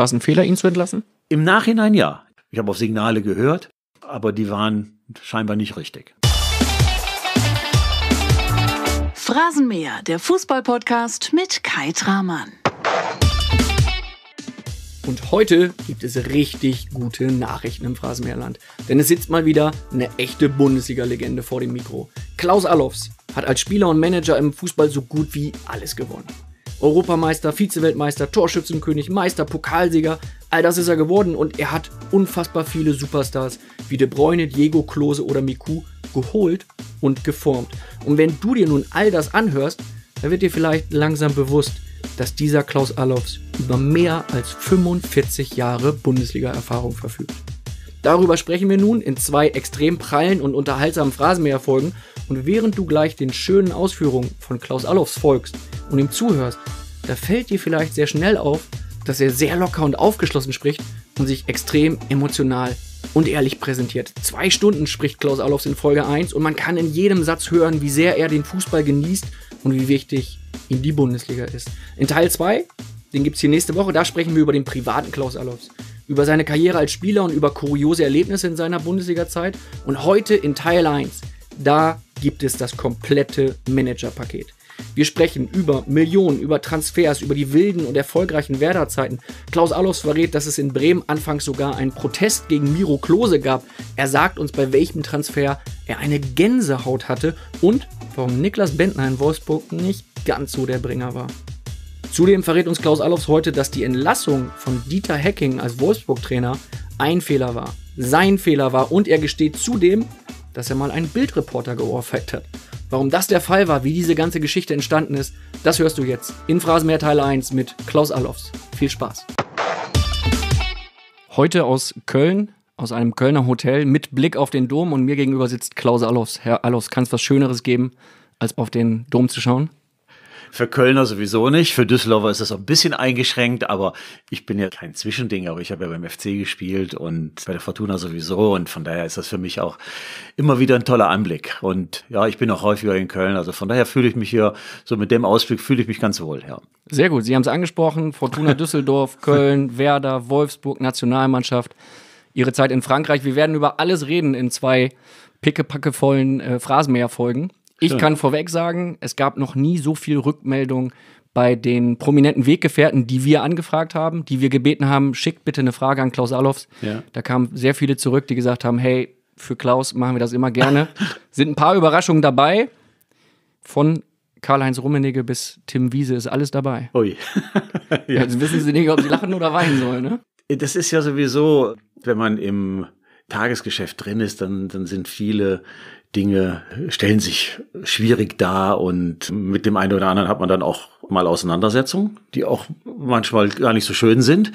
War es ein Fehler, ihn zu entlassen? Im Nachhinein ja. Ich habe auf Signale gehört, aber die waren scheinbar nicht richtig. Phrasenmäher, der Fußballpodcast mit Kai Tramann. Und heute gibt es richtig gute Nachrichten im Phrasenmeerland. Denn es sitzt mal wieder eine echte Bundesliga-Legende vor dem Mikro. Klaus Allofs hat als Spieler und Manager im Fußball so gut wie alles gewonnen. Europameister, Vizeweltmeister, Torschützenkönig, Meister, Pokalsieger, all das ist er geworden und er hat unfassbar viele Superstars wie De Bruyne, Diego Klose oder Miku geholt und geformt. Und wenn du dir nun all das anhörst, dann wird dir vielleicht langsam bewusst, dass dieser Klaus Allofs über mehr als 45 Jahre Bundesliga-Erfahrung verfügt. Darüber sprechen wir nun in zwei extrem prallen und unterhaltsamen Phrasenmäherfolgen und während du gleich den schönen Ausführungen von Klaus Allofs folgst und ihm zuhörst, da fällt dir vielleicht sehr schnell auf, dass er sehr locker und aufgeschlossen spricht und sich extrem emotional und ehrlich präsentiert. Zwei Stunden spricht Klaus Allofs in Folge 1 und man kann in jedem Satz hören, wie sehr er den Fußball genießt und wie wichtig ihm die Bundesliga ist. In Teil 2, den gibt es hier nächste Woche, da sprechen wir über den privaten Klaus Allofs, über seine Karriere als Spieler und über kuriose Erlebnisse in seiner Bundesliga-Zeit. Und heute in Teil 1 da gibt es das komplette Managerpaket. Wir sprechen über Millionen, über Transfers, über die wilden und erfolgreichen Werder-Zeiten. Klaus Allofs verrät, dass es in Bremen anfangs sogar einen Protest gegen Miro Klose gab. Er sagt uns, bei welchem Transfer er eine Gänsehaut hatte und warum Niklas Bentner in Wolfsburg nicht ganz so der Bringer war. Zudem verrät uns Klaus Allofs heute, dass die Entlassung von Dieter Hecking als Wolfsburg-Trainer ein Fehler war. Sein Fehler war und er gesteht zudem, dass er mal einen Bildreporter geohrfeigt hat. Warum das der Fall war, wie diese ganze Geschichte entstanden ist, das hörst du jetzt in Phrasenmeer Teil 1 mit Klaus Allofs. Viel Spaß. Heute aus Köln, aus einem Kölner Hotel mit Blick auf den Dom und mir gegenüber sitzt Klaus Allofs. Herr Allofs, kann es was Schöneres geben, als auf den Dom zu schauen? Für Kölner sowieso nicht. Für Düsseldorfer ist das auch ein bisschen eingeschränkt, aber ich bin ja kein Zwischending, aber ich habe ja beim FC gespielt und bei der Fortuna sowieso und von daher ist das für mich auch immer wieder ein toller Anblick. Und ja, ich bin auch häufiger in Köln, also von daher fühle ich mich hier, so mit dem Ausblick fühle ich mich ganz wohl, ja. Sehr gut, Sie haben es angesprochen, Fortuna Düsseldorf, Köln, Werder, Wolfsburg, Nationalmannschaft. Ihre Zeit in Frankreich. Wir werden über alles reden in zwei pickepackevollen äh, folgen. Ich kann vorweg sagen, es gab noch nie so viel Rückmeldung bei den prominenten Weggefährten, die wir angefragt haben, die wir gebeten haben, schickt bitte eine Frage an Klaus Allofs. Ja. Da kamen sehr viele zurück, die gesagt haben, hey, für Klaus machen wir das immer gerne. Sind ein paar Überraschungen dabei. Von Karl-Heinz Rummenigge bis Tim Wiese ist alles dabei. Ui. ja. Jetzt wissen sie nicht, ob sie lachen oder weinen sollen. Ne? Das ist ja sowieso, wenn man im Tagesgeschäft drin ist, dann, dann sind viele Dinge stellen sich schwierig dar und mit dem einen oder anderen hat man dann auch mal Auseinandersetzungen, die auch manchmal gar nicht so schön sind.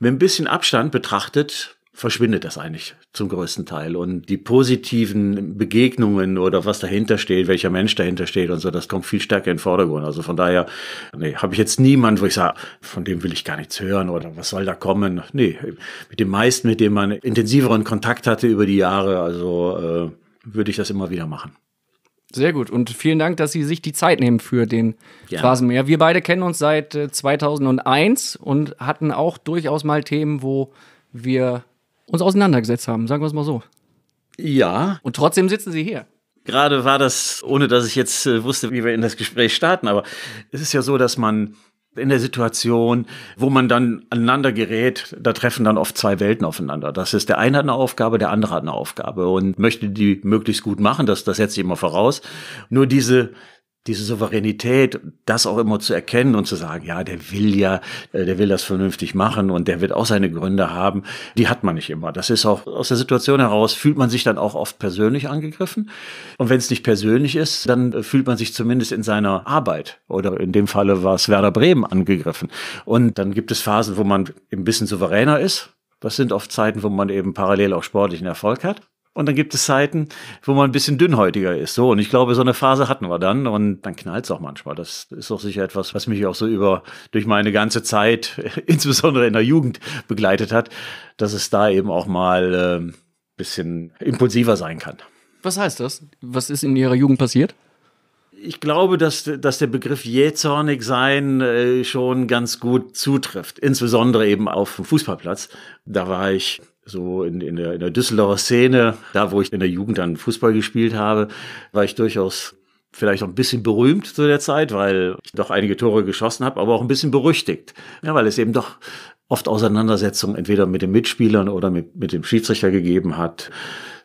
Mit ein bisschen Abstand betrachtet verschwindet das eigentlich zum größten Teil. Und die positiven Begegnungen oder was dahinter steht, welcher Mensch dahinter steht und so, das kommt viel stärker in den Vordergrund. Also von daher, nee, habe ich jetzt niemanden, wo ich sage, von dem will ich gar nichts hören oder was soll da kommen. Nee, mit dem meisten, mit dem man intensiveren Kontakt hatte über die Jahre, also äh, würde ich das immer wieder machen. Sehr gut und vielen Dank, dass Sie sich die Zeit nehmen für den ja. Rasenmäher. Wir beide kennen uns seit 2001 äh, und hatten auch durchaus mal Themen, wo wir uns auseinandergesetzt haben, sagen wir es mal so. Ja. Und trotzdem sitzen Sie hier. Gerade war das, ohne dass ich jetzt äh, wusste, wie wir in das Gespräch starten, aber es ist ja so, dass man in der Situation, wo man dann aneinander gerät, da treffen dann oft zwei Welten aufeinander. Das ist der eine hat eine Aufgabe, der andere hat eine Aufgabe und möchte die möglichst gut machen, das, das setzt sie immer voraus. Nur diese diese Souveränität, das auch immer zu erkennen und zu sagen, ja, der will ja, äh, der will das vernünftig machen und der wird auch seine Gründe haben, die hat man nicht immer. Das ist auch aus der Situation heraus, fühlt man sich dann auch oft persönlich angegriffen. Und wenn es nicht persönlich ist, dann äh, fühlt man sich zumindest in seiner Arbeit oder in dem Falle war es Werder Bremen angegriffen. Und dann gibt es Phasen, wo man ein bisschen souveräner ist. Das sind oft Zeiten, wo man eben parallel auch sportlichen Erfolg hat und dann gibt es Zeiten, wo man ein bisschen dünnhäutiger ist. So, und ich glaube, so eine Phase hatten wir dann und dann knallt es auch manchmal. Das ist doch sicher etwas, was mich auch so über durch meine ganze Zeit, insbesondere in der Jugend, begleitet hat, dass es da eben auch mal ein äh, bisschen impulsiver sein kann. Was heißt das? Was ist in Ihrer Jugend passiert? ich glaube, dass, dass der Begriff jähzornig sein äh, schon ganz gut zutrifft, insbesondere eben auf dem Fußballplatz. Da war ich so in, in, der, in der Düsseldorfer Szene, da wo ich in der Jugend dann Fußball gespielt habe, war ich durchaus vielleicht auch ein bisschen berühmt zu der Zeit, weil ich doch einige Tore geschossen habe, aber auch ein bisschen berüchtigt, ja, weil es eben doch oft Auseinandersetzungen entweder mit den Mitspielern oder mit, mit dem Schiedsrichter gegeben hat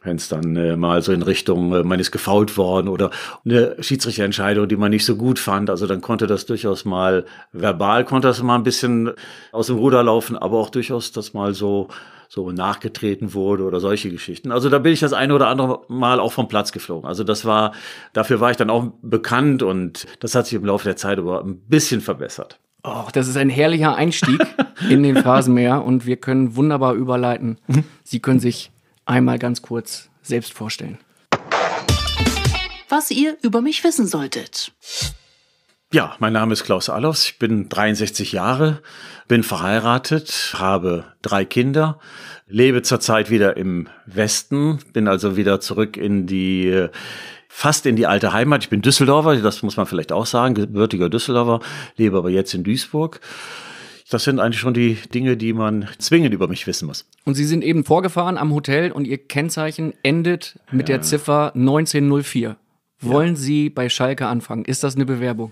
wenn es dann äh, mal so in Richtung, äh, man ist gefault worden oder eine Schiedsrichterentscheidung, die man nicht so gut fand. Also dann konnte das durchaus mal verbal, konnte das mal ein bisschen aus dem Ruder laufen, aber auch durchaus das mal so so nachgetreten wurde oder solche Geschichten. Also da bin ich das eine oder andere Mal auch vom Platz geflogen. Also das war, dafür war ich dann auch bekannt und das hat sich im Laufe der Zeit aber ein bisschen verbessert. Oh, das ist ein herrlicher Einstieg in den Phrasenmäher und wir können wunderbar überleiten. Sie können sich einmal ganz kurz selbst vorstellen. Was ihr über mich wissen solltet. Ja, mein Name ist Klaus Allofs, ich bin 63 Jahre, bin verheiratet, habe drei Kinder, lebe zurzeit wieder im Westen, bin also wieder zurück in die fast in die alte Heimat. Ich bin Düsseldorfer, das muss man vielleicht auch sagen, gebürtiger Düsseldorfer, lebe aber jetzt in Duisburg. Das sind eigentlich schon die Dinge, die man zwingend über mich wissen muss. Und Sie sind eben vorgefahren am Hotel und Ihr Kennzeichen endet mit ja. der Ziffer 1904. Wollen ja. Sie bei Schalke anfangen? Ist das eine Bewerbung?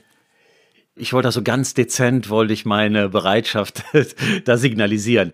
ich wollte das so ganz dezent, wollte ich meine Bereitschaft da signalisieren.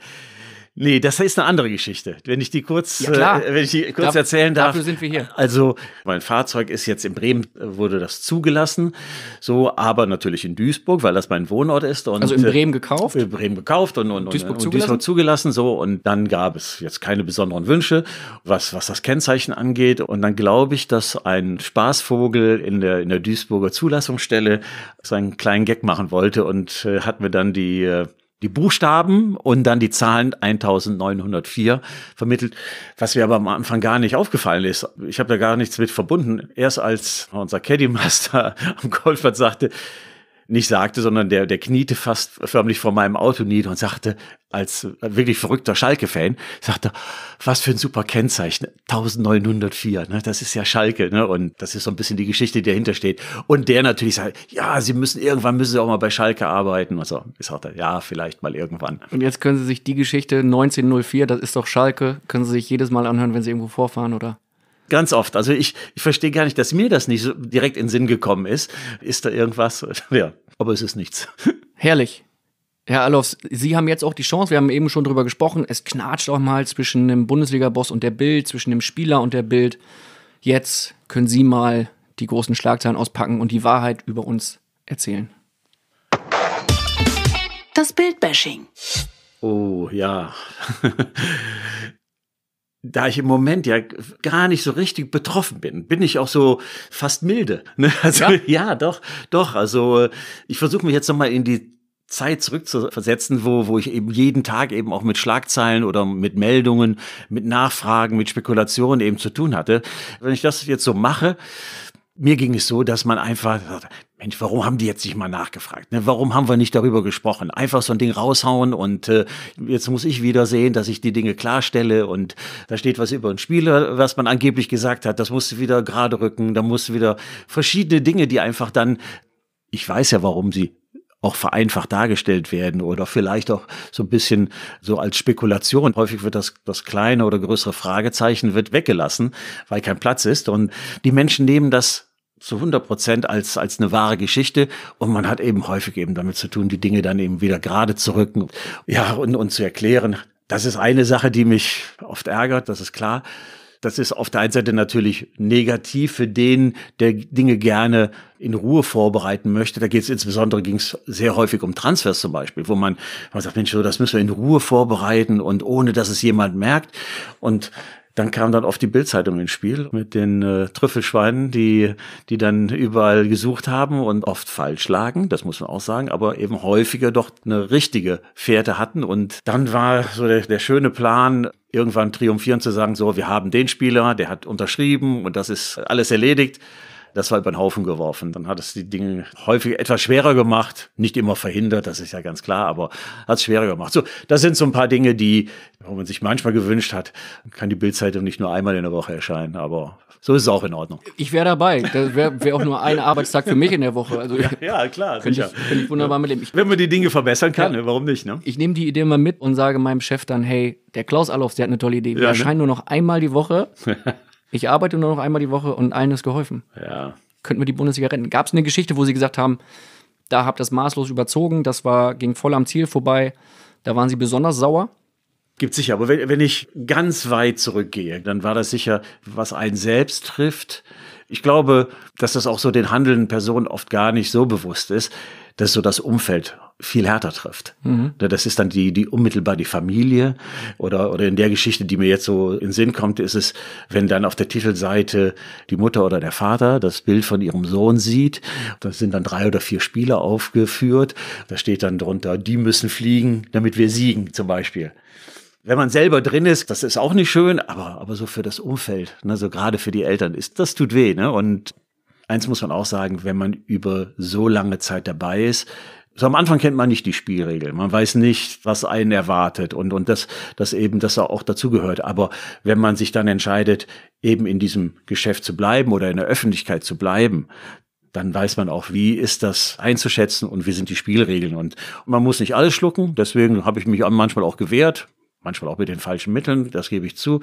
Nee, das ist eine andere Geschichte. Wenn ich die kurz, ja, äh, wenn ich die kurz Darf, erzählen darf. Dafür sind wir hier. Also, mein Fahrzeug ist jetzt in Bremen, äh, wurde das zugelassen. So, aber natürlich in Duisburg, weil das mein Wohnort ist. Und, also in äh, Bremen gekauft? In Bremen gekauft und, und, Duisburg, und, und zugelassen? Duisburg zugelassen. So, und dann gab es jetzt keine besonderen Wünsche, was, was das Kennzeichen angeht. Und dann glaube ich, dass ein Spaßvogel in der, in der Duisburger Zulassungsstelle seinen kleinen Gag machen wollte und äh, hat mir dann die, äh, die Buchstaben und dann die Zahlen 1904 vermittelt, was mir aber am Anfang gar nicht aufgefallen ist. Ich habe da gar nichts mit verbunden. Erst als unser Caddy Master am Golfplatz sagte, nicht sagte, sondern der, der kniete fast förmlich vor meinem Auto nieder und sagte, als wirklich verrückter Schalke-Fan, sagte, was für ein super Kennzeichen, 1904, ne? das ist ja Schalke, ne? und das ist so ein bisschen die Geschichte, die dahinter steht. Und der natürlich sagt, ja, Sie müssen irgendwann, müssen Sie auch mal bei Schalke arbeiten und so. Ich sagte, ja, vielleicht mal irgendwann. Und jetzt können Sie sich die Geschichte 1904, das ist doch Schalke, können Sie sich jedes Mal anhören, wenn Sie irgendwo vorfahren, oder? Ganz oft. Also ich, ich verstehe gar nicht, dass mir das nicht so direkt in den Sinn gekommen ist. Ist da irgendwas? Ja, aber es ist nichts. Herrlich. Herr Alofs, Sie haben jetzt auch die Chance, wir haben eben schon drüber gesprochen, es knatscht auch mal zwischen dem Bundesliga-Boss und der Bild, zwischen dem Spieler und der Bild. Jetzt können Sie mal die großen Schlagzeilen auspacken und die Wahrheit über uns erzählen. Das Bildbashing. Oh ja. da ich im Moment ja gar nicht so richtig betroffen bin, bin ich auch so fast milde. Ne? Also ja. ja, doch, doch. Also äh, ich versuche mich jetzt nochmal in die Zeit zurückzuversetzen, wo, wo ich eben jeden Tag eben auch mit Schlagzeilen oder mit Meldungen, mit Nachfragen, mit Spekulationen eben zu tun hatte. Wenn ich das jetzt so mache, mir ging es so, dass man einfach, Mensch, warum haben die jetzt nicht mal nachgefragt? Ne? Warum haben wir nicht darüber gesprochen? Einfach so ein Ding raushauen und äh, jetzt muss ich wieder sehen, dass ich die Dinge klarstelle und da steht was über einen Spieler, was man angeblich gesagt hat, das musste wieder gerade rücken, da musst wieder verschiedene Dinge, die einfach dann, ich weiß ja, warum sie auch vereinfacht dargestellt werden oder vielleicht auch so ein bisschen so als Spekulation. Häufig wird das, das kleine oder größere Fragezeichen wird weggelassen, weil kein Platz ist und die Menschen nehmen das zu 100 Prozent als, als eine wahre Geschichte. Und man hat eben häufig eben damit zu tun, die Dinge dann eben wieder gerade zu rücken, ja, und, und zu erklären. Das ist eine Sache, die mich oft ärgert, das ist klar. Das ist auf der einen Seite natürlich negativ für den, der Dinge gerne in Ruhe vorbereiten möchte. Da geht es insbesondere ging es sehr häufig um Transfers zum Beispiel, wo man, man sagt, Mensch, so das müssen wir in Ruhe vorbereiten und ohne dass es jemand merkt. Und dann kam dann oft die Bildzeitung ins Spiel mit den äh, Trüffelschweinen, die, die dann überall gesucht haben und oft falsch lagen, das muss man auch sagen, aber eben häufiger doch eine richtige Fährte hatten. Und dann war so der, der schöne Plan, irgendwann triumphierend zu sagen, so, wir haben den Spieler, der hat unterschrieben und das ist alles erledigt das war über den Haufen geworfen. Dann hat es die Dinge häufig etwas schwerer gemacht, nicht immer verhindert, das ist ja ganz klar, aber hat es schwerer gemacht. So, das sind so ein paar Dinge, die, wo man sich manchmal gewünscht hat, kann die Bildzeitung nicht nur einmal in der Woche erscheinen, aber so ist es auch in Ordnung. Ich wäre dabei. Das wäre wär auch nur ein Arbeitstag für mich in der Woche. Also, ja, ja klar, könnte sicher. Ich, könnte ich wunderbar mitleben. Ich, Wenn man die Dinge verbessern kann, ja, warum nicht? Ne? Ich nehme die Idee mal mit und sage meinem Chef dann, hey, der Klaus Allof, der hat eine tolle Idee. Wir ja, ne? erscheinen ne? nur noch einmal die Woche. Ich arbeite nur noch einmal die Woche und allen ist geholfen. Ja. Könnten wir die Bundesliga retten? Gab es eine Geschichte, wo sie gesagt haben, da habt ihr das maßlos überzogen, das war ging voll am Ziel vorbei, da waren sie besonders sauer? Gibt sicher, aber wenn, wenn ich ganz weit zurückgehe, dann war das sicher, was einen selbst trifft. Ich glaube, dass das auch so den handelnden Personen oft gar nicht so bewusst ist, dass so das Umfeld viel härter trifft. Mhm. Ne, das ist dann die, die unmittelbar die Familie oder, oder in der Geschichte, die mir jetzt so in Sinn kommt, ist es, wenn dann auf der Titelseite die Mutter oder der Vater das Bild von ihrem Sohn sieht, da sind dann drei oder vier Spieler aufgeführt, da steht dann drunter, die müssen fliegen, damit wir siegen, zum Beispiel. Wenn man selber drin ist, das ist auch nicht schön, aber, aber so für das Umfeld, ne, so gerade für die Eltern ist, das tut weh, ne, und Eins muss man auch sagen, wenn man über so lange Zeit dabei ist, so am Anfang kennt man nicht die Spielregeln, man weiß nicht, was einen erwartet und, und das, das eben, das auch dazugehört. Aber wenn man sich dann entscheidet, eben in diesem Geschäft zu bleiben oder in der Öffentlichkeit zu bleiben, dann weiß man auch, wie ist das einzuschätzen und wie sind die Spielregeln. Und man muss nicht alles schlucken, deswegen habe ich mich manchmal auch gewehrt, manchmal auch mit den falschen Mitteln, das gebe ich zu.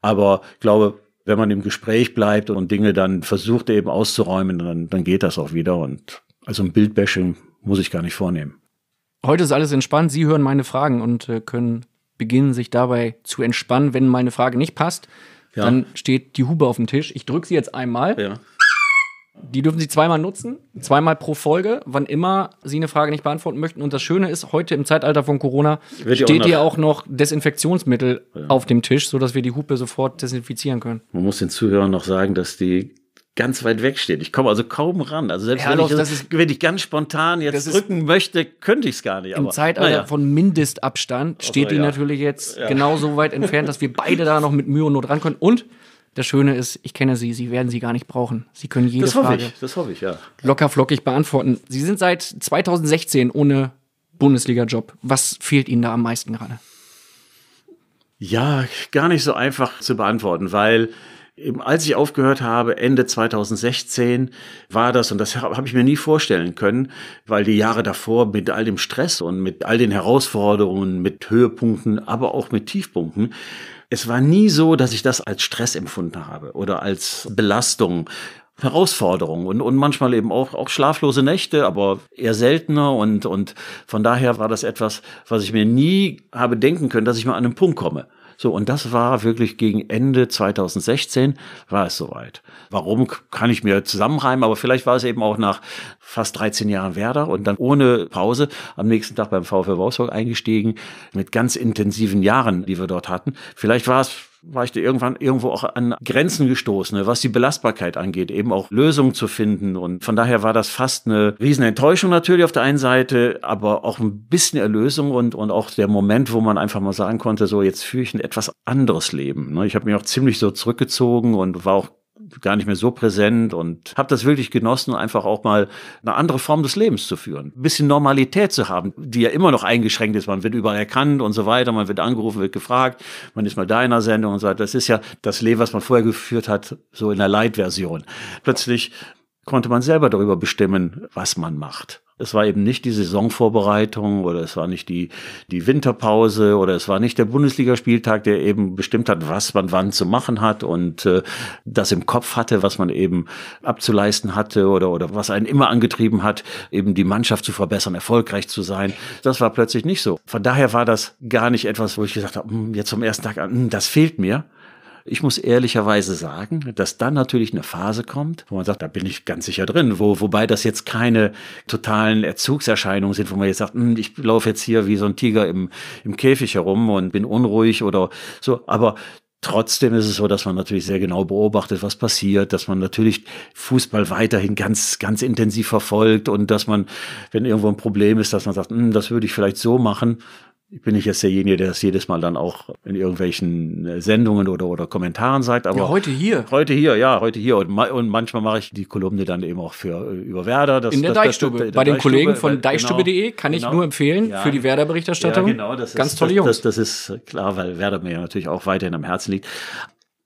Aber ich glaube, wenn man im Gespräch bleibt und Dinge dann versucht eben auszuräumen, dann, dann geht das auch wieder. Und also ein Bildbashing muss ich gar nicht vornehmen. Heute ist alles entspannt. Sie hören meine Fragen und äh, können beginnen, sich dabei zu entspannen. Wenn meine Frage nicht passt, ja. dann steht die Hube auf dem Tisch. Ich drücke sie jetzt einmal. Ja. Die dürfen Sie zweimal nutzen, zweimal pro Folge, wann immer Sie eine Frage nicht beantworten möchten. Und das Schöne ist, heute im Zeitalter von Corona Wird steht hier auch, auch noch Desinfektionsmittel ja. auf dem Tisch, sodass wir die Hupe sofort desinfizieren können. Man muss den Zuhörern noch sagen, dass die ganz weit weg steht. Ich komme also kaum ran. Also selbst Herrloch, wenn, ich, das, das ist, wenn ich ganz spontan jetzt drücken ist, möchte, könnte ich es gar nicht. Aber, Im Zeitalter naja. von Mindestabstand steht also, die ja. natürlich jetzt ja. Genau so weit entfernt, dass wir beide da noch mit Mühe und Not ran können. Und das Schöne ist, ich kenne Sie, Sie werden sie gar nicht brauchen. Sie können jede das hoffe Frage ich, das hoffe ich, ja. locker flockig beantworten. Sie sind seit 2016 ohne Bundesliga-Job. Was fehlt Ihnen da am meisten gerade? Ja, gar nicht so einfach zu beantworten, weil eben als ich aufgehört habe, Ende 2016, war das, und das habe ich mir nie vorstellen können, weil die Jahre davor mit all dem Stress und mit all den Herausforderungen, mit Höhepunkten, aber auch mit Tiefpunkten, es war nie so, dass ich das als Stress empfunden habe oder als Belastung. Herausforderung und, und manchmal eben auch, auch schlaflose Nächte, aber eher seltener und, und von daher war das etwas, was ich mir nie habe denken können, dass ich mal an einen Punkt komme. So, und das war wirklich gegen Ende 2016 war es soweit. Warum kann ich mir zusammenreimen, aber vielleicht war es eben auch nach fast 13 Jahren Werder und dann ohne Pause am nächsten Tag beim VfW Wolfsburg eingestiegen mit ganz intensiven Jahren, die wir dort hatten. Vielleicht war es war ich irgendwann irgendwo auch an Grenzen gestoßen, ne, was die Belastbarkeit angeht, eben auch Lösungen zu finden. Und von daher war das fast eine Riesenenttäuschung natürlich auf der einen Seite, aber auch ein bisschen Erlösung und, und auch der Moment, wo man einfach mal sagen konnte, so jetzt führe ich ein etwas anderes Leben. Ne. Ich habe mich auch ziemlich so zurückgezogen und war auch gar nicht mehr so präsent und habe das wirklich genossen, einfach auch mal eine andere Form des Lebens zu führen. Ein bisschen Normalität zu haben, die ja immer noch eingeschränkt ist. Man wird überall erkannt und so weiter, man wird angerufen, wird gefragt, man ist mal da in der Sendung und so weiter. Das ist ja das Leben, was man vorher geführt hat, so in der Light-Version. Plötzlich konnte man selber darüber bestimmen, was man macht. Es war eben nicht die Saisonvorbereitung oder es war nicht die, die Winterpause oder es war nicht der Bundesligaspieltag, der eben bestimmt hat, was man wann zu machen hat und äh, das im Kopf hatte, was man eben abzuleisten hatte oder, oder was einen immer angetrieben hat, eben die Mannschaft zu verbessern, erfolgreich zu sein. Das war plötzlich nicht so. Von daher war das gar nicht etwas, wo ich gesagt habe, hm, jetzt vom ersten Tag an, hm, das fehlt mir, ich muss ehrlicherweise sagen, dass dann natürlich eine Phase kommt, wo man sagt, da bin ich ganz sicher drin, wo, wobei das jetzt keine totalen Erzugserscheinungen sind, wo man jetzt sagt, hm, ich laufe jetzt hier wie so ein Tiger im, im Käfig herum und bin unruhig oder so, aber Trotzdem ist es so, dass man natürlich sehr genau beobachtet, was passiert, dass man natürlich Fußball weiterhin ganz, ganz intensiv verfolgt und dass man, wenn irgendwo ein Problem ist, dass man sagt, hm, das würde ich vielleicht so machen bin ich jetzt derjenige, der das jedes Mal dann auch in irgendwelchen äh, Sendungen oder, oder Kommentaren sagt. Aber ja, heute hier. Heute hier, ja, heute hier. Und, ma und manchmal mache ich die Kolumne dann eben auch für äh, über Werder. Das, in der das, Deichstube. Das, das, Bei den Deichstube, Kollegen von deichstube.de genau, kann ich genau, nur empfehlen ja, für die Werder-Berichterstattung. Ja, genau. Das Ganz ist, tolle Jungs. Das, das ist klar, weil Werder mir ja natürlich auch weiterhin am Herzen liegt.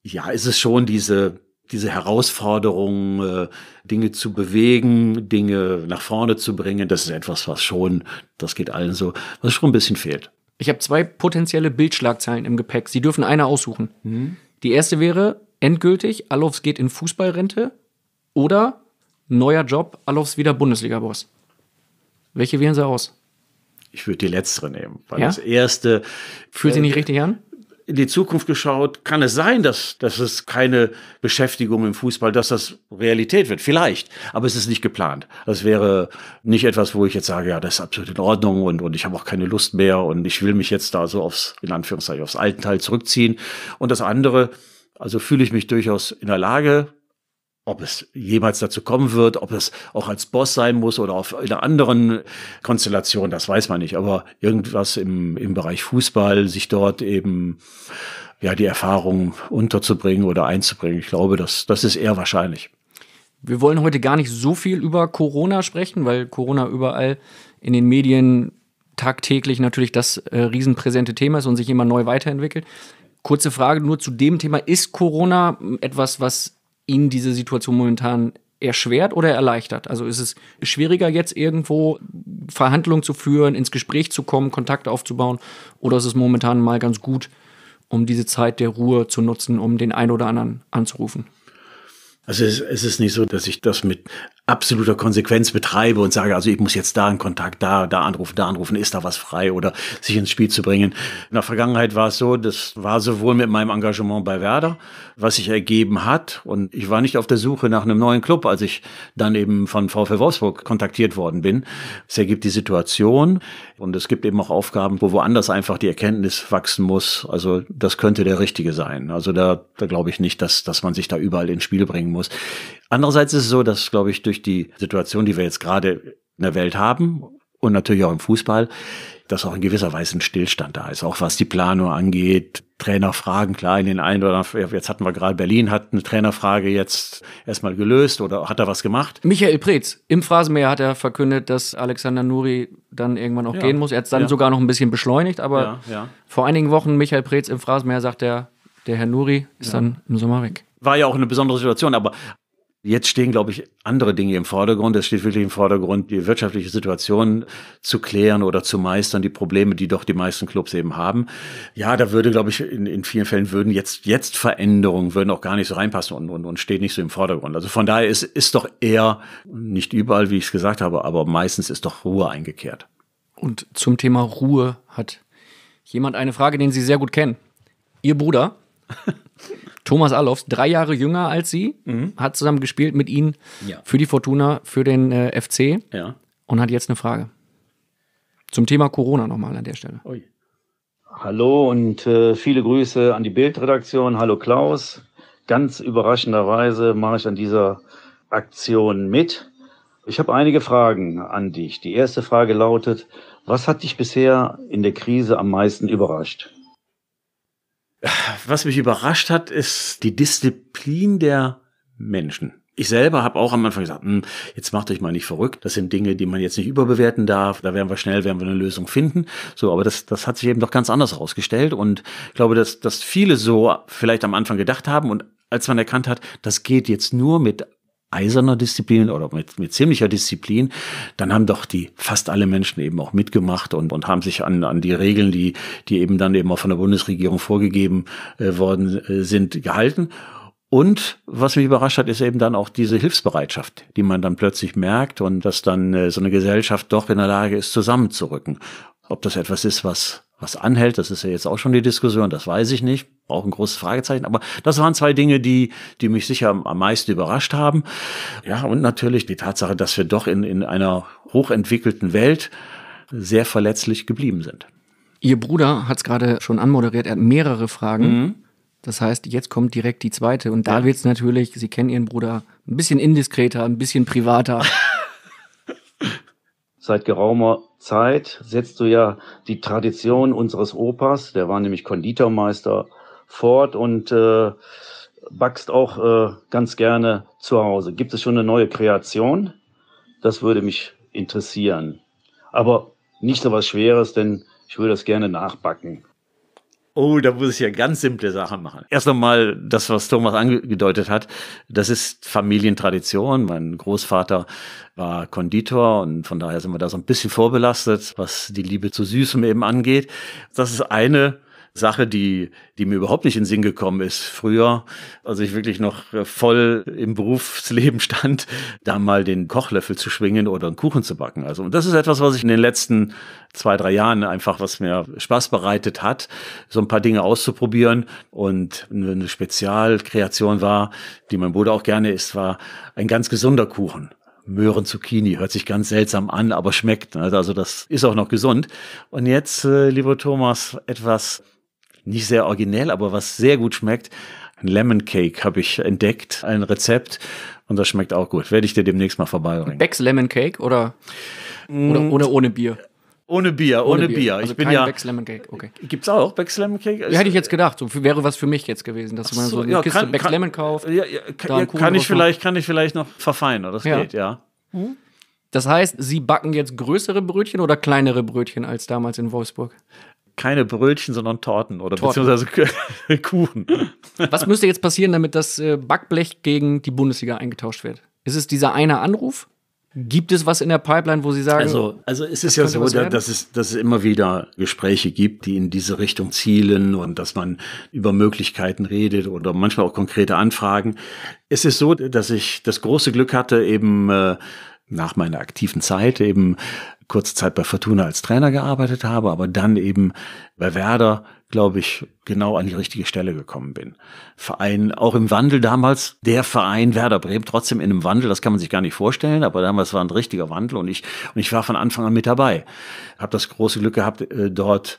Ja, ist es schon diese diese Herausforderung, äh, Dinge zu bewegen, Dinge nach vorne zu bringen, das ist etwas, was schon, das geht allen so, was schon ein bisschen fehlt. Ich habe zwei potenzielle Bildschlagzeilen im Gepäck. Sie dürfen eine aussuchen. Mhm. Die erste wäre endgültig, Alofs geht in Fußballrente oder neuer Job, Alofs wieder Bundesliga-Boss. Welche wählen Sie aus? Ich würde die letztere nehmen, weil ja? das erste. Fühlt äh, sich nicht richtig an? in die Zukunft geschaut, kann es sein, dass, dass es keine Beschäftigung im Fußball, dass das Realität wird? Vielleicht, aber es ist nicht geplant. Das wäre nicht etwas, wo ich jetzt sage, ja, das ist absolut in Ordnung und, und ich habe auch keine Lust mehr und ich will mich jetzt da so aufs, in Anführungszeichen, aufs alten Teil zurückziehen. Und das andere, also fühle ich mich durchaus in der Lage, ob es jemals dazu kommen wird, ob es auch als Boss sein muss oder auf einer anderen Konstellation, das weiß man nicht. Aber irgendwas im, im Bereich Fußball, sich dort eben ja die Erfahrung unterzubringen oder einzubringen. Ich glaube, das, das ist eher wahrscheinlich. Wir wollen heute gar nicht so viel über Corona sprechen, weil Corona überall in den Medien tagtäglich natürlich das äh, riesenpräsente Thema ist und sich immer neu weiterentwickelt. Kurze Frage nur zu dem Thema. Ist Corona etwas, was Ihnen diese Situation momentan erschwert oder erleichtert? Also ist es schwieriger jetzt irgendwo Verhandlungen zu führen, ins Gespräch zu kommen, Kontakte aufzubauen oder ist es momentan mal ganz gut, um diese Zeit der Ruhe zu nutzen, um den einen oder anderen anzurufen? Also es, es ist nicht so, dass ich das mit absoluter Konsequenz betreibe und sage, also ich muss jetzt da einen Kontakt, da, da anrufen, da anrufen, ist da was frei oder sich ins Spiel zu bringen. In der Vergangenheit war es so, das war sowohl mit meinem Engagement bei Werder, was sich ergeben hat und ich war nicht auf der Suche nach einem neuen Club, als ich dann eben von VfL Wolfsburg kontaktiert worden bin. Es ergibt die Situation und es gibt eben auch Aufgaben, wo woanders einfach die Erkenntnis wachsen muss. Also das könnte der richtige sein. Also da, da glaube ich nicht, dass, dass man sich da überall ins Spiel bringen muss. Andererseits ist es so, dass, glaube ich, durch durch die Situation, die wir jetzt gerade in der Welt haben und natürlich auch im Fußball, dass auch in gewisser Weise ein Stillstand da ist, auch was die Planung angeht. Trainerfragen, klar, in den einen oder anderen, jetzt hatten wir gerade Berlin, hat eine Trainerfrage jetzt erstmal gelöst oder hat er was gemacht? Michael Preetz, im Phrasenmeer hat er verkündet, dass Alexander Nuri dann irgendwann auch ja. gehen muss. Er hat es dann ja. sogar noch ein bisschen beschleunigt, aber ja, vor einigen Wochen, Michael Preetz im Phrasenmeer sagt er, der Herr Nuri ist dann im Sommer weg. War ja auch eine besondere Situation, aber Jetzt stehen, glaube ich, andere Dinge im Vordergrund. Es steht wirklich im Vordergrund, die wirtschaftliche Situation zu klären oder zu meistern, die Probleme, die doch die meisten Clubs eben haben. Ja, da würde, glaube ich, in, in vielen Fällen würden jetzt, jetzt Veränderungen würden auch gar nicht so reinpassen und, und, und steht nicht so im Vordergrund. Also von daher ist, ist doch eher, nicht überall, wie ich es gesagt habe, aber meistens ist doch Ruhe eingekehrt. Und zum Thema Ruhe hat jemand eine Frage, den Sie sehr gut kennen. Ihr Bruder Thomas Allofs, drei Jahre jünger als sie, mhm. hat zusammen gespielt mit ihnen ja. für die Fortuna, für den äh, FC ja. und hat jetzt eine Frage. Zum Thema Corona nochmal an der Stelle. Ui. Hallo und äh, viele Grüße an die Bildredaktion. Hallo Klaus. Ganz überraschenderweise mache ich an dieser Aktion mit. Ich habe einige Fragen an dich. Die erste Frage lautet, was hat dich bisher in der Krise am meisten überrascht? Was mich überrascht hat, ist die Disziplin der Menschen. Ich selber habe auch am Anfang gesagt, hm, jetzt macht euch mal nicht verrückt. Das sind Dinge, die man jetzt nicht überbewerten darf. Da werden wir schnell, werden wir eine Lösung finden. So, aber das, das hat sich eben doch ganz anders herausgestellt. Und ich glaube, dass, dass viele so vielleicht am Anfang gedacht haben und als man erkannt hat, das geht jetzt nur mit eiserner Disziplin oder mit, mit ziemlicher Disziplin, dann haben doch die fast alle Menschen eben auch mitgemacht und, und haben sich an, an die Regeln, die, die eben dann eben auch von der Bundesregierung vorgegeben äh, worden äh, sind, gehalten. Und was mich überrascht hat, ist eben dann auch diese Hilfsbereitschaft, die man dann plötzlich merkt und dass dann äh, so eine Gesellschaft doch in der Lage ist, zusammenzurücken. Ob das etwas ist, was was anhält, das ist ja jetzt auch schon die Diskussion, das weiß ich nicht, auch ein großes Fragezeichen, aber das waren zwei Dinge, die, die mich sicher am meisten überrascht haben. Ja, und natürlich die Tatsache, dass wir doch in, in einer hochentwickelten Welt sehr verletzlich geblieben sind. Ihr Bruder hat es gerade schon anmoderiert, er hat mehrere Fragen. Mhm. Das heißt, jetzt kommt direkt die zweite und da ja. wird es natürlich, Sie kennen Ihren Bruder, ein bisschen indiskreter, ein bisschen privater. Seit geraumer Zeit setzt du ja die Tradition unseres Opas, der war nämlich Konditormeister, fort und äh, backst auch äh, ganz gerne zu Hause. Gibt es schon eine neue Kreation? Das würde mich interessieren. Aber nicht so was Schweres, denn ich würde das gerne nachbacken oh, da muss ich ja ganz simple Sachen machen. Erst einmal das, was Thomas angedeutet hat, das ist Familientradition. Mein Großvater war Konditor und von daher sind wir da so ein bisschen vorbelastet, was die Liebe zu Süßem eben angeht. Das ist eine Sache, die, die mir überhaupt nicht in den Sinn gekommen ist. Früher, als ich wirklich noch äh, voll im Berufsleben stand, da mal den Kochlöffel zu schwingen oder einen Kuchen zu backen. Also, und das ist etwas, was ich in den letzten zwei, drei Jahren einfach, was mir Spaß bereitet hat, so ein paar Dinge auszuprobieren. Und eine Spezialkreation war, die mein Bruder auch gerne isst, war ein ganz gesunder Kuchen. Möhren Zucchini. Hört sich ganz seltsam an, aber schmeckt. Ne? Also das ist auch noch gesund. Und jetzt, äh, lieber Thomas, etwas nicht sehr originell, aber was sehr gut schmeckt. Ein Lemon Cake habe ich entdeckt, ein Rezept und das schmeckt auch gut. Werde ich dir demnächst mal vorbeibringen. Becks Lemon Cake oder, mm. oder ohne, ohne Bier? Ohne Bier, ohne, ohne Bier. Bier. Also ich bin ja. Becks Lemon Cake, okay. Gibt's auch Becks Lemon Cake? Ja, hätte ich jetzt gedacht. So, wäre was für mich jetzt gewesen, dass so, man so eine ja, Kiste kann, Becks kann, Lemon kauft. Ja, ja, kann, kann ich vielleicht, noch. kann ich vielleicht noch verfeinern, das geht, ja. Mhm. Das heißt, Sie backen jetzt größere Brötchen oder kleinere Brötchen als damals in Wolfsburg? keine Brötchen, sondern Torten oder Torten. beziehungsweise Kuchen. Was müsste jetzt passieren, damit das äh, Backblech gegen die Bundesliga eingetauscht wird? Ist es dieser eine Anruf? Gibt es was in der Pipeline, wo Sie sagen? Also, also es ist ja so, dass es, dass es immer wieder Gespräche gibt, die in diese Richtung zielen und dass man über Möglichkeiten redet oder manchmal auch konkrete Anfragen. Es ist so, dass ich das große Glück hatte, eben äh, nach meiner aktiven Zeit eben kurze Zeit bei Fortuna als Trainer gearbeitet habe, aber dann eben bei Werder, glaube ich, genau an die richtige Stelle gekommen bin. Verein, auch im Wandel damals, der Verein Werder Bremen, trotzdem in einem Wandel, das kann man sich gar nicht vorstellen, aber damals war ein richtiger Wandel und ich, und ich war von Anfang an mit dabei. Habe das große Glück gehabt, äh, dort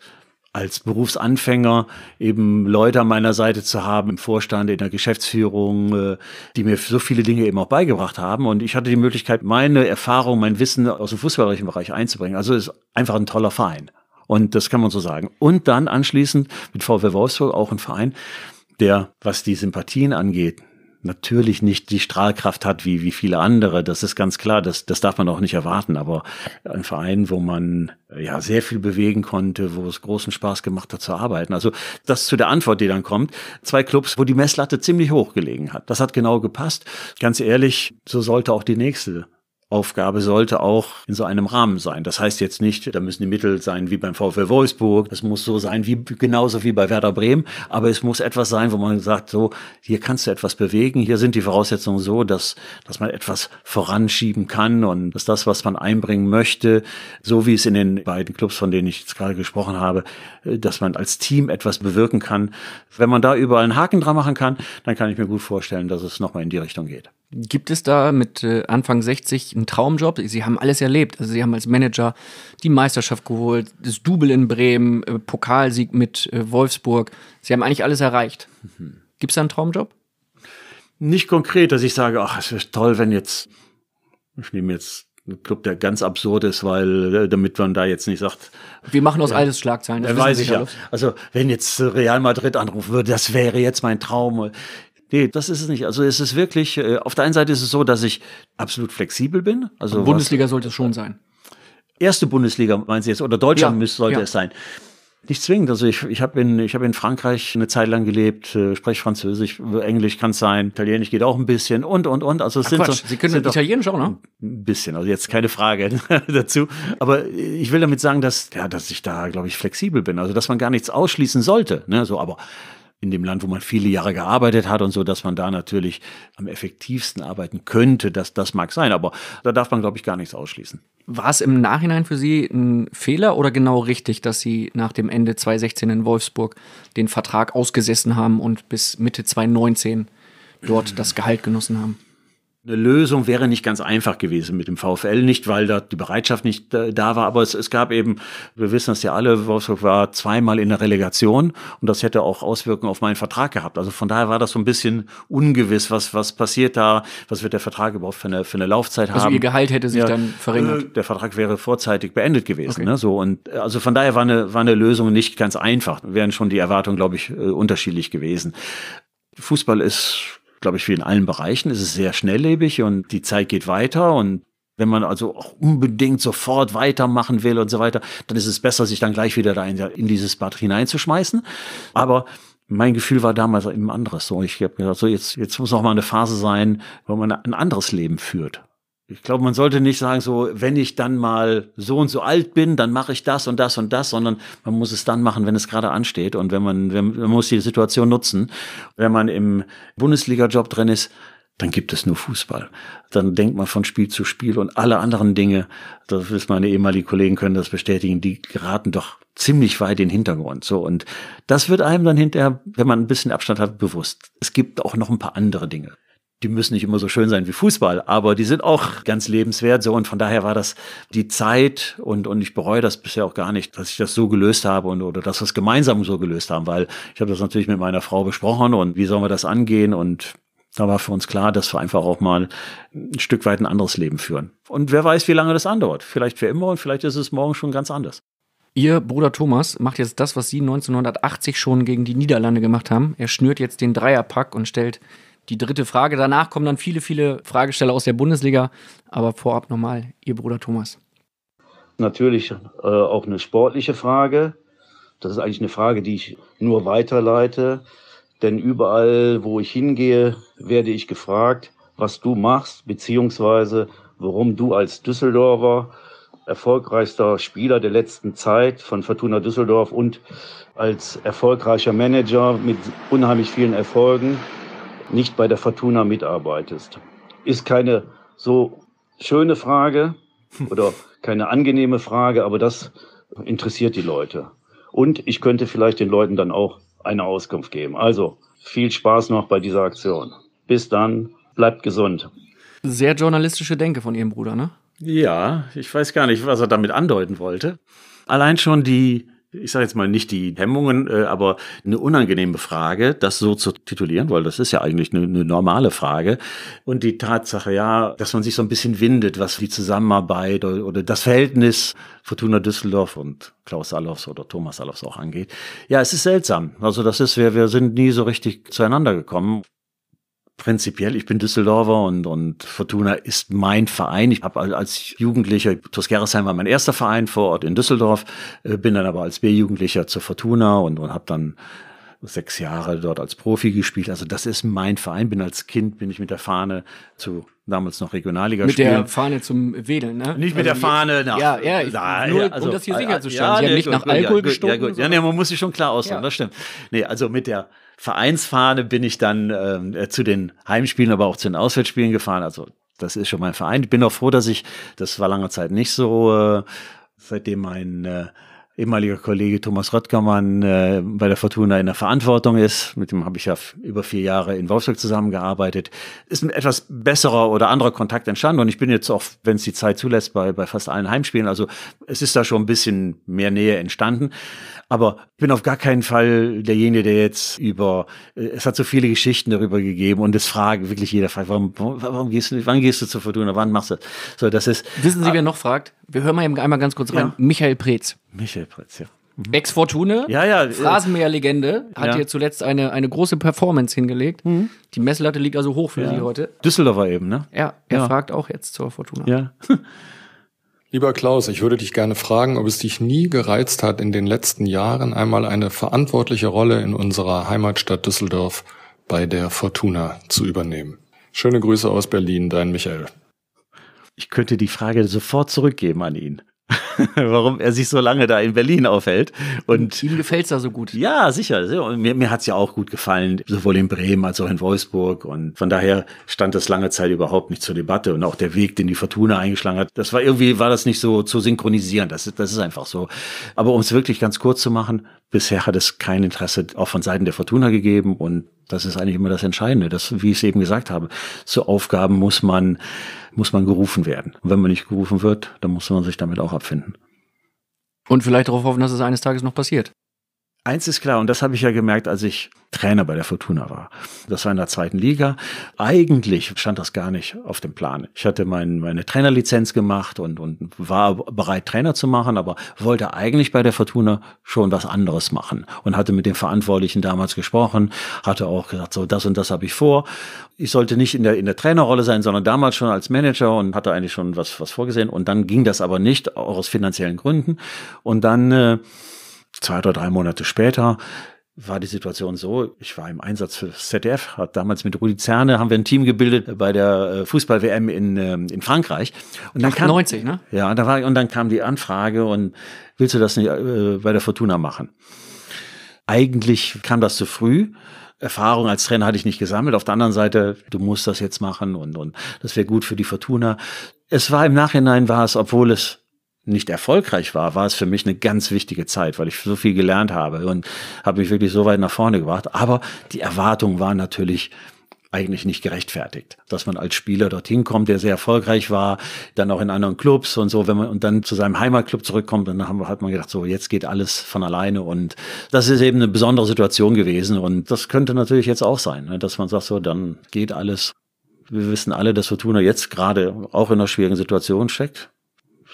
als Berufsanfänger eben Leute an meiner Seite zu haben, im Vorstand, in der Geschäftsführung, äh, die mir so viele Dinge eben auch beigebracht haben. Und ich hatte die Möglichkeit, meine Erfahrung, mein Wissen aus dem fußballerischen Bereich einzubringen. Also ist einfach ein toller Verein. Und das kann man so sagen. Und dann anschließend mit VW Wolfsburg auch ein Verein, der, was die Sympathien angeht, natürlich nicht die Strahlkraft hat wie, wie viele andere. Das ist ganz klar. Das, das darf man auch nicht erwarten. Aber ein Verein, wo man äh, ja sehr viel bewegen konnte, wo es großen Spaß gemacht hat zu arbeiten. Also das zu der Antwort, die dann kommt. Zwei Clubs, wo die Messlatte ziemlich hoch gelegen hat. Das hat genau gepasst. Ganz ehrlich, so sollte auch die nächste Aufgabe sollte auch in so einem Rahmen sein. Das heißt jetzt nicht, da müssen die Mittel sein wie beim VfL Wolfsburg, es muss so sein wie genauso wie bei Werder Bremen, aber es muss etwas sein, wo man sagt, so hier kannst du etwas bewegen, hier sind die Voraussetzungen so, dass dass man etwas voranschieben kann und dass das, was man einbringen möchte, so wie es in den beiden Clubs, von denen ich jetzt gerade gesprochen habe, äh, dass man als Team etwas bewirken kann. Wenn man da überall einen Haken dran machen kann, dann kann ich mir gut vorstellen, dass es nochmal in die Richtung geht. Gibt es da mit äh, Anfang 60 einen Traumjob? Sie haben alles erlebt. Also Sie haben als Manager die Meisterschaft geholt, das Double in Bremen, äh, Pokalsieg mit äh, Wolfsburg. Sie haben eigentlich alles erreicht. Mhm. Gibt es da einen Traumjob? Nicht konkret, dass ich sage, ach, es wäre toll, wenn jetzt, ich nehme jetzt einen Club, der ganz absurd ist, weil damit man da jetzt nicht sagt. Wir machen aus ja, alles Schlagzeilen. Das weiß ich ja. Los. Also wenn jetzt Real Madrid anrufen würde, das wäre jetzt mein Traum. Nee, das ist es nicht. Also es ist wirklich, äh, auf der einen Seite ist es so, dass ich absolut flexibel bin. Also Bundesliga was, sollte es schon sein. Erste Bundesliga meinen Sie jetzt, oder Deutschland ja, müsste, sollte ja. es sein. Nicht zwingend. Also ich, ich habe in, ich hab in Frankreich eine Zeit lang gelebt, äh, spreche Französisch, Englisch kann es sein, Italienisch geht auch ein bisschen und, und, und. Also es sind so, Sie können sind Italienisch auch, ne? Ein bisschen, also jetzt keine Frage dazu. Aber ich will damit sagen, dass, ja, dass ich da, glaube ich, flexibel bin. Also dass man gar nichts ausschließen sollte. Ne? So, aber in dem Land, wo man viele Jahre gearbeitet hat und so, dass man da natürlich am effektivsten arbeiten könnte. Das, das mag sein, aber da darf man, glaube ich, gar nichts ausschließen. War es im Nachhinein für Sie ein Fehler oder genau richtig, dass Sie nach dem Ende 2016 in Wolfsburg den Vertrag ausgesessen haben und bis Mitte 2019 dort das Gehalt genossen haben? eine Lösung wäre nicht ganz einfach gewesen mit dem VfL, nicht weil da die Bereitschaft nicht äh, da war, aber es, es gab eben, wir wissen das ja alle, Wolfsburg war zweimal in der Relegation und das hätte auch Auswirkungen auf meinen Vertrag gehabt. Also von daher war das so ein bisschen ungewiss, was, was passiert da, was wird der Vertrag überhaupt für eine, für eine Laufzeit haben. Also ihr Gehalt hätte sich ja, dann verringert. Äh, der Vertrag wäre vorzeitig beendet gewesen. Okay. Ne? So, und also von daher war eine, war eine Lösung nicht ganz einfach. Wären schon die Erwartungen, glaube ich, äh, unterschiedlich gewesen. Fußball ist glaube ich, wie in allen Bereichen. ist Es sehr schnelllebig und die Zeit geht weiter und wenn man also auch unbedingt sofort weitermachen will und so weiter, dann ist es besser, sich dann gleich wieder da in, in dieses Bad hineinzuschmeißen. Aber mein Gefühl war damals eben anderes. So, ich habe gesagt, so jetzt, jetzt muss noch mal eine Phase sein, wo man ein anderes Leben führt ich glaube, man sollte nicht sagen, so, wenn ich dann mal so und so alt bin, dann mache ich das und das und das, sondern man muss es dann machen, wenn es gerade ansteht und wenn man, wenn, man muss die Situation nutzen. Wenn man im Bundesliga-Job drin ist, dann gibt es nur Fußball. Dann denkt man von Spiel zu Spiel und alle anderen Dinge, das wissen meine ehemaligen Kollegen können das bestätigen, die geraten doch ziemlich weit in den Hintergrund. So, und das wird einem dann hinterher, wenn man ein bisschen Abstand hat, bewusst. Es gibt auch noch ein paar andere Dinge die müssen nicht immer so schön sein wie Fußball, aber die sind auch ganz lebenswert. So, und von daher war das die Zeit und, und ich bereue das bisher auch gar nicht, dass ich das so gelöst habe und oder dass wir es gemeinsam so gelöst haben, weil ich habe das natürlich mit meiner Frau besprochen und wie sollen wir das angehen und da war für uns klar, dass wir einfach auch mal ein Stück weit ein anderes Leben führen. Und wer weiß, wie lange das andauert. Vielleicht für immer und vielleicht ist es morgen schon ganz anders. Ihr Bruder Thomas macht jetzt das, was Sie 1980 schon gegen die Niederlande gemacht haben. Er schnürt jetzt den Dreierpack und stellt die dritte Frage. Danach kommen dann viele, viele Fragesteller aus der Bundesliga. Aber vorab nochmal, Ihr Bruder Thomas. Natürlich äh, auch eine sportliche Frage. Das ist eigentlich eine Frage, die ich nur weiterleite. Denn überall, wo ich hingehe, werde ich gefragt, was du machst, beziehungsweise warum du als Düsseldorfer erfolgreichster Spieler der letzten Zeit von Fortuna Düsseldorf und als erfolgreicher Manager mit unheimlich vielen Erfolgen nicht bei der Fortuna mitarbeitest? Ist keine so schöne Frage oder keine angenehme Frage, aber das interessiert die Leute. Und ich könnte vielleicht den Leuten dann auch eine Auskunft geben. Also viel Spaß noch bei dieser Aktion. Bis dann, bleibt gesund. Sehr journalistische Denke von Ihrem Bruder, ne? Ja, ich weiß gar nicht, was er damit andeuten wollte. Allein schon die ich sage jetzt mal nicht die Hemmungen, äh, aber eine unangenehme Frage, das so zu titulieren, weil das ist ja eigentlich eine, eine, normale Frage. Und die Tatsache, ja, dass man sich so ein bisschen windet, was die Zusammenarbeit oder, oder das Verhältnis Fortuna Düsseldorf und Klaus Allofs oder Thomas Allofs auch angeht. Ja, es ist seltsam. Also das ist, wir, wir sind nie so richtig zueinander gekommen prinzipiell, ich bin Düsseldorfer und, und Fortuna ist mein Verein. Ich habe als Jugendlicher, Tuskeresheim war mein erster Verein vor Ort in Düsseldorf, äh, bin dann aber als B-Jugendlicher zur Fortuna und, und habe dann sechs Jahre dort als Profi gespielt. Also das ist mein Verein. Bin als Kind, bin ich mit der Fahne zu damals noch Regionalliga Mit spielen. der Fahne zum Wedeln, ne? Nicht mit also der Fahne, na, Ja, ja, ich, na, nur, also, um das hier sicherzustellen. Ja, Sie haben nicht nach Alkohol ja, gestunken. Ja, gut. ja, nee, man muss sich schon klar ausdrücken, ja. das stimmt. Nee, also mit der Vereinsfahne bin ich dann ähm, äh, zu den Heimspielen, aber auch zu den Auswärtsspielen gefahren. Also das ist schon mein Verein. Ich bin auch froh, dass ich, das war lange Zeit nicht so, äh, seitdem mein äh, ehemaliger Kollege Thomas Röttgermann äh, bei der Fortuna in der Verantwortung ist. Mit dem habe ich ja über vier Jahre in Wolfsburg zusammengearbeitet. Ist ein etwas besserer oder anderer Kontakt entstanden und ich bin jetzt auch, wenn es die Zeit zulässt, bei, bei fast allen Heimspielen. Also es ist da schon ein bisschen mehr Nähe entstanden. Aber ich bin auf gar keinen Fall derjenige, der jetzt über, äh, es hat so viele Geschichten darüber gegeben und es fragt wirklich jeder, fragt, warum, warum gehst du, wann gehst du zur Fortuna, wann machst du das? So, das ist. Wissen Sie, ah wer noch fragt? Wir hören mal eben einmal ganz kurz rein. Ja. Michael Preetz. Michael Preetz, ja. Mhm. Ex-Fortune, ja, ja. Äh, rasenmäher legende hat ja. hier zuletzt eine, eine große Performance hingelegt. Mhm. Die Messlatte liegt also hoch für ja. Sie heute. Düsseldorfer eben, ne? Ja, er fragt auch jetzt zur Fortuna. Ja. Lieber Klaus, ich würde dich gerne fragen, ob es dich nie gereizt hat, in den letzten Jahren einmal eine verantwortliche Rolle in unserer Heimatstadt Düsseldorf bei der Fortuna zu übernehmen. Schöne Grüße aus Berlin, dein Michael. Ich könnte die Frage sofort zurückgeben an ihn. warum er sich so lange da in Berlin aufhält. Und ihm gefällt es da so gut. Ja, sicher. mir, mir hat es ja auch gut gefallen, sowohl in Bremen als auch in Wolfsburg. Und von daher stand das lange Zeit überhaupt nicht zur Debatte. Und auch der Weg, den die Fortuna eingeschlagen hat, das war irgendwie, war das nicht so zu synchronisieren. Das, ist das ist einfach so. Aber um es wirklich ganz kurz zu machen, bisher hat es kein Interesse auch von Seiten der Fortuna gegeben. Und das ist eigentlich immer das Entscheidende. Das, wie ich es eben gesagt habe, zu Aufgaben muss man muss man gerufen werden. Und wenn man nicht gerufen wird, dann muss man sich damit auch abfinden. Und vielleicht darauf hoffen, dass es eines Tages noch passiert. Eins ist klar, und das habe ich ja gemerkt, als ich Trainer bei der Fortuna war. Das war in der zweiten Liga. Eigentlich stand das gar nicht auf dem Plan. Ich hatte mein, meine Trainerlizenz gemacht und, und war bereit, Trainer zu machen, aber wollte eigentlich bei der Fortuna schon was anderes machen und hatte mit dem Verantwortlichen damals gesprochen, hatte auch gesagt, so das und das habe ich vor. Ich sollte nicht in der, in der Trainerrolle sein, sondern damals schon als Manager und hatte eigentlich schon was, was vorgesehen. Und dann ging das aber nicht, auch aus finanziellen Gründen. Und dann... Äh, zwei oder drei Monate später war die Situation so, ich war im Einsatz für das ZDF, hat damals mit Rudi Zerne, haben wir ein Team gebildet bei der äh, Fußball-WM in, ähm, in Frankreich. Und dann 98, kam, ne? Ja, da war, und dann kam die Anfrage und willst du das nicht äh, bei der Fortuna machen? Eigentlich kam das zu früh. Erfahrung als Trainer hatte ich nicht gesammelt. Auf der anderen Seite, du musst das jetzt machen und, und das wäre gut für die Fortuna. Es war im Nachhinein war es, obwohl es nicht erfolgreich war, war es für mich eine ganz wichtige Zeit, weil ich so viel gelernt habe und habe mich wirklich so weit nach vorne gebracht. Aber die Erwartung war natürlich eigentlich nicht gerechtfertigt, dass man als Spieler dorthin kommt, der sehr erfolgreich war, dann auch in anderen Clubs und so, wenn man und dann zu seinem Heimatclub zurückkommt, dann haben, hat man gedacht, so jetzt geht alles von alleine und das ist eben eine besondere Situation gewesen und das könnte natürlich jetzt auch sein, ne, dass man sagt, so dann geht alles. Wir wissen alle, dass Fortuna jetzt gerade auch in einer schwierigen Situation steckt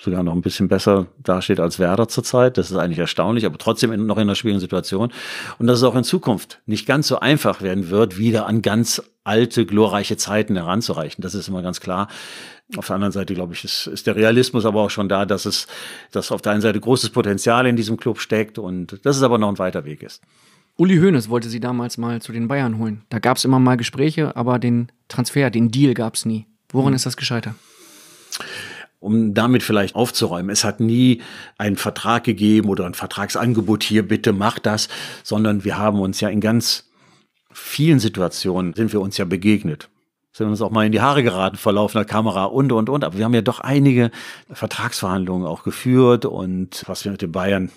sogar noch ein bisschen besser dasteht als Werder zurzeit. Das ist eigentlich erstaunlich, aber trotzdem noch in einer schwierigen Situation. Und dass es auch in Zukunft nicht ganz so einfach werden wird, wieder an ganz alte, glorreiche Zeiten heranzureichen. Das ist immer ganz klar. Auf der anderen Seite, glaube ich, ist, ist der Realismus aber auch schon da, dass es, dass auf der einen Seite großes Potenzial in diesem Club steckt und dass es aber noch ein weiter Weg ist. Uli Hoeneß wollte sie damals mal zu den Bayern holen. Da gab es immer mal Gespräche, aber den Transfer, den Deal gab es nie. Woran hm. ist das gescheitert? um damit vielleicht aufzuräumen. Es hat nie einen Vertrag gegeben oder ein Vertragsangebot, hier bitte mach das, sondern wir haben uns ja in ganz vielen Situationen sind wir uns ja begegnet sind uns auch mal in die Haare geraten vor laufender Kamera und, und, und. Aber wir haben ja doch einige Vertragsverhandlungen auch geführt und was wir mit den Bayern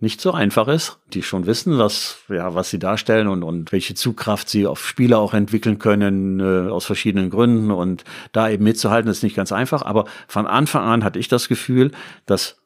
nicht so einfach ist, die schon wissen, was, ja, was sie darstellen und, und welche Zugkraft sie auf Spieler auch entwickeln können, äh, aus verschiedenen Gründen. Und da eben mitzuhalten, ist nicht ganz einfach. Aber von Anfang an hatte ich das Gefühl, dass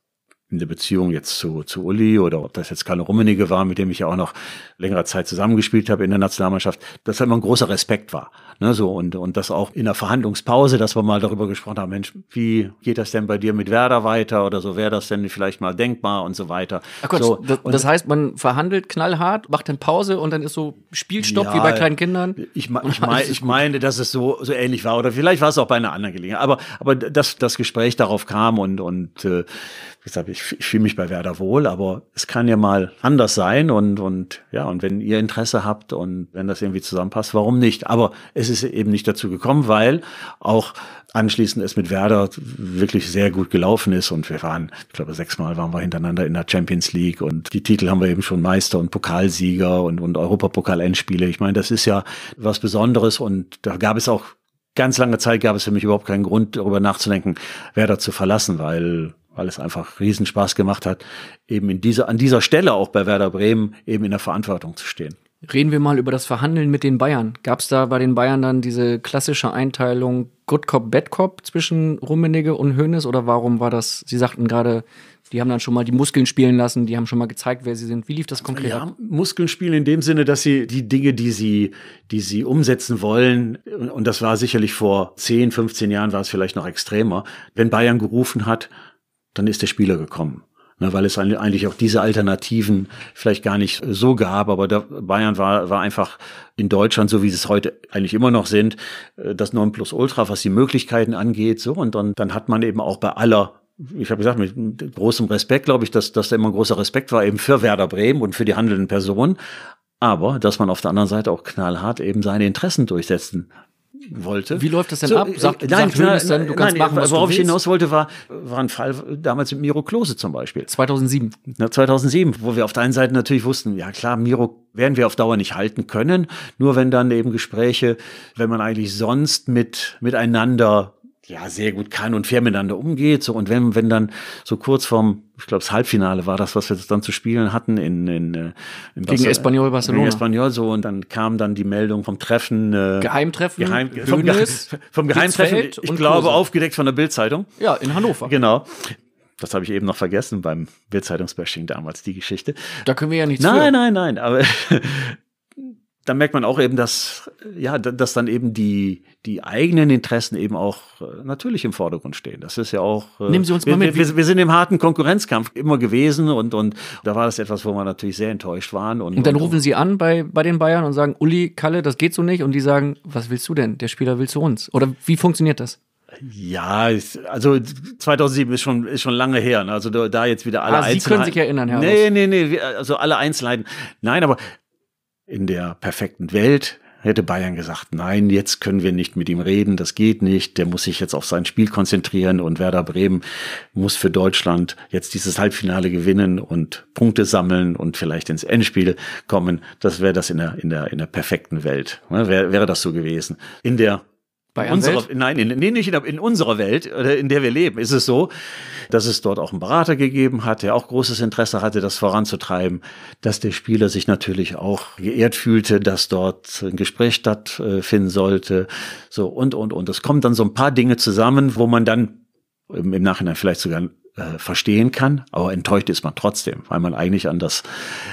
in der Beziehung jetzt zu, zu Uli oder ob das jetzt Karl Rummenige war, mit dem ich ja auch noch längere Zeit zusammengespielt habe in der Nationalmannschaft, dass halt immer ein großer Respekt war. Ne, so und, und das auch in der Verhandlungspause, dass wir mal darüber gesprochen haben, Mensch, wie geht das denn bei dir mit Werder weiter oder so, wäre das denn vielleicht mal denkbar und so weiter. Ach Gott, so, das, das, heißt, man verhandelt knallhart, macht dann Pause und dann ist so Spielstopp ja, wie bei kleinen Kindern. Ich, ich, ich, mein, ich meine, dass es so, so ähnlich war oder vielleicht war es auch bei einer anderen Gelegenheit, aber, aber das, das Gespräch darauf kam und, und äh, wie gesagt, ich ich fühle mich bei Werder wohl, aber es kann ja mal anders sein und, und ja, und wenn ihr Interesse habt und wenn das irgendwie zusammenpasst, warum nicht? Aber es ist eben nicht dazu gekommen, weil auch anschließend es mit Werder wirklich sehr gut gelaufen ist und wir waren, ich glaube, sechsmal waren wir hintereinander in der Champions League und die Titel haben wir eben schon Meister und Pokalsieger und, und Europapokal-Endspiele. Ich meine, das ist ja was Besonderes und da gab es auch ganz lange Zeit gab es für mich überhaupt keinen Grund, darüber nachzudenken, Werder zu verlassen, weil weil es einfach Riesenspaß gemacht hat, eben in dieser, an dieser Stelle auch bei Werder Bremen eben in der Verantwortung zu stehen. Reden wir mal über das Verhandeln mit den Bayern. Gab es da bei den Bayern dann diese klassische Einteilung Good Cop, Bad Cop zwischen Rummenigge und Hoeneß? Oder warum war das, Sie sagten gerade, die haben dann schon mal die Muskeln spielen lassen, die haben schon mal gezeigt, wer sie sind. Wie lief das konkret? Ja, Muskeln spielen in dem Sinne, dass sie die Dinge, die sie, die sie umsetzen wollen, und das war sicherlich vor 10, 15 Jahren war es vielleicht noch extremer, wenn Bayern gerufen hat, dann ist der Spieler gekommen. Ne, weil es eigentlich auch diese Alternativen vielleicht gar nicht so gab, aber da Bayern war, war einfach in Deutschland, so wie sie es heute eigentlich immer noch sind, äh, das Nonplusultra, was die Möglichkeiten angeht, so und dann, dann hat man eben auch bei aller ich habe gesagt, mit großem Respekt, glaube ich, dass, dass da immer ein großer Respekt war eben für Werder Bremen und für die handelnden Personen. Aber dass man auf der anderen Seite auch knallhart eben seine Interessen durchsetzen wollte. Wie läuft das denn so, ab? Äh, sagt, nein, sagt Hönes dann, du äh, kannst nein, machen, was Worauf ich hinaus wollte, war, war ein Fall äh, damals mit Miro Klose zum Beispiel. 2007. Na, 2007, wo wir auf der einen Seite natürlich wussten, ja klar, Miro werden wir auf Dauer nicht halten können, nur wenn dann eben Gespräche, wenn man eigentlich sonst mit miteinander ja sehr gut kann und fair miteinander umgeht. So, und wenn, wenn dann so kurz vorm, ich glaube, das Halbfinale war das, was wir dann zu spielen hatten in, in, äh, in gegen Barcelona, Espanyol Barcelona. Gegen Espanyol so und dann kam dann die Meldung vom Treffen. Äh, Geheimtreffen. Geheim, vom, Hönes, Ge vom Geheimtreffen. Hitzfeld ich glaube, Klose. aufgedeckt von der Bildzeitung. Ja, in Hannover. Genau. Das habe ich eben noch vergessen beim Bildzeitungsbashing damals, die Geschichte. Da können wir ja nichts Nein, für. nein, nein, aber da merkt man auch eben, dass, ja, dass dann eben die, die eigenen Interessen eben auch äh, natürlich im Vordergrund stehen. Das ist ja auch. Äh, Nehmen Sie uns mal mit. Wir, wir, sind im harten Konkurrenzkampf immer gewesen und, und da war das etwas, wo wir natürlich sehr enttäuscht waren. Und, und dann und, rufen Sie an bei, bei den Bayern und sagen, Uli, Kalle, das geht so nicht. Und die sagen, was willst du denn? Der Spieler will zu uns. Oder wie funktioniert das? Ja, also 2007 ist schon, ist schon lange her. Ne? Also da jetzt wieder alle ah, Sie Einzelheiten. Sie können sich erinnern, Herr Nee, nee, nee, also alle Einzelheiten. Nein, aber in der perfekten Welt hätte Bayern gesagt, nein, jetzt können wir nicht mit ihm reden, das geht nicht, der muss sich jetzt auf sein Spiel konzentrieren und Werder Bremen muss für Deutschland jetzt dieses Halbfinale gewinnen und Punkte sammeln und vielleicht ins Endspiel kommen. Das wäre das in der, in der, in der perfekten Welt, ne? wäre das so gewesen. In der bei unserer, nein, in, nee, nicht in, in, unserer Welt, äh, in der wir leben, ist es so, dass es dort auch einen Berater gegeben hat, der auch großes Interesse hatte, das voranzutreiben, dass der Spieler sich natürlich auch geehrt fühlte, dass dort ein Gespräch stattfinden sollte, so und, und, und. Es kommen dann so ein paar Dinge zusammen, wo man dann im Nachhinein vielleicht sogar äh, verstehen kann, aber enttäuscht ist man trotzdem, weil man eigentlich an das,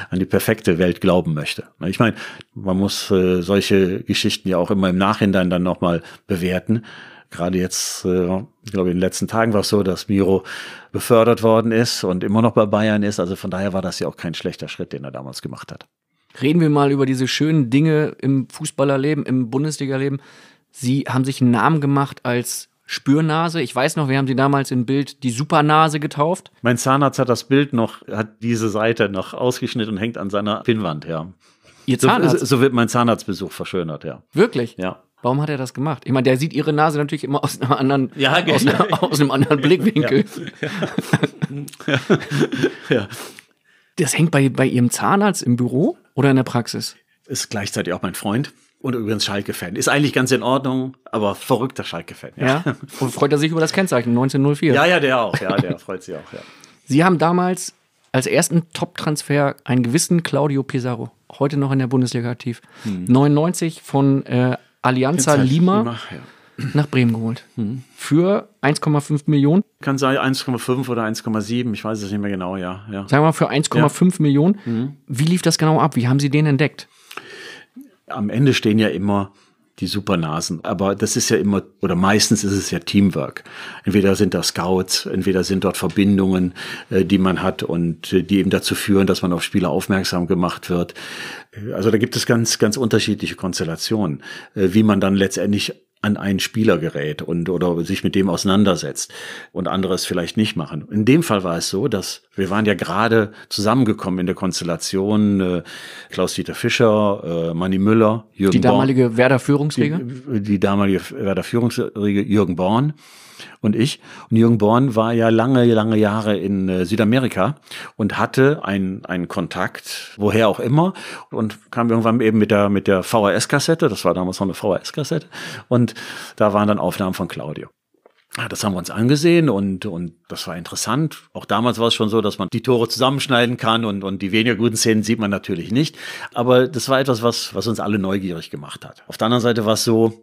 an die perfekte Welt glauben möchte. Ich meine, man muss äh, solche Geschichten ja auch immer im Nachhinein dann nochmal bewerten. Gerade jetzt, äh, ich glaube, in den letzten Tagen war es so, dass Miro befördert worden ist und immer noch bei Bayern ist. Also von daher war das ja auch kein schlechter Schritt, den er damals gemacht hat. Reden wir mal über diese schönen Dinge im Fußballerleben, im Bundesliga-Leben. Sie haben sich einen Namen gemacht als Spürnase. Ich weiß noch, wir haben sie damals im Bild die Supernase getauft. Mein Zahnarzt hat das Bild noch, hat diese Seite noch ausgeschnitten und hängt an seiner Pinnwand, ja. Ihr Zahnarzt? So, so wird mein Zahnarztbesuch verschönert, ja. Wirklich? Ja. Warum hat er das gemacht? Ich meine, der sieht ihre Nase natürlich immer aus, einer anderen, ja, aus, einer, aus einem anderen Blickwinkel. Ja. Ja. ja. Das hängt bei, bei Ihrem Zahnarzt im Büro oder in der Praxis? Ist gleichzeitig auch mein Freund. Und übrigens Schalke-Fan. Ist eigentlich ganz in Ordnung, aber verrückter Schalke-Fan. Ja. ja. Und freut er sich über das Kennzeichen 1904. Ja, ja, der auch. Ja, der freut sich auch. Ja. Sie haben damals als ersten Top-Transfer einen gewissen Claudio Pizarro, heute noch in der Bundesliga aktiv, hm. 99 von äh, Alianza Lima, Lima ja. nach Bremen geholt. Hm. Für 1,5 Millionen. Kann sein 1,5 oder 1,7, ich weiß es nicht mehr genau, ja. ja. Sagen wir mal für 1,5 Millionen. Hm. Wie lief das genau ab? Wie haben Sie den entdeckt? am Ende stehen ja immer die Supernasen. Aber das ist ja immer, oder meistens ist es ja Teamwork. Entweder sind da Scouts, entweder sind dort Verbindungen, äh, die man hat und äh, die eben dazu führen, dass man auf Spieler aufmerksam gemacht wird. Äh, also da gibt es ganz, ganz unterschiedliche Konstellationen, wie man dann letztendlich an einen Spieler gerät und oder sich mit dem auseinandersetzt und andere es vielleicht nicht machen. In dem Fall war es so, dass wir waren ja gerade zusammengekommen in der Konstellation äh, Klaus-Dieter Fischer, äh, Manni Müller, Jürgen Born. Die damalige Werder-Führungsriege? Die, die, damalige Werder-Führungsriege, Jürgen Born und ich. Und Jürgen Born war ja lange, lange Jahre in äh, Südamerika und hatte einen, einen Kontakt, woher auch immer, und kam irgendwann eben mit der, mit der VHS-Kassette, das war damals noch eine VHS-Kassette, und da waren dann Aufnahmen von Claudio. Ah, das haben wir uns angesehen und, und das war interessant. Auch damals war es schon so, dass man die Tore zusammenschneiden kann und, und die weniger guten Szenen sieht man natürlich nicht. Aber das war etwas, was, was uns alle neugierig gemacht hat. Auf der anderen Seite war es so,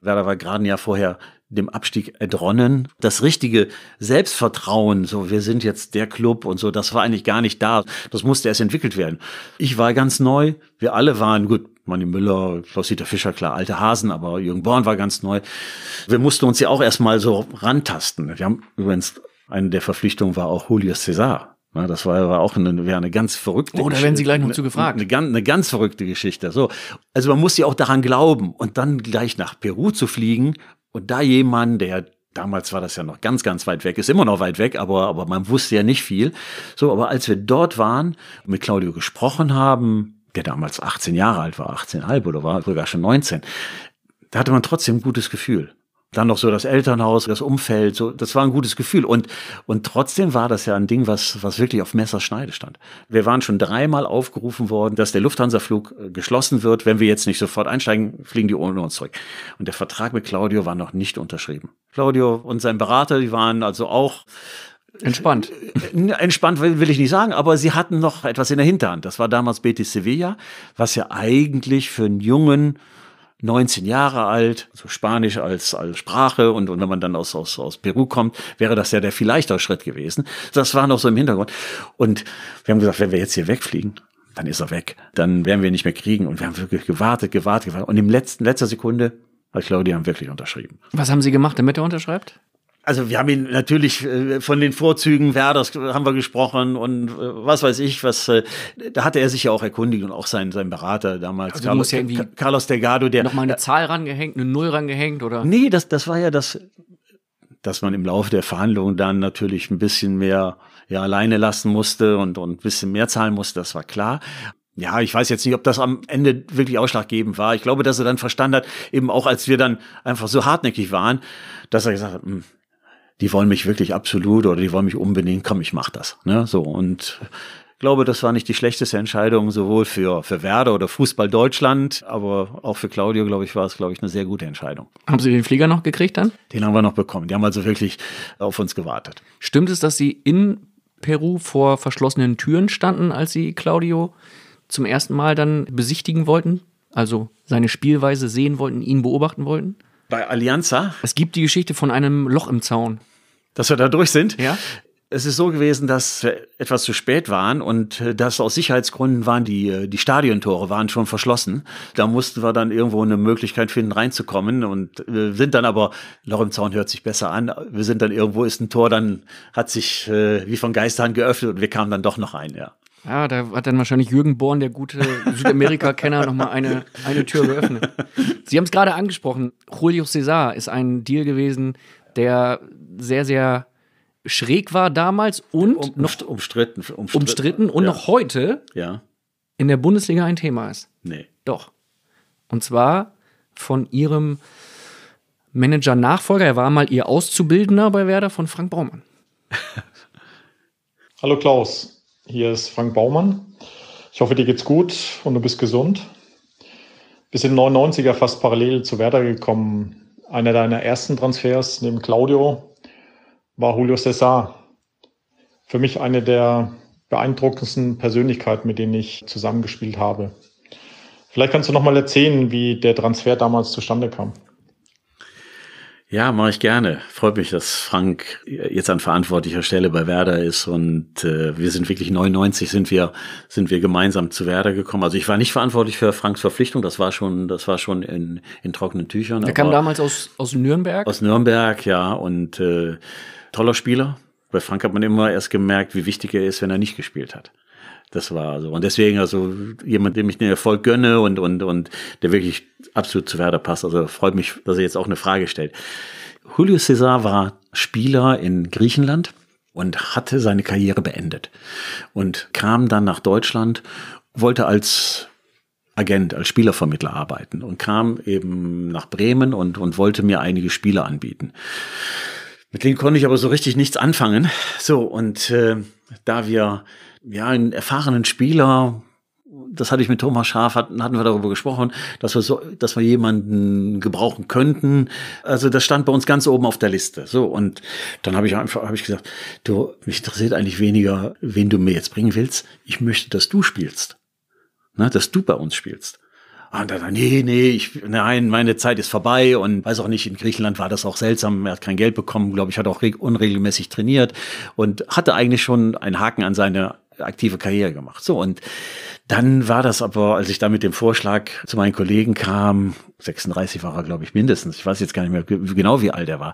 Werder war gerade ein Jahr vorher dem Abstieg erdronnen. Das richtige Selbstvertrauen, so wir sind jetzt der Club und so, das war eigentlich gar nicht da. Das musste erst entwickelt werden. Ich war ganz neu, wir alle waren gut. Manni Müller, Klaus-Dieter Fischer, klar, alte Hasen, aber Jürgen Born war ganz neu. Wir mussten uns ja auch erstmal so rantasten. Wir haben übrigens, eine der Verpflichtungen war auch Julius Cesar, das war, ja auch eine, wäre eine ganz verrückte Oder oh, Geschichte. Oder werden Sie gleich noch zu gefragt. Eine, eine, eine, ganz verrückte Geschichte. So. Also man muss ja auch daran glauben. Und dann gleich nach Peru zu fliegen, und da jemand, der damals war das ja noch ganz, ganz weit weg, ist immer noch weit weg, aber, aber man wusste ja nicht viel. So, aber als wir dort waren, und mit Claudio gesprochen haben, der damals 18 Jahre alt war, 18,5 oder war sogar schon 19, da hatte man trotzdem ein gutes Gefühl dann noch so das Elternhaus, das Umfeld, so, das war ein gutes Gefühl. Und, und trotzdem war das ja ein Ding, was, was wirklich auf Messerschneide stand. Wir waren schon dreimal aufgerufen worden, dass der Lufthansa-Flug äh, geschlossen wird. Wenn wir jetzt nicht sofort einsteigen, fliegen die ohne uns zurück. Und der Vertrag mit Claudio war noch nicht unterschrieben. Claudio und sein Berater, die waren also auch äh, Entspannt. Äh, entspannt will ich nicht sagen, aber sie hatten noch etwas in der Hinterhand. Das war damals Betis Sevilla, was ja eigentlich für einen jungen 19 Jahre alt, also Spanisch als, als Sprache und, und wenn man dann aus, aus, aus Peru kommt, wäre das ja der viel leichter Schritt gewesen. Das war noch so im Hintergrund. Und wir haben gesagt, wenn wir jetzt hier wegfliegen, dann ist er weg. Dann werden wir ihn nicht mehr kriegen. Und wir haben wirklich gewartet, gewartet, gewartet. Und im letzten, letzter Sekunde hat Claudia wirklich unterschrieben. Was haben Sie gemacht, damit er unterschreibt? also wir haben ihn natürlich äh, von den Vorzügen Werders haben wir gesprochen und äh, was weiß ich, was äh, da hatte er sich ja auch erkundigt und auch sein, sein Berater damals, also Carlos, ja Carlos Delgado, der. Nochmal eine Zahl rangehängt, eine Null rangehängt, oder? Nee, das, das war ja das, dass man im Laufe der Verhandlungen dann natürlich ein bisschen mehr ja, alleine lassen musste und, und ein bisschen mehr zahlen musste, das war klar. Ja, ich weiß jetzt nicht, ob das am Ende wirklich ausschlaggebend war. Ich glaube, dass er dann verstanden hat, eben auch als wir dann einfach so hartnäckig waren, dass er gesagt hat, hm, die wollen mich wirklich absolut oder die wollen mich unbedingt, komm, ich mach das. Ne? So, und ich glaube, das war nicht die schlechteste Entscheidung, sowohl für, für Werder oder Fußball Deutschland, aber auch für Claudio, glaube ich, war es, glaube ich, eine sehr gute Entscheidung. Haben Sie den Flieger noch gekriegt dann? Den haben wir noch bekommen. Die haben also wirklich auf uns gewartet. Stimmt es, dass Sie in Peru vor verschlossenen Türen standen, als Sie Claudio zum ersten Mal dann besichtigen wollten? Also seine Spielweise sehen wollten, ihn beobachten wollten? bei Alianza. Es gibt die Geschichte von einem Loch im Zaun. Dass wir da durch sind? Ja. Es ist so gewesen, dass wir etwas zu spät waren und äh, dass aus Sicherheitsgründen waren die, äh, die Stadiontore waren schon verschlossen. Da mussten wir dann irgendwo eine Möglichkeit finden, reinzukommen und äh, sind dann aber, Loch im Zaun hört sich besser an, wir sind dann irgendwo, ist ein Tor, dann hat sich äh, wie von Geistern geöffnet und wir kamen dann doch noch rein, ja. Ja, da hat dann wahrscheinlich Jürgen Born, der gute Südamerika-Kenner, nochmal eine, eine Tür geöffnet. Sie haben es gerade angesprochen. Julio César ist ein Deal gewesen, der sehr, sehr schräg war damals und um, noch umstritten, umstritten, umstritten und ja. noch heute ja. in der Bundesliga ein Thema ist. Nee. Doch. Und zwar von ihrem Manager-Nachfolger. Er war mal ihr Auszubildender bei Werder von Frank Baumann. Hallo Klaus. Hier ist Frank Baumann. Ich hoffe, dir geht's gut und du bist gesund. Bis im 99er fast parallel zu Werder gekommen. Einer deiner ersten Transfers neben Claudio war Julio Cesar. Für mich eine der beeindruckendsten Persönlichkeiten, mit denen ich zusammengespielt habe. Vielleicht kannst du noch mal erzählen, wie der Transfer damals zustande kam. Ja, mache ich gerne. Freut mich, dass Frank jetzt an verantwortlicher Stelle bei Werder ist und äh, wir sind wirklich 99 sind wir sind wir gemeinsam zu Werder gekommen. Also ich war nicht verantwortlich für Franks Verpflichtung, das war schon das war schon in, in trockenen Tüchern. Er kam damals aus aus Nürnberg. Aus Nürnberg, ja und äh, toller Spieler. Bei Frank hat man immer erst gemerkt, wie wichtig er ist, wenn er nicht gespielt hat. Das war so. Und deswegen, also jemand, dem ich den Erfolg gönne und, und, und der wirklich absolut zu Werder passt. Also freut mich, dass er jetzt auch eine Frage stellt. Julio César war Spieler in Griechenland und hatte seine Karriere beendet und kam dann nach Deutschland, wollte als Agent, als Spielervermittler arbeiten und kam eben nach Bremen und, und wollte mir einige Spiele anbieten. Mit denen konnte ich aber so richtig nichts anfangen. So, und äh, da wir ja, einen erfahrenen Spieler, das hatte ich mit Thomas Schaaf, hatten, hatten wir darüber gesprochen, dass wir, so, dass wir jemanden gebrauchen könnten. Also das stand bei uns ganz oben auf der Liste. So, und dann habe ich einfach hab ich gesagt, du, mich interessiert eigentlich weniger, wen du mir jetzt bringen willst. Ich möchte, dass du spielst. Ne, dass du bei uns spielst. Ah, und dann, nee, nee, ich, nein, meine Zeit ist vorbei und weiß auch nicht, in Griechenland war das auch seltsam, er hat kein Geld bekommen, glaube ich, hat auch unregelmäßig trainiert und hatte eigentlich schon einen Haken an seine aktive Karriere gemacht. So, und dann war das aber, als ich da mit dem Vorschlag zu meinen Kollegen kam, 36 war er, glaube ich, mindestens. Ich weiß jetzt gar nicht mehr genau, wie alt er war.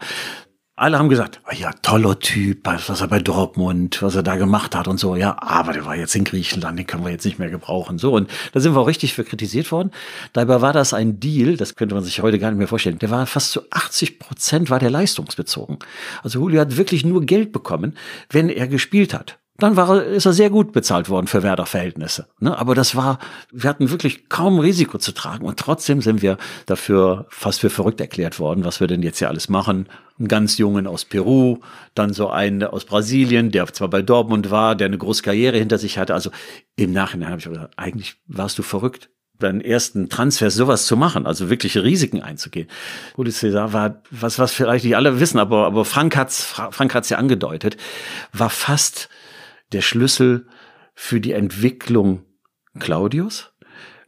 Alle haben gesagt, oh ja, toller Typ, was er bei Dortmund, was er da gemacht hat und so. Ja, aber der war jetzt in Griechenland, den können wir jetzt nicht mehr gebrauchen. So, und da sind wir auch richtig für kritisiert worden. Dabei war das ein Deal, das könnte man sich heute gar nicht mehr vorstellen. Der war fast zu 80 Prozent war der leistungsbezogen. Also Julio hat wirklich nur Geld bekommen, wenn er gespielt hat dann war, ist er sehr gut bezahlt worden für Werder-Verhältnisse. Ne? Aber das war, wir hatten wirklich kaum Risiko zu tragen und trotzdem sind wir dafür fast für verrückt erklärt worden, was wir denn jetzt hier alles machen. Einen ganz Jungen aus Peru, dann so einen aus Brasilien, der zwar bei Dortmund war, der eine große Karriere hinter sich hatte. Also im Nachhinein habe ich gesagt, eigentlich warst du verrückt deinen ersten Transfer sowas zu machen, also wirkliche Risiken einzugehen. Julio César war, was, was vielleicht nicht alle wissen, aber, aber Frank hat's, Frank hat's ja angedeutet, war fast der Schlüssel für die Entwicklung Claudius.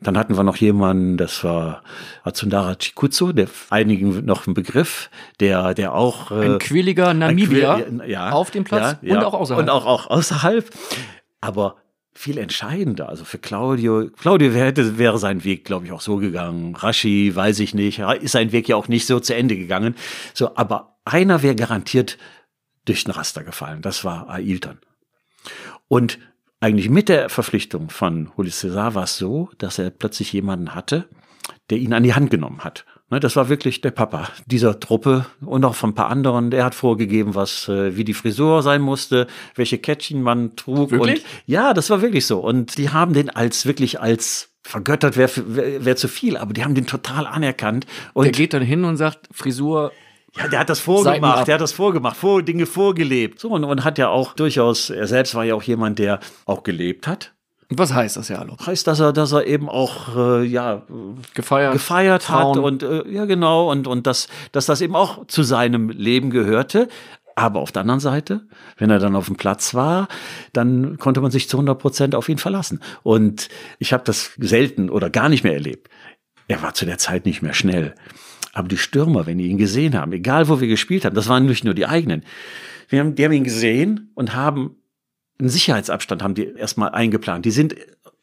Dann hatten wir noch jemanden, das war Atsundara Chikutsu, der einigen noch ein Begriff, der, der auch. Äh, ein quilliger Namibia ein Quil, ja, auf dem Platz ja, ja, und auch außerhalb. Und auch, auch außerhalb. Aber viel entscheidender. Also für Claudio, Claudio hätte, wäre sein Weg, glaube ich, auch so gegangen. Rashi, weiß ich nicht, ist sein Weg ja auch nicht so zu Ende gegangen. So, aber einer wäre garantiert durch den Raster gefallen. Das war Ailton. Und eigentlich mit der Verpflichtung von Julius César war es so, dass er plötzlich jemanden hatte, der ihn an die Hand genommen hat. Ne, das war wirklich der Papa dieser Truppe und auch von ein paar anderen. Der hat vorgegeben, was, äh, wie die Frisur sein musste, welche Kettchen man trug. Wirklich? Und ja, das war wirklich so. Und die haben den als wirklich als vergöttert wäre wär, wär zu viel, aber die haben den total anerkannt. Und der geht dann hin und sagt, Frisur ja, der hat das vorgemacht, der hat das vorgemacht, vor, Dinge vorgelebt. So, und, und hat ja auch durchaus, er selbst war ja auch jemand, der auch gelebt hat. Was heißt das ja, Alok? Heißt, dass er, dass er eben auch äh, ja gefeiert, gefeiert hat und äh, ja genau und und dass, dass das eben auch zu seinem Leben gehörte. Aber auf der anderen Seite, wenn er dann auf dem Platz war, dann konnte man sich zu 100 Prozent auf ihn verlassen. Und ich habe das selten oder gar nicht mehr erlebt. Er war zu der Zeit nicht mehr schnell. Aber die Stürmer, wenn die ihn gesehen haben, egal wo wir gespielt haben, das waren nicht nur die eigenen. Wir haben, die haben ihn gesehen und haben einen Sicherheitsabstand haben die erstmal eingeplant. Die sind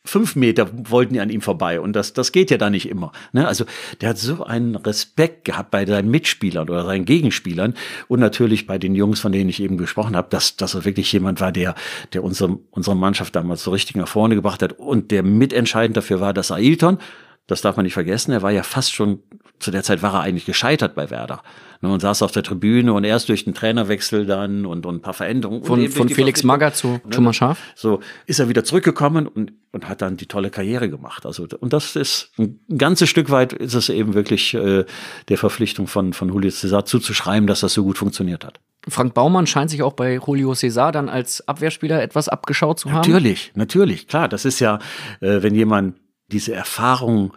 fünf Meter wollten die an ihm vorbei und das, das geht ja da nicht immer. Ne? Also der hat so einen Respekt gehabt bei seinen Mitspielern oder seinen Gegenspielern und natürlich bei den Jungs, von denen ich eben gesprochen habe, dass, dass er wirklich jemand war, der, der unsere, unsere Mannschaft damals so richtig nach vorne gebracht hat und der mitentscheidend dafür war, dass Ailton, das darf man nicht vergessen, er war ja fast schon zu der Zeit war er eigentlich gescheitert bei Werder. Ne, und saß auf der Tribüne und erst durch den Trainerwechsel dann und, und ein paar Veränderungen. Von, von Felix Magger zu ne, Thomas Schaaf. So ist er wieder zurückgekommen und, und hat dann die tolle Karriere gemacht. Also, und das ist ein ganzes Stück weit ist es eben wirklich äh, der Verpflichtung von, von Julio César zuzuschreiben, dass das so gut funktioniert hat. Frank Baumann scheint sich auch bei Julio César dann als Abwehrspieler etwas abgeschaut zu haben. Natürlich, natürlich, klar. Das ist ja, äh, wenn jemand diese Erfahrung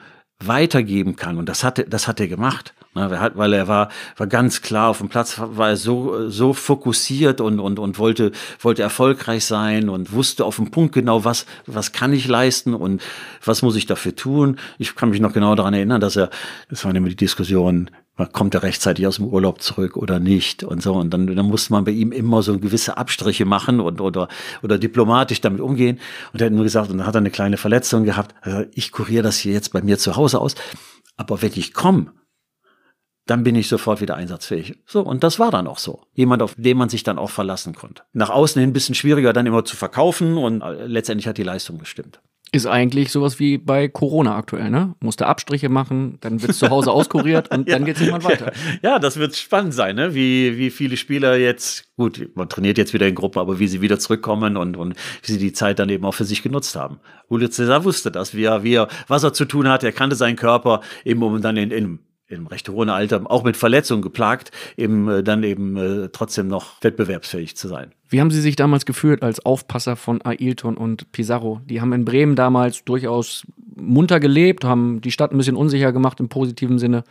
weitergeben kann. Und das hat, das hat er gemacht. Ne, weil er war, war ganz klar auf dem Platz, war er so, so fokussiert und, und, und wollte, wollte erfolgreich sein und wusste auf dem Punkt genau, was, was kann ich leisten und was muss ich dafür tun. Ich kann mich noch genau daran erinnern, dass er, das war nämlich die Diskussion kommt er rechtzeitig aus dem Urlaub zurück oder nicht und so. Und dann, dann musste man bei ihm immer so gewisse Abstriche machen und oder, oder diplomatisch damit umgehen. Und er hat nur gesagt, und dann hat er eine kleine Verletzung gehabt. ich kuriere das hier jetzt bei mir zu Hause aus. Aber wenn ich komme, dann bin ich sofort wieder einsatzfähig. So, und das war dann auch so. Jemand, auf den man sich dann auch verlassen konnte. Nach außen hin ein bisschen schwieriger, dann immer zu verkaufen und äh, letztendlich hat die Leistung gestimmt. Ist eigentlich sowas wie bei Corona aktuell, ne? Musste Abstriche machen, dann wird zu Hause auskuriert und ja. dann geht es irgendwann weiter. Ja, das wird spannend sein, ne? Wie, wie viele Spieler jetzt, gut, man trainiert jetzt wieder in Gruppen, aber wie sie wieder zurückkommen und, und wie sie die Zeit dann eben auch für sich genutzt haben. Julio Cesar wusste das, wie er, wie er, was er zu tun hat, er kannte seinen Körper eben, um dann in, in im recht hohen Alter, auch mit Verletzungen geplagt, eben äh, dann eben äh, trotzdem noch wettbewerbsfähig zu sein. Wie haben Sie sich damals gefühlt als Aufpasser von Ailton und Pizarro? Die haben in Bremen damals durchaus munter gelebt, haben die Stadt ein bisschen unsicher gemacht im positiven Sinne.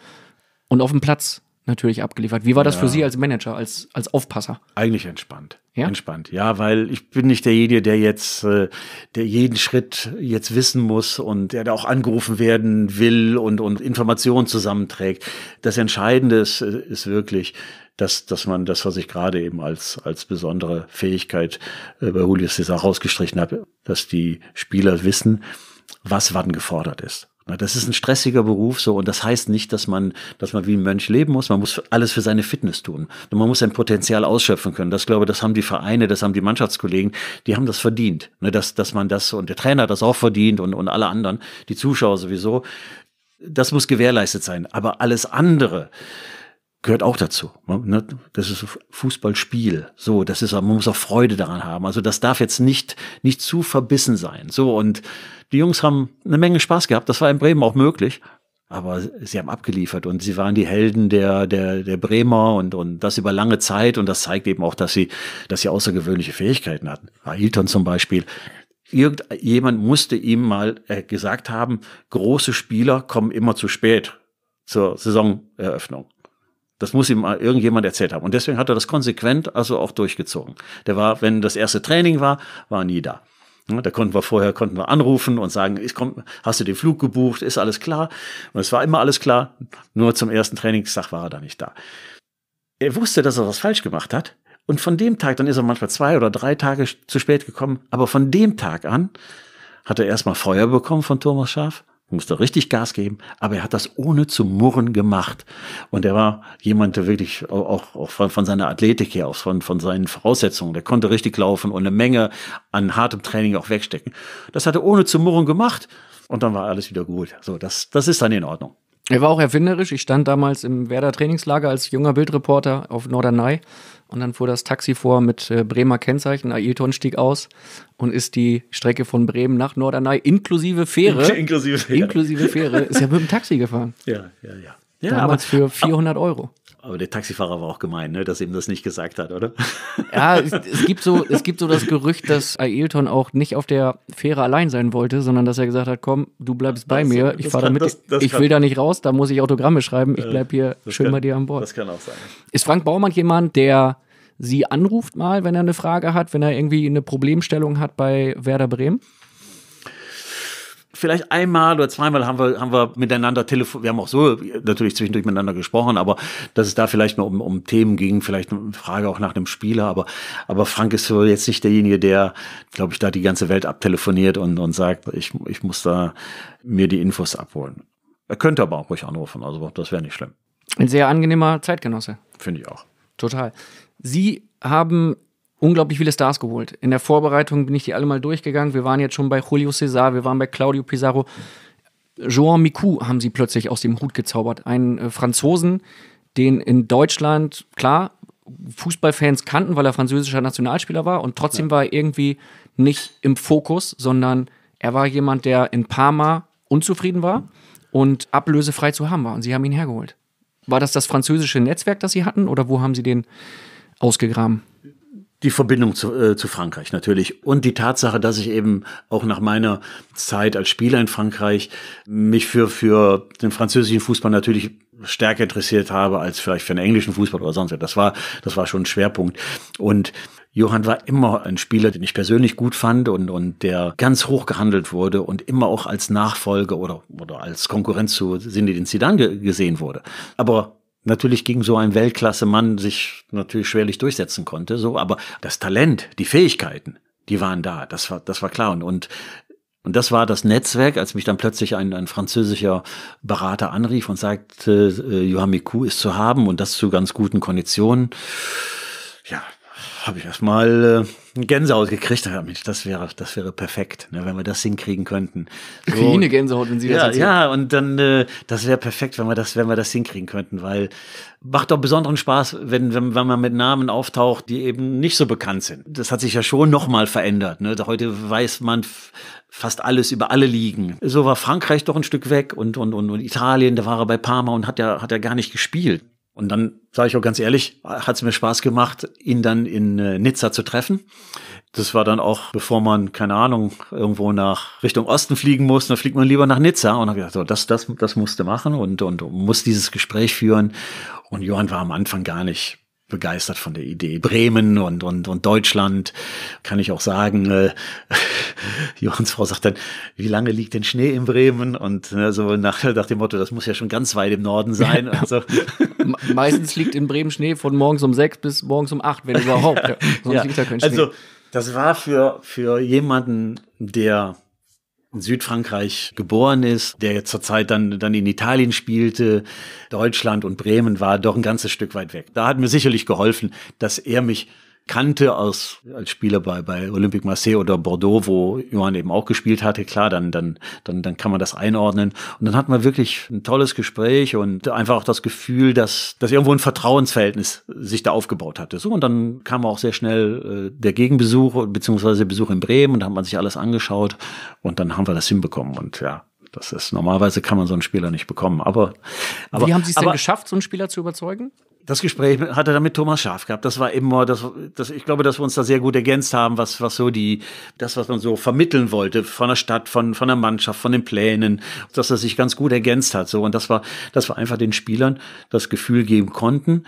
Und auf dem Platz, natürlich abgeliefert. Wie war das ja. für Sie als Manager, als, als Aufpasser? Eigentlich entspannt. Ja? Entspannt, ja, weil ich bin nicht derjenige, der jetzt, äh, der jeden Schritt jetzt wissen muss und der da auch angerufen werden will und, und Informationen zusammenträgt. Das Entscheidende ist, äh, ist wirklich, dass, dass man das, was ich gerade eben als, als besondere Fähigkeit äh, bei Julius Caesar rausgestrichen habe, dass die Spieler wissen, was wann gefordert ist. Das ist ein stressiger Beruf so und das heißt nicht, dass man, dass man wie ein Mönch leben muss. Man muss alles für seine Fitness tun. Und man muss sein Potenzial ausschöpfen können. Das glaube, das haben die Vereine, das haben die Mannschaftskollegen, die haben das verdient. Ne, dass, dass man das und der Trainer hat das auch verdient und, und alle anderen, die Zuschauer sowieso. Das muss gewährleistet sein. Aber alles andere, gehört auch dazu. Ne? ne? Das ist Fußballspiel. So, das ist, man muss auch Freude daran haben. Also das darf jetzt nicht, nicht zu verbissen sein. So, und die Jungs haben eine Menge Spaß gehabt. Das war in Bremen auch möglich. Aber sie haben abgeliefert und sie waren die Helden der, der, der Bremer und, und das über lange Zeit. Und das zeigt eben auch, dass sie, dass sie außergewöhnliche Fähigkeiten hatten. Ailton zum Beispiel. Irgendjemand musste ihm mal äh, gesagt haben, große Spieler kommen immer zu spät zur Saisoneröffnung. Das muss ihm äh, irgendjemand erzählt haben. Und deswegen hat er das konsequent also auch durchgezogen. Der war, wenn das erste Training war, war nie da. Da konnten wir vorher konnten wir anrufen und sagen, ich komm, hast du den Flug gebucht, ist alles klar. Und es war immer alles klar, nur zum ersten Trainingstag war er da nicht da. Er wusste, dass er was falsch gemacht hat. Und von dem Tag, dann ist er manchmal zwei oder drei Tage zu spät gekommen, aber von dem Tag an hat er erstmal Feuer bekommen von Thomas Schaf musste richtig Gas geben, aber er hat das ohne zu murren gemacht. Und er war jemand, der wirklich auch, auch von, von, seiner Athletik her, auch von, von seinen Voraussetzungen, der konnte richtig laufen und eine Menge an hartem Training auch wegstecken. Das hat er ohne zu murren gemacht und dann war alles wieder gut. So, das, das ist dann in Ordnung. Er war auch erfinderisch. Ich stand damals im Werder Trainingslager als junger Bildreporter auf Norderney und dann fuhr das Taxi vor mit äh, Bremer Kennzeichen. Ailton stieg aus und ist die Strecke von Bremen nach Norderney inklusive Fähre. inklusive Fähre. Inklusive Fähre. Ist ja mit dem Taxi gefahren. Ja, ja, ja. ja Damals aber, für 400 Euro. Aber der Taxifahrer war auch gemein, ne, dass ihm das nicht gesagt hat, oder? Ja, es, es, gibt, so, es gibt so das Gerücht, dass Ailton auch nicht auf der Fähre allein sein wollte, sondern dass er gesagt hat, komm, du bleibst bei das, mir, ich fahre da das, das ich will da nicht raus, da muss ich Autogramme schreiben, ich äh, bleib hier schön kann, bei dir an Bord. Das kann auch sein. Ist Frank Baumann jemand, der sie anruft mal, wenn er eine Frage hat, wenn er irgendwie eine Problemstellung hat bei Werder Bremen? vielleicht einmal oder zweimal haben wir, haben wir miteinander telefoniert. Wir haben auch so natürlich zwischendurch miteinander gesprochen, aber dass es da vielleicht mal um, um Themen ging, vielleicht eine Frage auch nach dem Spieler. Aber, aber Frank ist so jetzt nicht derjenige, der, glaube ich, da die ganze Welt abtelefoniert und, und sagt, ich, ich muss da mir die Infos abholen. Er könnte aber auch ruhig anrufen, also das wäre nicht schlimm. Ein sehr angenehmer Zeitgenosse. Finde ich auch. Total. Sie haben unglaublich viele Stars geholt. In der Vorbereitung bin ich die alle mal durchgegangen. Wir waren jetzt schon bei Julio Cesar, wir waren bei Claudio Pizarro. Joan Micou haben sie plötzlich aus dem Hut gezaubert. Einen äh, Franzosen, den in Deutschland, klar, Fußballfans kannten, weil er französischer Nationalspieler war und trotzdem ja. war er irgendwie nicht im Fokus, sondern er war jemand, der in Parma unzufrieden war und ablösefrei zu haben war und sie haben ihn hergeholt. War das das französische Netzwerk, das sie hatten oder wo haben sie den ausgegraben? die Verbindung zu, äh, zu Frankreich natürlich und die Tatsache, dass ich eben auch nach meiner Zeit als Spieler in Frankreich mich für, für den französischen Fußball natürlich stärker interessiert habe als vielleicht für den englischen Fußball oder sonst was. Das war, das war schon ein Schwerpunkt. Und Johann war immer ein Spieler, den ich persönlich gut fand und, und der ganz hoch gehandelt wurde und immer auch als Nachfolger oder, oder als Konkurrent zu den Zidane gesehen wurde. Aber natürlich gegen so einen Weltklasse-Mann sich natürlich schwerlich durchsetzen konnte, so, aber das Talent, die Fähigkeiten, die waren da, das war, das war klar. Und, und, und das war das Netzwerk, als mich dann plötzlich ein, ein französischer Berater anrief und sagte, äh, Miku ist zu haben und das zu ganz guten Konditionen. Ja, habe ich erstmal äh, Gänsehaut gekriegt habe, Mensch, das wäre, das wäre perfekt, ne, wenn wir das hinkriegen könnten. So, Kriege eine Gänsehaut, wenn Sie das ja, erzählen. Ja, und dann, äh, das wäre perfekt, wenn wir das, wenn wir das hinkriegen könnten, weil macht doch besonderen Spaß, wenn, wenn, wenn man mit Namen auftaucht, die eben nicht so bekannt sind. Das hat sich ja schon nochmal verändert. Ne? Heute weiß man fast alles über alle Ligen. So war Frankreich doch ein Stück weg und, und, und, und Italien, da war er bei Parma und hat ja, hat ja gar nicht gespielt. Und dann sage ich auch ganz ehrlich, hat es mir Spaß gemacht, ihn dann in äh, Nizza zu treffen. Das war dann auch, bevor man, keine Ahnung, irgendwo nach Richtung Osten fliegen muss, dann fliegt man lieber nach Nizza. Und habe gesagt, so, das, das, das musste machen und, und muss dieses Gespräch führen. Und Johann war am Anfang gar nicht begeistert von der Idee. Bremen und, und, und Deutschland, kann ich auch sagen. Äh, Johanns Frau sagt dann, wie lange liegt denn Schnee in Bremen? Und ne, so nach, nach dem Motto, das muss ja schon ganz weit im Norden sein. Also. Meistens liegt in Bremen Schnee von morgens um sechs bis morgens um acht, wenn überhaupt. Sonst ja. liegt da kein Schnee. Also, das war für, für jemanden, der in Südfrankreich geboren ist, der zurzeit dann, dann in Italien spielte, Deutschland und Bremen war doch ein ganzes Stück weit weg. Da hat mir sicherlich geholfen, dass er mich kannte aus, als Spieler bei, bei Olympique Marseille oder Bordeaux, wo Johann eben auch gespielt hatte, klar, dann, dann, dann, dann kann man das einordnen. Und dann hatten wir wirklich ein tolles Gespräch und einfach auch das Gefühl, dass, dass irgendwo ein Vertrauensverhältnis sich da aufgebaut hatte. So, und dann kam auch sehr schnell äh, der Gegenbesuch, beziehungsweise Besuch in Bremen, und da hat man sich alles angeschaut und dann haben wir das hinbekommen. Und ja, das ist normalerweise kann man so einen Spieler nicht bekommen. Aber, aber wie haben Sie es denn geschafft, so einen Spieler zu überzeugen? das Gespräch hatte dann mit Thomas Schaf gehabt. Das war immer, das, das, ich glaube, dass wir uns da sehr gut ergänzt haben, was, was so die, das, was man so vermitteln wollte von der Stadt, von, von der Mannschaft, von den Plänen, dass er sich ganz gut ergänzt hat. So, und das war, dass wir einfach den Spielern das Gefühl geben konnten.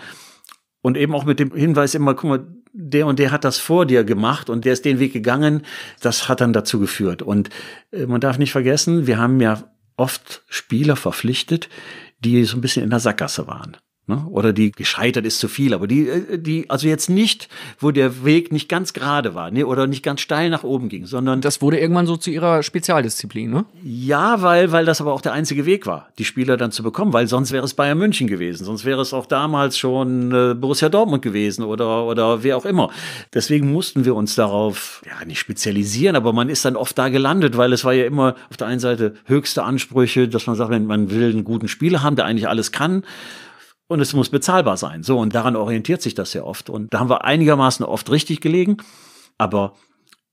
Und eben auch mit dem Hinweis immer, guck mal, der und der hat das vor dir gemacht und der ist den Weg gegangen. Das hat dann dazu geführt. Und äh, man darf nicht vergessen, wir haben ja oft Spieler verpflichtet, die so ein bisschen in der Sackgasse waren. Ne? Oder die gescheitert ist zu viel, aber die, äh, die, also jetzt nicht, wo der Weg nicht ganz gerade war, ne? oder nicht ganz steil nach oben ging, sondern. Das wurde irgendwann so zu ihrer Spezialdisziplin, ne? Ja, weil, weil das aber auch der einzige Weg war, die Spieler dann zu bekommen, weil sonst wäre es Bayern München gewesen, sonst wäre es auch damals schon äh, Borussia Dortmund gewesen oder, oder wer auch immer. Deswegen mussten wir uns darauf, ja, nicht spezialisieren, aber man ist dann oft da gelandet, weil es war ja immer auf der einen Seite höchste Ansprüche, dass man sagt, man will einen guten Spieler haben, der eigentlich alles kann, und es muss bezahlbar sein. So, und daran orientiert sich das sehr oft. Und da haben wir einigermaßen oft richtig gelegen, aber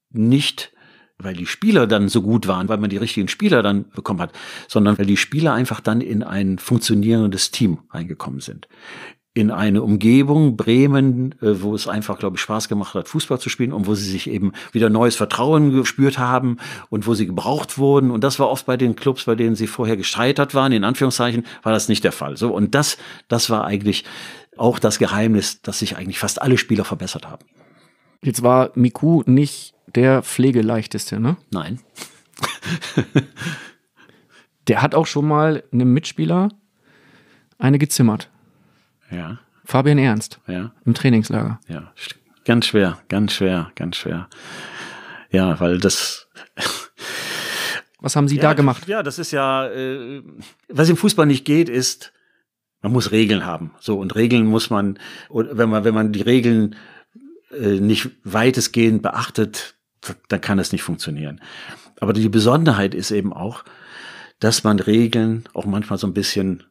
nicht, weil die Spieler dann so gut waren, weil man die richtigen Spieler dann bekommen hat, sondern weil die Spieler einfach dann in ein funktionierendes Team reingekommen sind in eine Umgebung, Bremen, äh, wo es einfach, glaube ich, Spaß gemacht hat, Fußball zu spielen und wo sie sich eben wieder neues Vertrauen gespürt haben und wo sie gebraucht wurden. Und das war oft bei den Clubs, bei denen sie vorher gescheitert waren, in Anführungszeichen, war das nicht der Fall. So, und das, das war eigentlich auch das Geheimnis, dass sich eigentlich fast alle Spieler verbessert haben. Jetzt war Miku nicht der pflegeleichteste, ne? Nein. der hat auch schon mal einem Mitspieler eine gezimmert. Ja. Fabian Ernst. Ja. Im Trainingslager. Ja, ganz schwer, ganz schwer, ganz schwer. Ja, weil das. Was haben Sie ja, da gemacht? Ja, das ist ja, äh, was im Fußball nicht geht, ist, man muss Regeln haben. So, und Regeln muss man, wenn man, wenn man die Regeln äh, nicht weitestgehend beachtet, dann kann das nicht funktionieren. Aber die Besonderheit ist eben auch, dass man Regeln auch manchmal so ein bisschen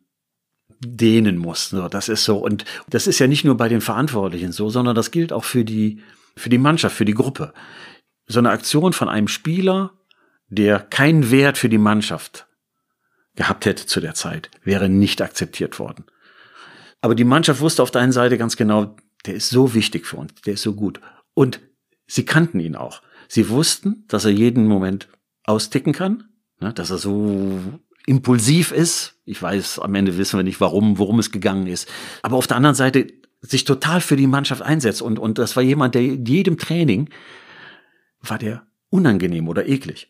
dehnen muss. So, das ist so. Und das ist ja nicht nur bei den Verantwortlichen so, sondern das gilt auch für die, für die Mannschaft, für die Gruppe. So eine Aktion von einem Spieler, der keinen Wert für die Mannschaft gehabt hätte zu der Zeit, wäre nicht akzeptiert worden. Aber die Mannschaft wusste auf der einen Seite ganz genau, der ist so wichtig für uns, der ist so gut. Und sie kannten ihn auch. Sie wussten, dass er jeden Moment austicken kann, ne, dass er so impulsiv ist. Ich weiß, am Ende wissen wir nicht, warum, worum es gegangen ist. Aber auf der anderen Seite sich total für die Mannschaft einsetzt. Und, und das war jemand, der in jedem Training war der unangenehm oder eklig.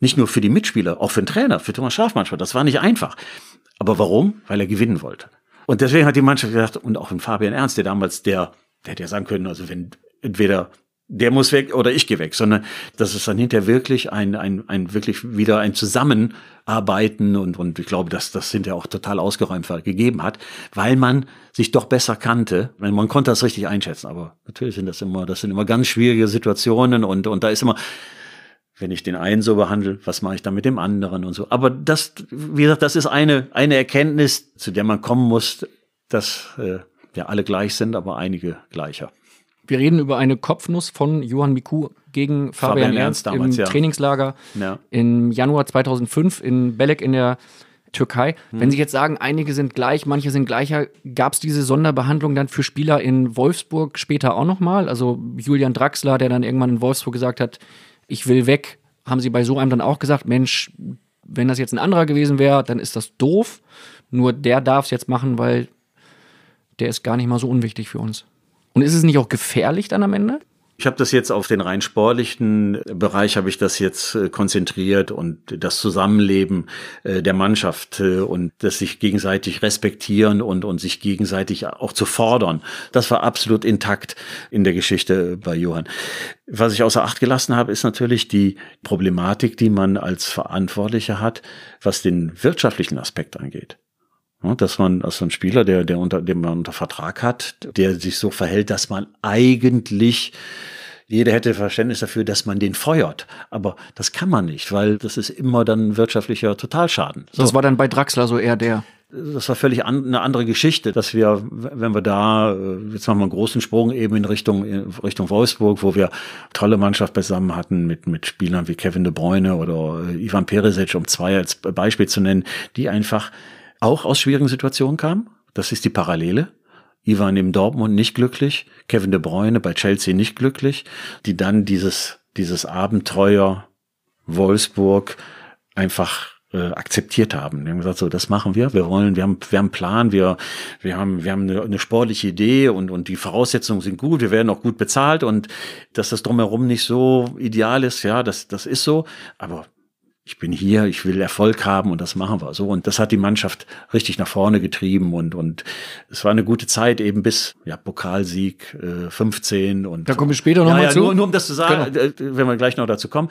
Nicht nur für die Mitspieler, auch für den Trainer, für Thomas Schaf manchmal. Das war nicht einfach. Aber warum? Weil er gewinnen wollte. Und deswegen hat die Mannschaft gesagt, und auch in Fabian Ernst, der damals der, der hätte ja sagen können, also wenn entweder der muss weg oder ich gehe weg, sondern das ist dann hinterher wirklich ein, ein, ein wirklich wieder ein Zusammenarbeiten und, und ich glaube, dass das hinterher auch total ausgeräumt gegeben hat, weil man sich doch besser kannte. Man konnte das richtig einschätzen, aber natürlich sind das immer, das sind immer ganz schwierige Situationen und, und da ist immer, wenn ich den einen so behandle, was mache ich dann mit dem anderen und so. Aber das, wie gesagt, das ist eine, eine Erkenntnis, zu der man kommen muss, dass äh, ja alle gleich sind, aber einige gleicher wir reden über eine Kopfnuss von Johann Miku gegen Fabian, Fabian Ernst, Ernst damals, im ja. Trainingslager ja. im Januar 2005 in Belek in der Türkei. Hm. Wenn mhm. Sie jetzt sagen, einige sind gleich, manche sind gleicher, gab es diese Sonderbehandlung dann für Spieler in Wolfsburg später auch nochmal? Also Julian Draxler, der dann irgendwann in Wolfsburg gesagt hat, ich will weg, haben Sie bei so einem dann auch gesagt, Mensch, wenn das jetzt ein anderer gewesen wäre, dann ist das doof. Nur der darf es jetzt machen, weil der ist gar nicht mal so unwichtig für uns. Und ist es nicht auch gefährlich dann am Ende? Ich habe das jetzt auf den rein sportlichen äh, Bereich habe ich das jetzt äh, konzentriert und das Zusammenleben äh, der Mannschaft und das sich gegenseitig respektieren und und sich gegenseitig auch zu fordern. Das war absolut intakt in der Geschichte bei Johann. Was ich außer Acht gelassen habe, ist natürlich die Problematik, die man als Verantwortlicher hat, was den wirtschaftlichen Aspekt angeht. Ne, dass man, dass ein Spieler, der, der unter, dem man unter Vertrag hat, der sich so verhält, dass man eigentlich jeder hätte Verständnis dafür, dass man den feuert. Aber das kann man nicht, weil das ist immer dann wirtschaftlicher Totalschaden. So. Das war dann bei Draxler so eher der. Das war völlig an, eine andere Geschichte, dass wir, wenn wir da, äh, jetzt machen wir einen großen Sprung eben in Richtung, in Richtung Wolfsburg, wo wir tolle Mannschaft beisammen hatten mit, mit Spielern wie Kevin de Bruyne oder äh, Ivan Peresic, um zwei als Beispiel zu nennen, die einfach auch aus schwierigen Situationen kam. Das ist die Parallele. Ivan im Dortmund nicht glücklich, Kevin de Bruyne bei Chelsea nicht glücklich, die dann dieses, dieses Abenteuer Wolfsburg einfach äh, akzeptiert haben. Die haben gesagt, so, das machen wir, wir wollen, wir haben, wir haben einen Plan, wir, wir haben, wir haben eine, eine sportliche Idee und, und die Voraussetzungen sind gut, wir werden auch gut bezahlt und dass das drumherum nicht so ideal ist, ja, das, das ist so, aber ich bin hier, ich will Erfolg haben und das machen wir so. Und das hat die Mannschaft richtig nach vorne getrieben und, und es war eine gute Zeit eben bis, ja, Pokalsieg äh, 15 und. Da kommen wir später nochmal ja, ja, zu. Nur, nur um das zu sagen, genau. Äh, wenn wir gleich noch dazu kommen.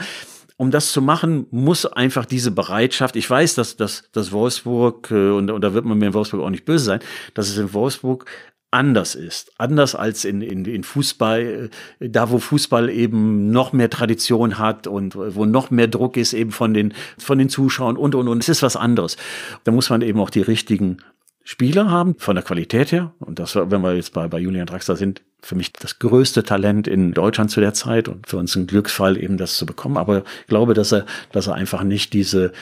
Um das zu machen, muss einfach diese Bereitschaft, ich weiß, dass, dass, dass Wolfsburg, äh, und, und da wird man mir in Wolfsburg auch nicht böse sein, dass es in Wolfsburg anders ist. Anders als in, in, in Fußball, äh, da wo Fußball eben noch mehr Tradition hat und äh, wo noch mehr Druck ist eben von den, von den Zuschauern und, und, und. Es ist was anderes. Da muss man eben auch die richtigen Spieler haben, von der Qualität her. Und das, wenn wir jetzt bei, bei Julian Draxler sind, für mich das größte Talent in Deutschland zu der Zeit und für uns ein Glücksfall eben das zu bekommen. Aber ich glaube, dass er, dass er einfach nicht diese,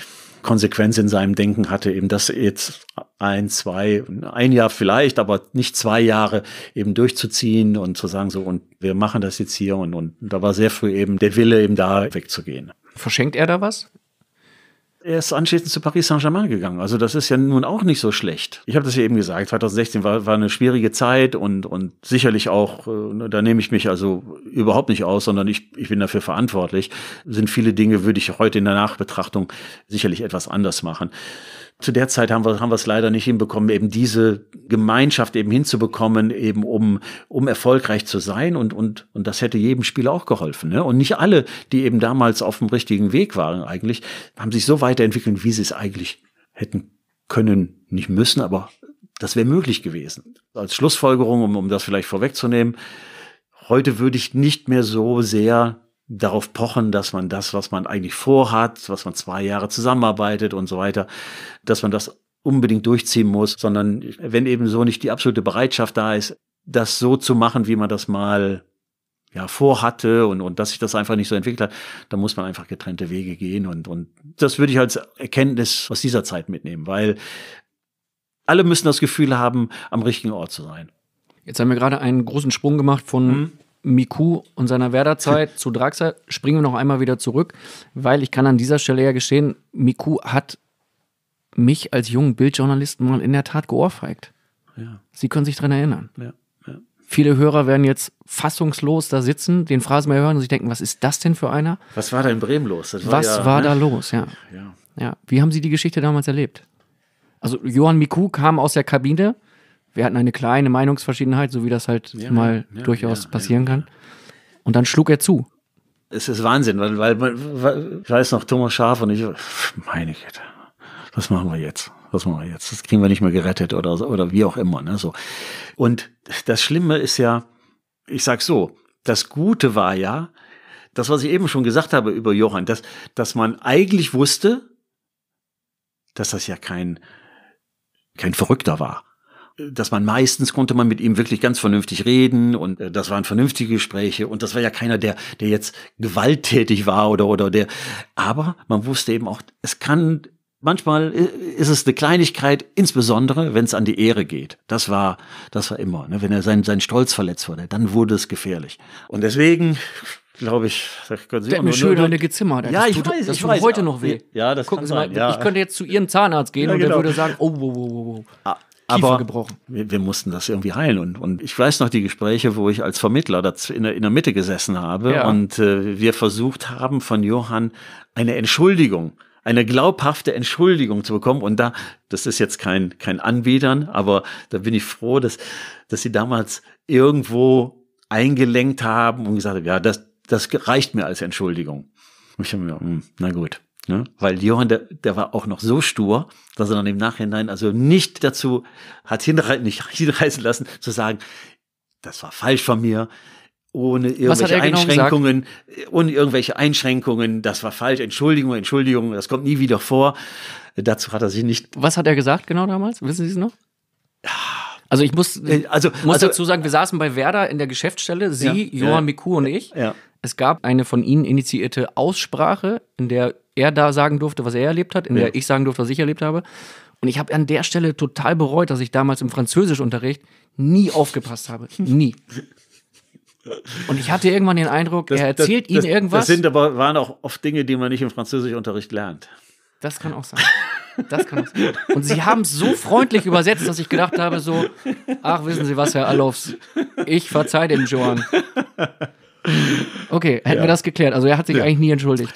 Konsequenz in seinem Denken hatte, eben das jetzt ein, zwei, ein Jahr vielleicht, aber nicht zwei Jahre eben durchzuziehen und zu sagen so, und wir machen das jetzt hier und, und da war sehr früh eben der Wille eben da wegzugehen. Verschenkt er da was? Er ist anschließend zu Paris Saint-Germain gegangen. Also das ist ja nun auch nicht so schlecht. Ich habe das ja eben gesagt, 2016 war, war eine schwierige Zeit und, und sicherlich auch, äh, ne, da nehme ich mich also überhaupt nicht aus, sondern ich, ich bin dafür verantwortlich, sind viele Dinge, würde ich heute in der Nachbetrachtung sicherlich etwas anders machen zu der Zeit haben wir, haben wir es leider nicht hinbekommen, eben diese Gemeinschaft eben hinzubekommen, eben um, um erfolgreich zu sein. Und, und, und das hätte jedem Spieler auch geholfen. Ne? Und nicht alle, die eben damals auf dem richtigen Weg waren eigentlich, haben sich so weiterentwickelt, wie sie es eigentlich hätten können, nicht müssen, aber das wäre möglich gewesen. Als Schlussfolgerung, um, um das vielleicht vorwegzunehmen, heute würde ich nicht mehr so sehr darauf pochen, dass man das, was man eigentlich vorhat, was man zwei Jahre zusammenarbeitet und so weiter, dass man das unbedingt durchziehen muss, sondern wenn eben so nicht die absolute Bereitschaft da ist, das so zu machen, wie man das mal ja, vorhatte und, und dass sich das einfach nicht so entwickelt hat, dann muss man einfach getrennte Wege gehen. Und, und das würde ich als Erkenntnis aus dieser Zeit mitnehmen, weil alle müssen das Gefühl haben, am richtigen Ort zu sein. Jetzt haben wir gerade einen großen Sprung gemacht von mhm. Miku und seiner Werderzeit zu Draxler springen wir noch einmal wieder zurück, weil ich kann an dieser Stelle ja gestehen, Miku hat mich als jungen Bildjournalisten mal in der Tat geohrfeigt. Ja. Sie können sich daran erinnern. Ja, ja. Viele Hörer werden jetzt fassungslos da sitzen, den Phrasen mal hören und sich denken, was ist das denn für einer? Was war da in Bremen los? War was war ne? da los? Ja. ja. Wie haben Sie die Geschichte damals erlebt? Also Johann Miku kam aus der Kabine, wir hatten eine kleine Meinungsverschiedenheit, so wie das halt ja, mal ja, durchaus ja, passieren kann. Und dann schlug er zu. Es ist Wahnsinn, weil, weil, weil ich weiß noch, Thomas Schaf und ich, meine Güte, was machen wir jetzt? Was machen wir jetzt? Das kriegen wir nicht mehr gerettet oder, oder wie auch immer. Ne? So. Und das Schlimme ist ja, ich sag so, das Gute war ja, das, was ich eben schon gesagt habe über Johann, dass, dass man eigentlich wusste, dass das ja kein, kein Verrückter war dass man meistens konnte man mit ihm wirklich ganz vernünftig reden und äh, das waren vernünftige Gespräche und das war ja keiner, der, der jetzt gewalttätig war oder, oder der, aber man wusste eben auch, es kann, manchmal ist es eine Kleinigkeit, insbesondere wenn es an die Ehre geht. Das war, das war immer, ne? wenn er seinen, seinen Stolz verletzt wurde, dann wurde es gefährlich. Und deswegen, glaube ich. Das können Sie der auch mir schön eine gezimmert. Ja, ich tut, weiß, das ich tut weiß. heute noch weh. Ja, das Gucken kann Sie sein, mal, ja. Ich könnte jetzt zu Ihrem Zahnarzt gehen ja, und der genau. würde sagen, oh, wow, wow, wow. Ah. Kiefer aber gebrochen. Wir, wir, mussten das irgendwie heilen. Und, und ich weiß noch die Gespräche, wo ich als Vermittler in der, in der Mitte gesessen habe ja. und äh, wir versucht haben, von Johann eine Entschuldigung eine glaubhafte Entschuldigung zu bekommen. Und da, das ist jetzt kein, kein Anbietern, aber da bin ich froh, dass, dass sie damals irgendwo eingelenkt haben und gesagt haben, ja, das, das reicht mir als Entschuldigung. Und ich habe mir, hm, na gut. Ne? Weil Johann, der, der war auch noch so stur, dass er dann im Nachhinein also nicht dazu hat hinrei nicht hinreißen lassen, zu sagen, das war falsch von mir, ohne genau irgendwelche Einschränkungen, gesagt? ohne irgendwelche Einschränkungen, das war falsch, Entschuldigung, Entschuldigung, das kommt nie wieder vor. Dazu hat er sich nicht. Was hat er gesagt genau damals? Wissen Sie es noch? Also ich muss, äh, also, muss also, dazu sagen, wir saßen bei Werder in der Geschäftsstelle, Sie, ja, Johann ja, Miku und ich. Ja. Es gab eine von Ihnen initiierte Aussprache, in der er da sagen durfte, was er erlebt hat, in ja. der ich sagen durfte, was ich erlebt habe. Und ich habe an der Stelle total bereut, dass ich damals im Französischunterricht nie aufgepasst habe. Nie. Und ich hatte irgendwann den Eindruck, das, er erzählt das, Ihnen das, irgendwas. Das sind aber waren auch oft Dinge, die man nicht im Französischunterricht lernt. Das kann auch sein. Das kann auch sein. Und sie haben es so freundlich übersetzt, dass ich gedacht habe: so, ach, wissen Sie was, Herr Alofs, ich verzeihe dem Johann. Okay, hätten ja. wir das geklärt. Also er hat sich ja. eigentlich nie entschuldigt.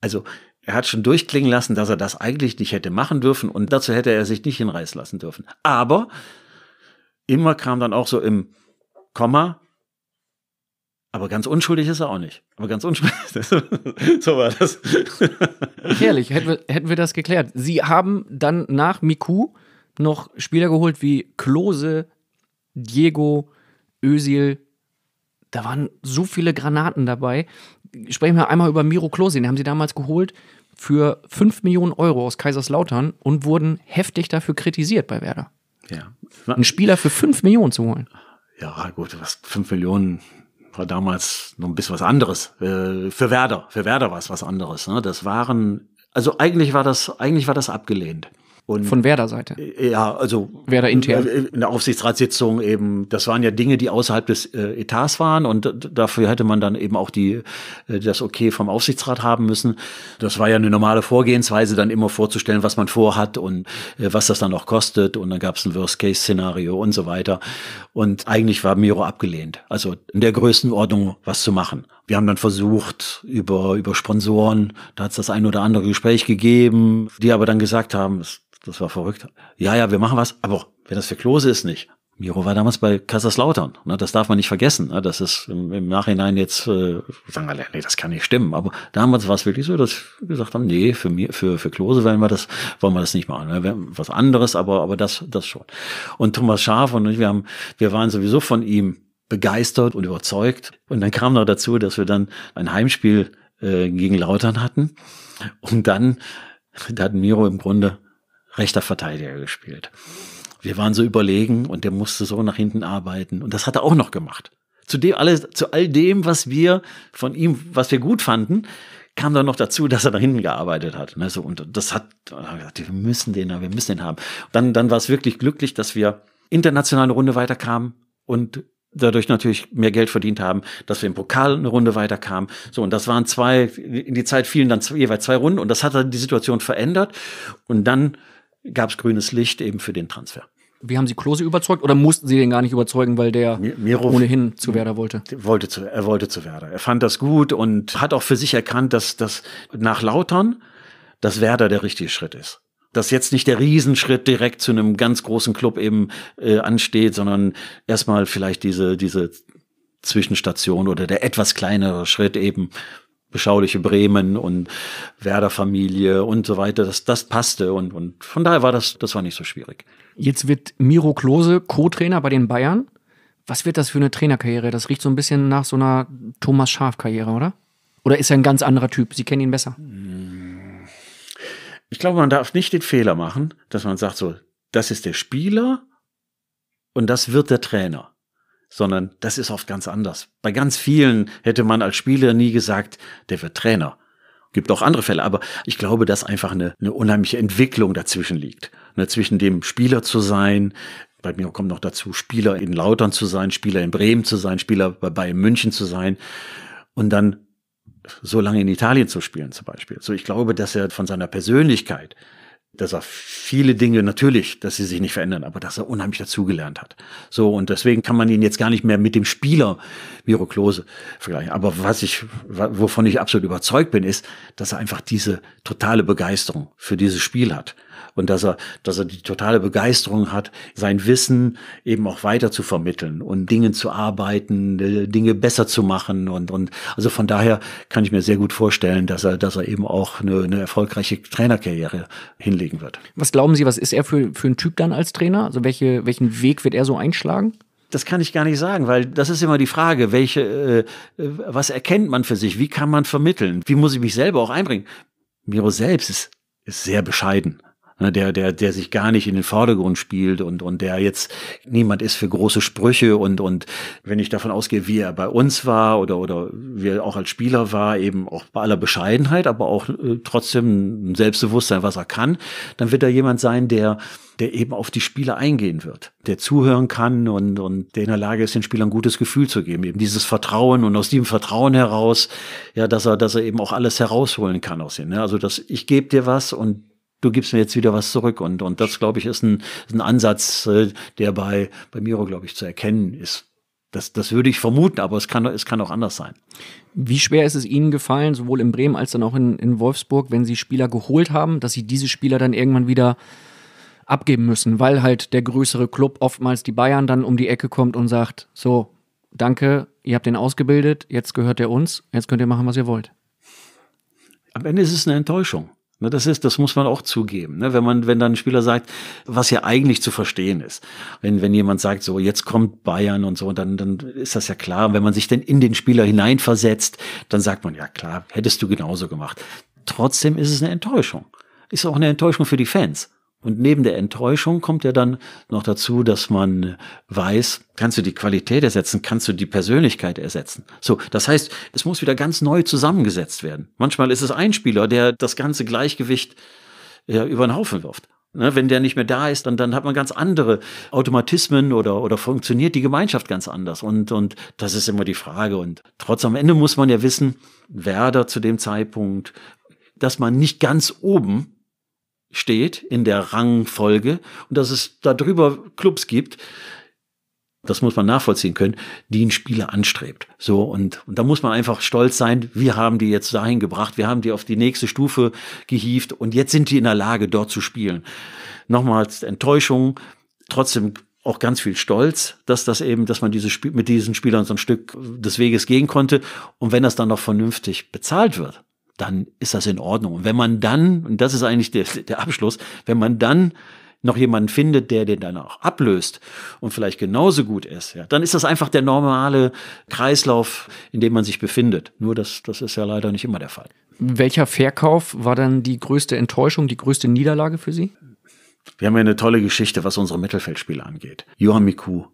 Also er hat schon durchklingen lassen, dass er das eigentlich nicht hätte machen dürfen und dazu hätte er sich nicht hinreißen lassen dürfen. Aber immer kam dann auch so im Komma, aber ganz unschuldig ist er auch nicht. Aber ganz unschuldig. so war das. Ehrlich, hätten wir, hätten wir das geklärt. Sie haben dann nach Miku noch Spieler geholt wie Klose, Diego, Özil, da waren so viele Granaten dabei. Sprechen wir einmal über Miro Klose, den haben sie damals geholt für 5 Millionen Euro aus Kaiserslautern und wurden heftig dafür kritisiert bei Werder. Ja. Einen Spieler für 5 Millionen zu holen. Ja, gut, was 5 Millionen war damals noch ein bisschen was anderes. Äh, für Werder, für Werder war es was anderes. Ne? Das waren, also eigentlich war das, eigentlich war das abgelehnt. Und Von Werder-Seite. Äh, ja, also Werder äh, intern. In der Aufsichtsratssitzung eben, das waren ja Dinge, die außerhalb des äh, Etats waren und dafür hätte man dann eben auch die, äh, das Okay vom Aufsichtsrat haben müssen. Das war ja eine normale Vorgehensweise, dann immer vorzustellen, was man vorhat und äh, was das dann auch kostet. Und dann gab es ein Worst-Case-Szenario und so weiter. Und eigentlich war Miro abgelehnt. Also in der Größenordnung was zu machen. Wir haben dann versucht, über, über Sponsoren, da hat es das ein oder andere Gespräch gegeben, die aber dann gesagt haben, das, das war verrückt. Ja, ja, wir machen was, aber wenn das für Klose ist, nicht. Miro war damals bei Kaiserslautern. Ne, das darf man nicht vergessen. Ne, das ist im, im Nachhinein jetzt, äh, sagen wir, nee, das kann nicht stimmen. Aber damals war es wirklich so, dass wir gesagt haben, nee, für mir, für, für Klose werden wir das, wollen wir das nicht machen. Ne, was anderes, aber, aber das, das schon. Und Thomas Schaf und ich, wir haben, wir waren sowieso von ihm begeistert und überzeugt. Und dann kam noch dazu, dass wir dann ein Heimspiel äh, gegen Lautern hatten. Und dann, da hat Miro im Grunde rechter Verteidiger gespielt. Wir waren so überlegen und der musste so nach hinten arbeiten. Und das hat er auch noch gemacht. Zu, dem alles, zu all dem, was wir von ihm, was wir gut fanden, kam dann noch dazu, dass er da hinten gearbeitet hat. Ne? So, und das hat, gesagt, wir müssen den haben, wir müssen den haben. Dann, dann war es wirklich glücklich, dass wir international eine Runde weiterkamen und dadurch natürlich mehr Geld verdient haben, dass wir im Pokal eine Runde weiterkamen. So, und das waren zwei, in die Zeit fielen dann zwei, jeweils zwei Runden und das hat dann die Situation verändert. Und dann gab es grünes Licht eben für den Transfer. Wie haben Sie Klose überzeugt oder mussten Sie den gar nicht überzeugen, weil der Mirov ohnehin zu Werder wollte? wollte zu, er wollte zu Werder. Er fand das gut und hat auch für sich erkannt, dass das nach Lautern, dass Werder der richtige Schritt ist dass jetzt nicht der Riesenschritt direkt zu einem ganz großen Club eben äh, ansteht, sondern erstmal vielleicht diese, diese Zwischenstation oder der etwas kleinere Schritt eben beschauliche Bremen und Werder-Familie und so weiter, das, das passte und, und von daher war das, das war nicht so schwierig. Jetzt wird Miro Klose Co-Trainer bei den Bayern. Was wird das für eine Trainerkarriere? Das riecht so ein bisschen nach so einer Thomas Schaf-Karriere, oder? Oder ist er ein ganz anderer Typ? Sie kennen ihn besser. Hm. Ich glaube, man darf nicht den Fehler machen, dass man sagt so, das ist der Spieler und das wird der Trainer sondern das ist oft ganz anders. Bei ganz vielen hätte man als Spieler nie gesagt, der wird Trainer. Gibt auch andere Fälle, aber ich glaube, dass einfach eine, eine unheimliche Entwicklung dazwischen liegt. Ne, zwischen dem Spieler zu sein, bei mir kommt noch dazu, Spieler in Lautern zu sein, Spieler in Bremen zu sein, Spieler bei Bayern München zu sein und dann so lange in Italien zu spielen zum Beispiel. So, ich glaube, dass er von seiner Persönlichkeit, dass er viele Dinge natürlich, dass sie sich nicht verändern, aber dass er unheimlich dazugelernt hat. So, und deswegen kann man ihn jetzt gar nicht mehr mit dem Spieler Miro Klose vergleichen. Aber was ich, wovon ich absolut überzeugt bin, ist, dass er einfach diese totale Begeisterung für dieses Spiel hat und dass er, dass er die totale Begeisterung hat, sein Wissen eben auch weiter zu vermitteln und Dingen zu arbeiten, äh, Dinge besser zu machen und, und also von daher kann ich mir sehr gut vorstellen, dass er, dass er eben auch eine, eine erfolgreiche Trainerkarriere hinlegen wird. Was glauben Sie, was ist er für, für ein Typ dann als Trainer? Also welche, welchen Weg wird er so einschlagen? das kann ich gar nicht sagen, weil das ist immer die Frage, welche, äh, äh was erkennt man für sich? Wie kann man vermitteln? Wie muss ich mich selber auch einbringen? Miro selbst ist, ist sehr bescheiden ne, der, der, der sich gar nicht in den Vordergrund spielt und, und der jetzt niemand ist für große Sprüche und, und wenn ich davon ausgehe, wie er bei uns war oder, oder wie er auch als Spieler war, eben auch bei aller Bescheidenheit, aber auch äh, trotzdem ein Selbstbewusstsein, was er kann, dann wird er jemand sein, der, der eben auf die Spieler eingehen wird, der zuhören kann und, und der in der Lage ist, den Spielern ein gutes Gefühl zu geben, eben dieses Vertrauen und aus diesem Vertrauen heraus, ja, dass er, dass er eben auch alles herausholen kann aus ihnen. Ne? Also, dass ich gebe dir was und du gibst mir jetzt wieder was zurück. Und, und das, glaube ich, ist ein, ist ein Ansatz, äh, der bei, bei Miro, glaube ich, zu erkennen ist. Das, das würde ich vermuten, aber es kann, es kann auch anders sein. Wie schwer ist es Ihnen gefallen, sowohl in Bremen als dann auch in, in Wolfsburg, wenn Sie Spieler geholt haben, dass Sie diese Spieler dann irgendwann wieder abgeben müssen, weil halt der größere Club oftmals die Bayern dann um die Ecke kommt und sagt, so, danke, ihr habt den ausgebildet, jetzt gehört er uns, jetzt könnt ihr machen, was ihr wollt. Am Ende ist es eine Enttäuschung. Ne, das ist, das muss man auch zugeben. Ne? Wenn man, wenn dann ein Spieler sagt, was ja eigentlich zu verstehen ist. Wenn, wenn jemand sagt, so, jetzt kommt Bayern und so, dann, dann ist das ja klar. wenn man sich denn in den Spieler hineinversetzt, dann sagt man, ja klar, hättest du genauso gemacht. Trotzdem ist es eine Enttäuschung. Ist auch eine Enttäuschung für die Fans. Und neben der Enttäuschung kommt ja dann noch dazu, dass man weiß, kannst du die Qualität ersetzen, kannst du die Persönlichkeit ersetzen. So, das heißt, es muss wieder ganz neu zusammengesetzt werden. Manchmal ist es ein Spieler, der das ganze Gleichgewicht ja, über den Haufen wirft. Ne, wenn der nicht mehr da ist, dann, dann hat man ganz andere Automatismen oder, oder funktioniert die Gemeinschaft ganz anders. Und, und das ist immer die Frage. Und trotz am Ende muss man ja wissen, Werder zu dem Zeitpunkt, dass man nicht ganz oben steht in der Rangfolge und dass es darüber Clubs gibt, das muss man nachvollziehen können, die ein Spieler anstrebt. So, und, und da muss man einfach stolz sein, wir haben die jetzt dahin gebracht, wir haben die auf die nächste Stufe gehievt und jetzt sind die in der Lage, dort zu spielen. Nochmals Enttäuschung, trotzdem auch ganz viel Stolz, dass das eben, dass man dieses Spiel mit diesen Spielern so ein Stück des Weges gehen konnte. Und wenn das dann noch vernünftig bezahlt wird, dann ist das in Ordnung. Und wenn man dann, und das ist eigentlich der, der Abschluss, wenn man dann noch jemanden findet, der den dann auch ablöst und vielleicht genauso gut ist, ja, dann ist das einfach der normale Kreislauf, in dem man sich befindet. Nur das, das ist ja leider nicht immer der Fall. Welcher Verkauf war dann die größte Enttäuschung, die größte Niederlage für Sie? Wir haben ja eine tolle Geschichte, was unsere Mittelfeldspieler angeht. Johan Miku,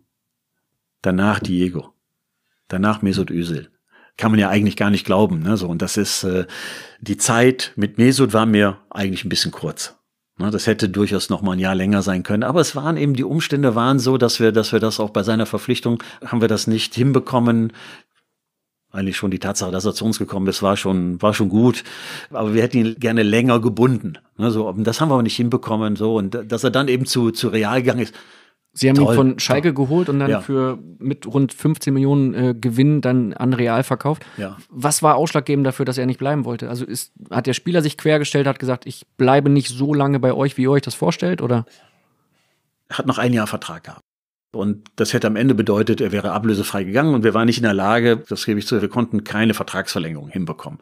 danach Diego, danach Mesut Özil, kann man ja eigentlich gar nicht glauben. Ne? So, und das ist äh, die Zeit mit Mesut war mir eigentlich ein bisschen kurz. Ne? Das hätte durchaus noch mal ein Jahr länger sein können. Aber es waren eben die Umstände waren so, dass wir, dass wir das auch bei seiner Verpflichtung haben wir das nicht hinbekommen. Eigentlich schon die Tatsache, dass er zu uns gekommen ist, war schon, war schon gut. Aber wir hätten ihn gerne länger gebunden. Ne? So, das haben wir aber nicht hinbekommen. So und äh, dass er dann eben zu zu Real gegangen ist Sie haben Toll. ihn von Schalke geholt und dann ja. für mit rund 15 Millionen äh, Gewinn dann an Real verkauft. Ja. Was war ausschlaggebend dafür, dass er nicht bleiben wollte? Also ist, hat der Spieler sich quergestellt, hat gesagt, ich bleibe nicht so lange bei euch, wie ihr euch das vorstellt, oder? Er Hat noch ein Jahr Vertrag gehabt. Und das hätte am Ende bedeutet, er wäre ablösefrei gegangen und wir waren nicht in der Lage, das gebe ich zu, wir konnten keine Vertragsverlängerung hinbekommen.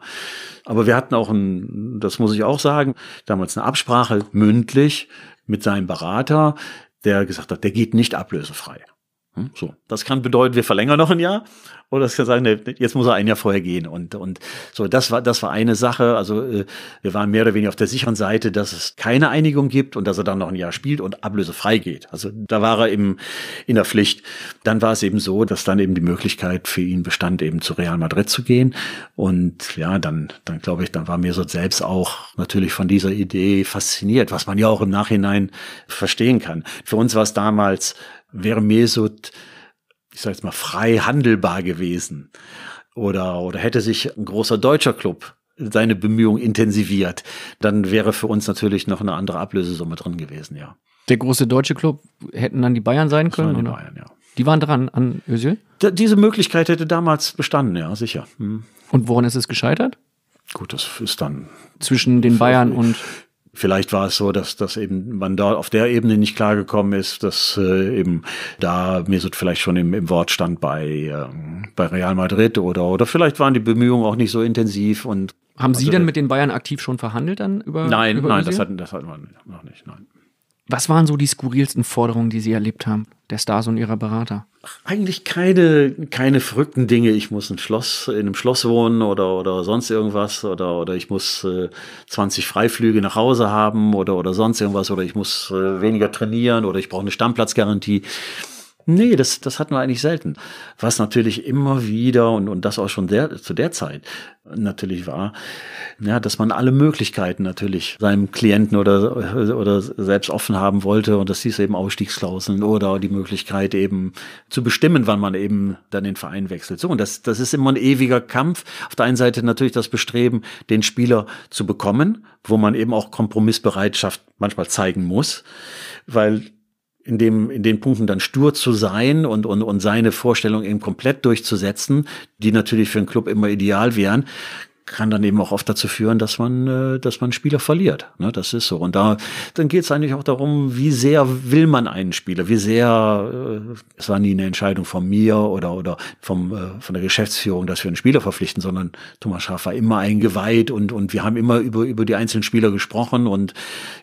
Aber wir hatten auch ein, das muss ich auch sagen, damals eine Absprache mündlich mit seinem Berater, der gesagt hat, der geht nicht ablösefrei. Hm, so. Das kann bedeuten, wir verlängern noch ein Jahr. Oder das kann sagen, jetzt muss er ein Jahr vorher gehen. Und, und so, das war, das war eine Sache. Also, äh, wir waren mehr oder weniger auf der sicheren Seite, dass es keine Einigung gibt und dass er dann noch ein Jahr spielt und ablösefrei geht. Also, da war er eben in der Pflicht. Dann war es eben so, dass dann eben die Möglichkeit für ihn bestand, eben zu Real Madrid zu gehen. Und ja, dann, dann glaube ich, dann war mir so selbst auch natürlich von dieser Idee fasziniert, was man ja auch im Nachhinein verstehen kann. Für uns war es damals wäre Mesut, ich sage jetzt mal, frei handelbar gewesen. Oder, oder hätte sich ein großer deutscher Club seine Bemühungen intensiviert, dann wäre für uns natürlich noch eine andere Ablösesumme drin gewesen, ja. Der große deutsche Club hätten dann die Bayern sein können? Die Bayern, ja. Die waren dran an Özil? D diese Möglichkeit hätte damals bestanden, ja, sicher. Hm. Und woran ist es gescheitert? Gut, das ist dann. Zwischen den Bayern und. Vielleicht war es so, dass, dass eben man dort auf der Ebene nicht klargekommen ist, dass äh, eben da Mesut vielleicht schon im, im Wort stand bei, ähm, bei Real Madrid oder, oder vielleicht waren die Bemühungen auch nicht so intensiv und haben Sie also denn mit den Bayern aktiv schon verhandelt dann über? Nein, über nein, das hatten, das hatten wir noch nicht. Nein. Was waren so die skurrilsten Forderungen, die Sie erlebt haben, der Stars und Ihrer Berater? Eigentlich keine, keine verrückten Dinge. Ich muss ein Schloss, in einem Schloss wohnen oder, oder sonst irgendwas oder, oder ich muss äh, 20 Freiflüge nach Hause haben oder, oder sonst irgendwas oder ich muss äh, weniger trainieren oder ich brauche eine Stammplatzgarantie. Nee, das, das hatten wir eigentlich selten. Was natürlich immer wieder und, und das auch schon der, zu der Zeit natürlich war, ja, dass man alle Möglichkeiten natürlich seinem Klienten oder, oder selbst offen haben wollte. Und das hieß eben Ausstiegsklauseln oder die Möglichkeit eben zu bestimmen, wann man eben dann den Verein wechselt. So, und das, das ist immer ein ewiger Kampf. Auf der einen Seite natürlich das Bestreben, den Spieler zu bekommen, wo man eben auch Kompromissbereitschaft manchmal zeigen muss, weil in, dem, in den Punkten dann stur zu sein und, und, und seine Vorstellung eben komplett durchzusetzen, die natürlich für einen Club immer ideal wären, kann dann eben auch oft dazu führen, dass man, äh, dass man Spieler verliert. Ne? Das ist so. Und da, dann geht es eigentlich auch darum, wie sehr will man einen Spieler, wie sehr, äh, es war nie eine Entscheidung von mir oder, oder vom, äh, von der Geschäftsführung, dass wir einen Spieler verpflichten, sondern Thomas Schaaf war immer eingeweiht und, und wir haben immer über, über die einzelnen Spieler gesprochen und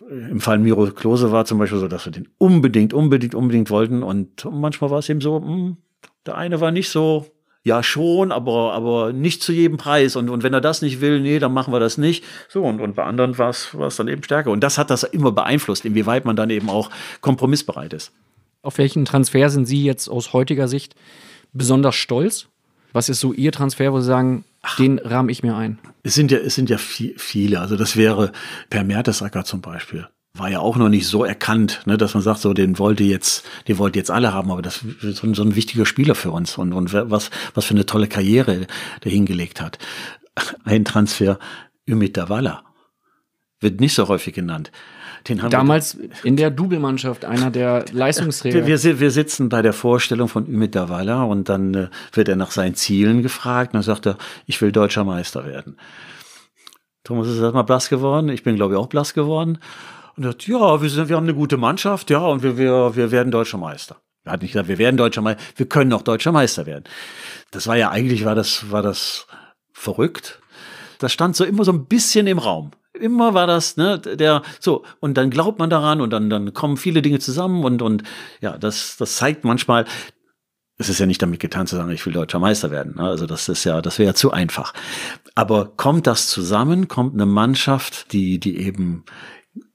äh, im Fall Miro Klose war zum Beispiel so, dass wir den unbedingt, unbedingt, unbedingt wollten und manchmal war es eben so, mh, hm, der eine war nicht so ja schon, aber, aber nicht zu jedem Preis. Und, und wenn er das nicht will, nee, dann machen wir das nicht. So, und, und bei anderen war es dann eben stärker. Und das hat das immer beeinflusst, inwieweit man dann eben auch kompromissbereit ist. Auf welchen Transfer sind Sie jetzt aus heutiger Sicht besonders stolz? Was ist so Ihr Transfer, wo Sie sagen, Ach, den rahm ich mir ein? Es sind ja, es sind ja viel, viele. Also das wäre Per Mertesacker zum Beispiel war ja auch noch nicht so erkannt, ne, dass man sagt, so den wollte jetzt, den wollte jetzt alle haben, aber das ist so ein, so ein wichtiger Spieler für uns und, und was, was für eine tolle Karriere der hingelegt hat. Ein Transfer, Ümit Davala, wird nicht so häufig genannt. Den haben Damals wir, in der Double-Mannschaft einer der Leistungsträger. Wir, wir, sitzen bei der Vorstellung von Ümit Davala und dann äh, wird er nach seinen Zielen gefragt und dann sagt er, ich will deutscher Meister werden. Thomas ist erstmal blass geworden. Ich bin, glaube ich, auch blass geworden. Und er sagt, ja, wir, sind, wir haben eine gute Mannschaft, ja, und wir, wir, wir werden deutscher Meister. Er hat nicht gesagt, wir werden deutscher Meister, wir können auch deutscher Meister werden. Das war ja eigentlich, war das, war das verrückt. Das stand so immer so ein bisschen im Raum. Immer war das, ne, der, so, und dann glaubt man daran und dann, dann kommen viele Dinge zusammen und, und ja, das, das zeigt manchmal, es ist ja nicht damit getan zu sagen, ich will deutscher Meister werden. Ne? Also das ist ja, das wäre ja zu einfach. Aber kommt das zusammen, kommt eine Mannschaft, die, die eben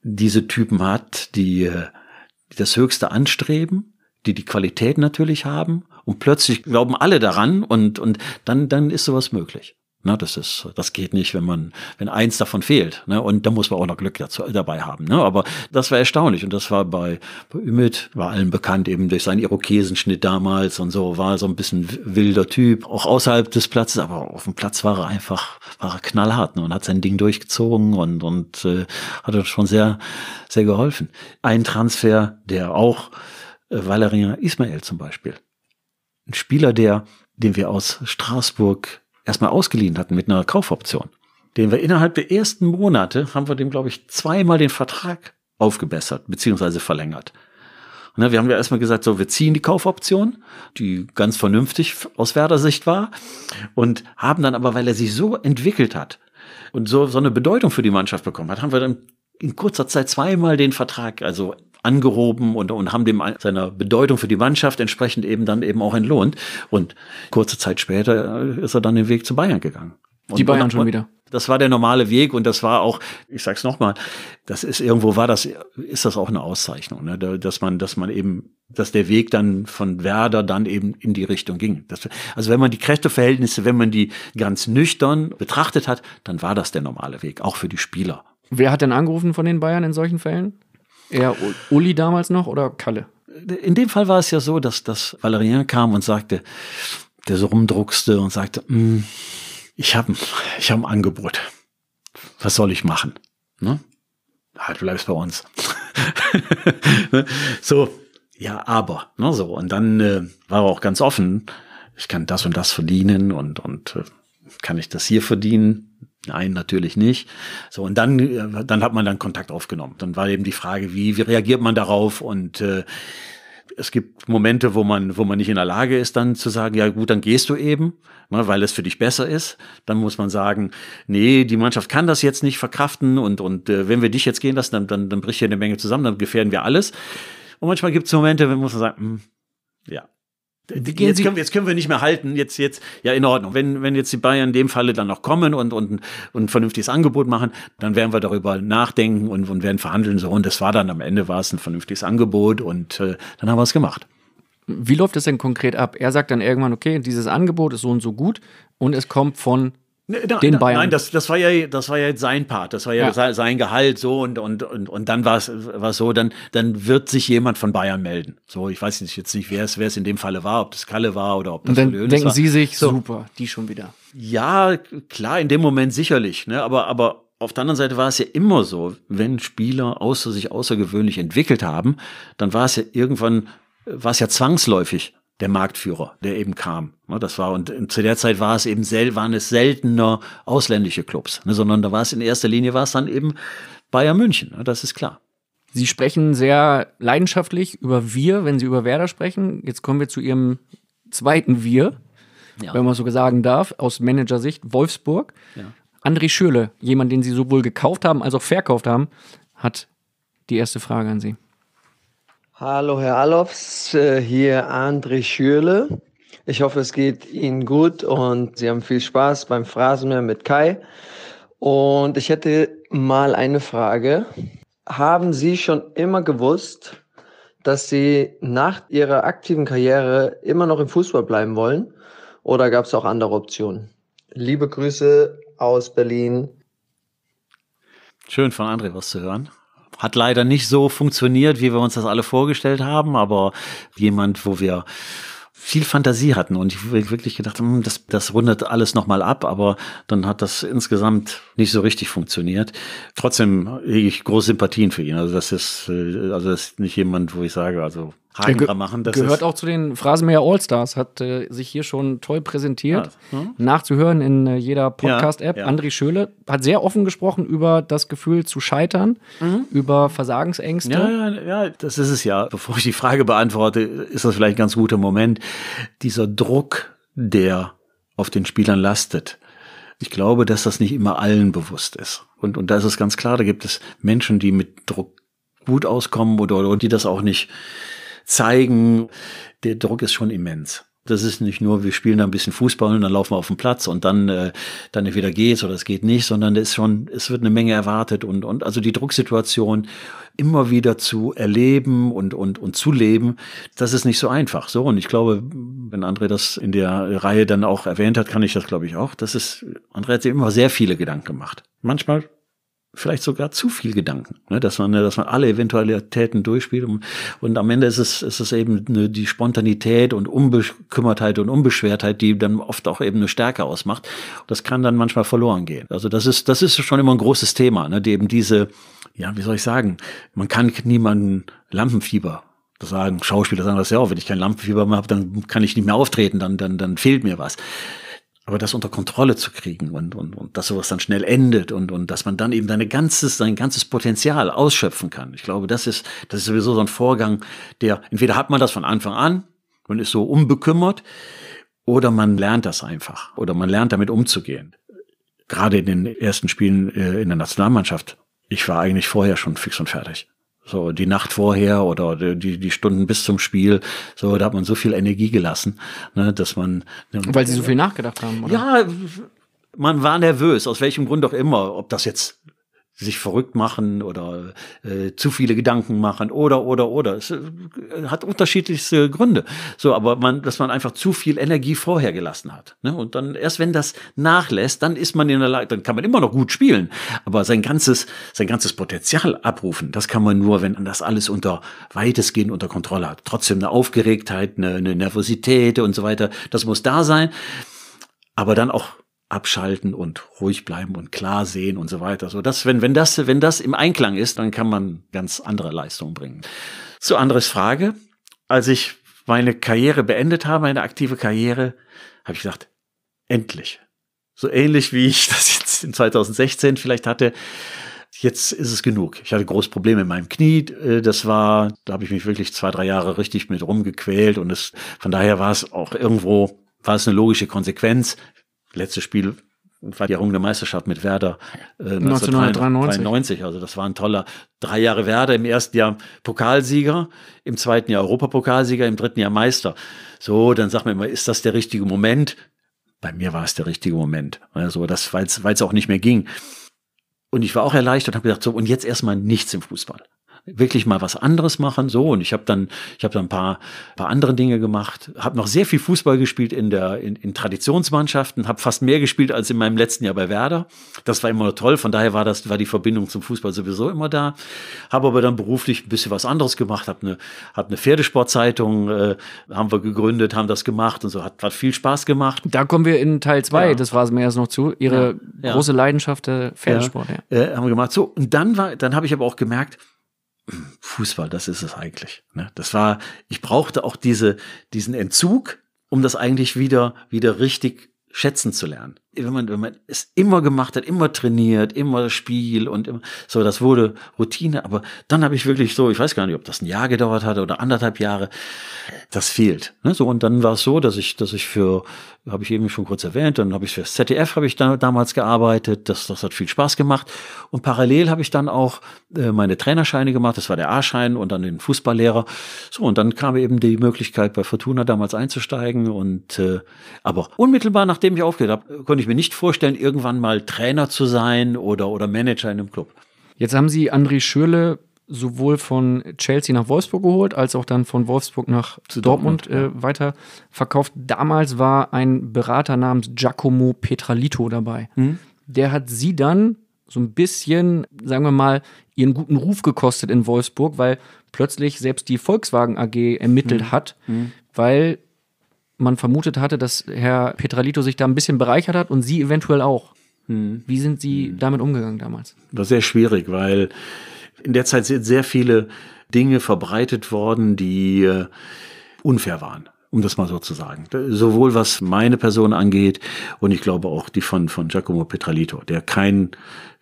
diese Typen hat, die, äh, die das Höchste anstreben, die die Qualität natürlich haben und plötzlich glauben alle daran und, und dann, dann ist sowas möglich. Ne, das ist, das geht nicht, wenn man, wenn eins davon fehlt. Ne? Und da muss man auch noch Glück dazu, dabei haben. Ne? Aber das war erstaunlich. Und das war bei, bei Ümit, war allen bekannt, eben durch seinen Irokesenschnitt damals und so, war so ein bisschen wilder Typ, auch außerhalb des Platzes, aber auf dem Platz war er einfach, war er knallhart ne? und hat sein Ding durchgezogen und, und äh, hat uns schon sehr, sehr geholfen. Ein Transfer, der auch äh, Valerian Ismail zum Beispiel. Ein Spieler, der, den wir aus Straßburg erstmal ausgeliehen hatten mit einer Kaufoption. Den wir innerhalb der ersten Monate haben wir dem, glaube ich, zweimal den Vertrag aufgebessert beziehungsweise verlängert. Und wir haben ja erstmal gesagt, so, wir ziehen die Kaufoption, die ganz vernünftig aus Werder Sicht war und haben dann aber, weil er sich so entwickelt hat und so, so eine Bedeutung für die Mannschaft bekommen hat, haben wir dann in kurzer Zeit zweimal den Vertrag, also angehoben und, und haben dem seiner Bedeutung für die Mannschaft entsprechend eben dann eben auch entlohnt. Und kurze Zeit später äh, ist er dann den Weg zu Bayern gegangen. Und die Bayern schon wieder. Das war der normale Weg und das war auch, ich sag's nochmal, das ist irgendwo war das, ist das auch eine Auszeichnung, ne? dass man, dass man eben, dass der Weg dann von Werder dann eben in die Richtung ging. Das, also wenn man die Kräfteverhältnisse, wenn man die ganz nüchtern betrachtet hat, dann war das der normale Weg, auch für die Spieler. Wer hat denn angerufen von den Bayern in solchen Fällen? Eher Uli damals noch oder Kalle? In dem Fall war es ja so, dass, dass Valerian kam und sagte, der so rumdruckste und sagte, mm, ich habe ich hab ein Angebot. Was soll ich machen? Ne? Ah, du bleibst bei uns. so, ja, aber, ne, so. Und dann äh, war er auch ganz offen. Ich kann das und das verdienen und, und äh, kann ich das hier verdienen? Nein, natürlich nicht. So, und dann, äh, dann hat man dann Kontakt aufgenommen. Dann war eben die Frage, wie, wie reagiert man darauf? Und äh, es gibt Momente, wo man, wo man nicht in der Lage ist, dann zu sagen, ja gut, dann gehst du eben, ne, weil es für dich besser ist. Dann muss man sagen, nee, die Mannschaft kann das jetzt nicht verkraften und, und äh, wenn wir dich jetzt gehen lassen, dann, dann, dann bricht hier eine Menge zusammen, dann gefährden wir alles. Und manchmal gibt es Momente, wo man muss man sagen, mh, hm, ja, jetzt, können, jetzt können wir nicht mehr halten. Jetzt, jetzt, ja, in Ordnung. Wenn, wenn jetzt die Bayern in dem Falle dann noch kommen und, und, und ein vernünftiges Angebot machen, dann werden wir darüber nachdenken und, und werden verhandeln. So, und das war dann am Ende war es ein vernünftiges Angebot und äh, dann haben wir es gemacht. Wie läuft das denn konkret ab? Er sagt dann irgendwann, okay, dieses Angebot ist so und so gut und es kommt von na, ne, den Bayern. Nein, das, das, war ja, das war ja jetzt sein Part, das war ja, ja. sein Gehalt so und, und, und, und dann war es so, dann, dann wird sich jemand von Bayern melden. So, ich weiß nicht, jetzt nicht, wer es, wer es in dem Falle war, ob das Kalle war oder ob das und dann Lönes denken war. Sie sich, so. super, die schon wieder. Ja, klar, in dem Moment sicherlich, ne? aber, aber auf der anderen Seite war es ja immer so, wenn Spieler außer sich außergewöhnlich entwickelt haben, dann war es ja irgendwann, war es ja zwangsläufig der Marktführer, der eben kam. Das war, und äh, zu der Zeit war es eben sel waren es seltener ausländische Clubs, ne, sondern da war es in erster Linie war es dann eben Bayern München, das ist klar. Sie sprechen sehr leidenschaftlich über wir, wenn Sie über Werder sprechen. Jetzt kommen wir zu Ihrem zweiten Wir, ja. wenn man so sagen darf, aus Managersicht, Wolfsburg. Ja. André Schürle, jemand, den Sie sowohl gekauft haben als auch verkauft haben, hat die erste Frage an Sie. Hallo Herr Alofs, äh, hier André Schürle. Ich hoffe, es geht Ihnen gut und Sie haben viel Spaß beim Phrasenmeer mit Kai. Und ich hätte mal eine Frage. Haben Sie schon immer gewusst, dass Sie nach Ihrer aktiven Karriere immer noch im Fußball bleiben wollen? Oder gab es auch andere Optionen? Liebe Grüße aus Berlin. Schön von André was zu hören. Hat leider nicht so funktioniert, wie wir uns das alle vorgestellt haben, aber jemand, wo wir viel Fantasie hatten und ich wirklich gedacht, hm, das, das rundet alles nochmal ab, aber dann hat das insgesamt nicht so richtig funktioniert. Trotzdem hege ich große Sympathien für ihn. Also das ist, äh, also das ist nicht jemand, wo ich sage, also Haken dran machen. Das gehört auch zu den Phrasenmäher Allstars, hat äh, sich hier schon toll präsentiert. Ja. Ah, hm. Nachzuhören in äh, jeder Podcast-App. Ja, ja. André Schöle hat sehr offen gesprochen über das Gefühl zu scheitern, mhm. über Versagensängste. Ja, ja, das ist es ja. Bevor ich die Frage beantworte, ist das vielleicht ein ganz guter Moment. Dieser Druck, der auf den Spielern lastet. Ich glaube, dass das nicht immer allen bewusst ist. Und, und da ist es ganz klar, da gibt es Menschen, die mit Druck gut auskommen oder, oder die das auch nicht zeigen. Der Druck ist schon immens. Das ist nicht nur, wir spielen da ein bisschen Fußball und dann laufen wir auf den Platz und dann, äh, dann entweder geht's oder es geht nicht, sondern es ist schon, es wird eine Menge erwartet und, und also die Drucksituation immer wieder zu erleben und, und, und zu leben, das ist nicht so einfach. So, und ich glaube, wenn André das in der Reihe dann auch erwähnt hat, kann ich das, glaube ich, auch. Das ist, André hat sich immer sehr viele Gedanken gemacht. Manchmal vielleicht sogar zu viel Gedanken, ne? dass man, dass man alle Eventualitäten durchspielt und, und am Ende ist es, ist es eben ne, die Spontanität und Unbekümmertheit und Unbeschwertheit, die dann oft auch eben eine Stärke ausmacht. das kann dann manchmal verloren gehen. Also das ist, das ist schon immer ein großes Thema, ne? die eben diese, ja, wie soll ich sagen, man kann niemanden Lampenfieber sagen, Schauspieler sagen das ja auch, wenn ich kein Lampenfieber mehr habe, dann kann ich nicht mehr auftreten, dann, dann, dann fehlt mir was. Aber das unter Kontrolle zu kriegen und, und, und dass sowas dann schnell endet und, und dass man dann eben deine ganzes, sein ganzes Potenzial ausschöpfen kann. Ich glaube, das ist, das ist sowieso so ein Vorgang, der entweder hat man das von Anfang an und ist so unbekümmert, oder man lernt das einfach oder man lernt damit umzugehen. Gerade in den ersten Spielen äh, in der Nationalmannschaft, ich war eigentlich vorher schon fix und fertig. So die Nacht vorher oder die, die Stunden bis zum Spiel, so da hat man so viel Energie gelassen, ne, dass man. Ne Weil sie so viel nachgedacht haben, oder? Ja, man war nervös, aus welchem Grund auch immer, ob das jetzt sich verrückt machen oder äh, zu viele Gedanken machen oder oder oder es äh, hat unterschiedlichste Gründe so aber man dass man einfach zu viel Energie vorher gelassen hat ne? und dann erst wenn das nachlässt dann ist man in der Lage dann kann man immer noch gut spielen aber sein ganzes sein ganzes Potenzial abrufen das kann man nur wenn man das alles unter weitestgehend unter Kontrolle hat trotzdem eine Aufgeregtheit eine, eine Nervosität und so weiter das muss da sein aber dann auch abschalten und ruhig bleiben und klar sehen und so weiter. So das, wenn, wenn das, wenn das im Einklang ist, dann kann man ganz andere Leistungen bringen. Zu anderes Frage. Als ich meine Karriere beendet habe, meine aktive Karriere, habe ich gedacht, endlich. So ähnlich wie ich das jetzt in 2016 vielleicht hatte. Jetzt ist es genug. Ich hatte große Probleme in meinem Knie. Äh, das war, da habe ich mich wirklich zwei, drei Jahre richtig mit rumgequält und es, von daher war es auch irgendwo war es eine logische Konsequenz letztes Spiel war die errungene Meisterschaft mit Werder äh, 1993. Also das war ein toller drei Jahre Werder. Im ersten Jahr Pokalsieger, im zweiten Jahr Europapokalsieger, im dritten Jahr Meister. So, dann sagt man immer, ist das der richtige Moment? Bei mir war es der richtige Moment. Also das, weil es auch nicht mehr ging. Und ich war auch erleichtert und habe gedacht, so, und jetzt erstmal nichts im Fußball wirklich mal was anderes machen. So, und ich habe dann, ich habe dann ein paar, paar andere Dinge gemacht, habe noch sehr viel Fußball gespielt in der in, in Traditionsmannschaften, habe fast mehr gespielt als in meinem letzten Jahr bei Werder. Das war immer toll, von daher war das war die Verbindung zum Fußball sowieso immer da. Habe aber dann beruflich ein bisschen was anderes gemacht, habe eine habe eine Pferdesportzeitung äh, haben wir gegründet, haben das gemacht und so hat hat viel Spaß gemacht. Da kommen wir in Teil 2, ja. das war es mir erst noch zu, ihre ja, ja. große Leidenschaft der äh, Pferdesport, ja. Äh, haben wir gemacht. So, und dann war dann habe ich aber auch gemerkt, Fußball, das ist es eigentlich. Ne? Das war, ich brauchte auch diese, diesen Entzug, um das eigentlich wieder, wieder richtig schätzen zu lernen wenn man, wenn man es immer gemacht hat, immer trainiert, immer Spiel und immer, so, das wurde Routine. Aber dann habe ich wirklich so, ich weiß gar nicht, ob das ein Jahr gedauert hat oder anderthalb Jahre, das fehlt. Ne? So, und dann war es so, dass ich, dass ich für, habe ich eben schon kurz erwähnt, dann habe ich für das ZDF habe ich da, damals gearbeitet, das, das hat viel Spaß gemacht. Und parallel habe ich dann auch äh, meine Trainerscheine gemacht, das war der A-Schein und dann den Fußballlehrer. So, und dann kam eben die Möglichkeit, bei Fortuna damals einzusteigen. Und äh, aber unmittelbar, nachdem ich aufgehört habe, konnte ich mir nicht vorstellen, irgendwann mal Trainer zu sein oder, oder Manager in einem Club. Jetzt haben Sie André Schürle sowohl von Chelsea nach Wolfsburg geholt, als auch dann von Wolfsburg nach Zu Dortmund, Dortmund äh, weiter verkauft. Damals war ein Berater namens Giacomo Petralito dabei. Mhm. Der hat sie dann so ein bisschen, sagen wir mal, ihren guten Ruf gekostet in Wolfsburg, weil plötzlich selbst die Volkswagen AG ermittelt mhm. hat, mhm. weil man vermutet hatte, dass Herr Petralito sich da ein bisschen bereichert hat und Sie eventuell auch. Hm. Wie sind Sie hm. damit umgegangen damals? War sehr schwierig, weil in der Zeit sind sehr viele Dinge verbreitet worden, die äh, unfair waren um das mal so zu sagen. Sowohl was meine Person angeht und ich glaube auch die von, von Giacomo Petralito, der kein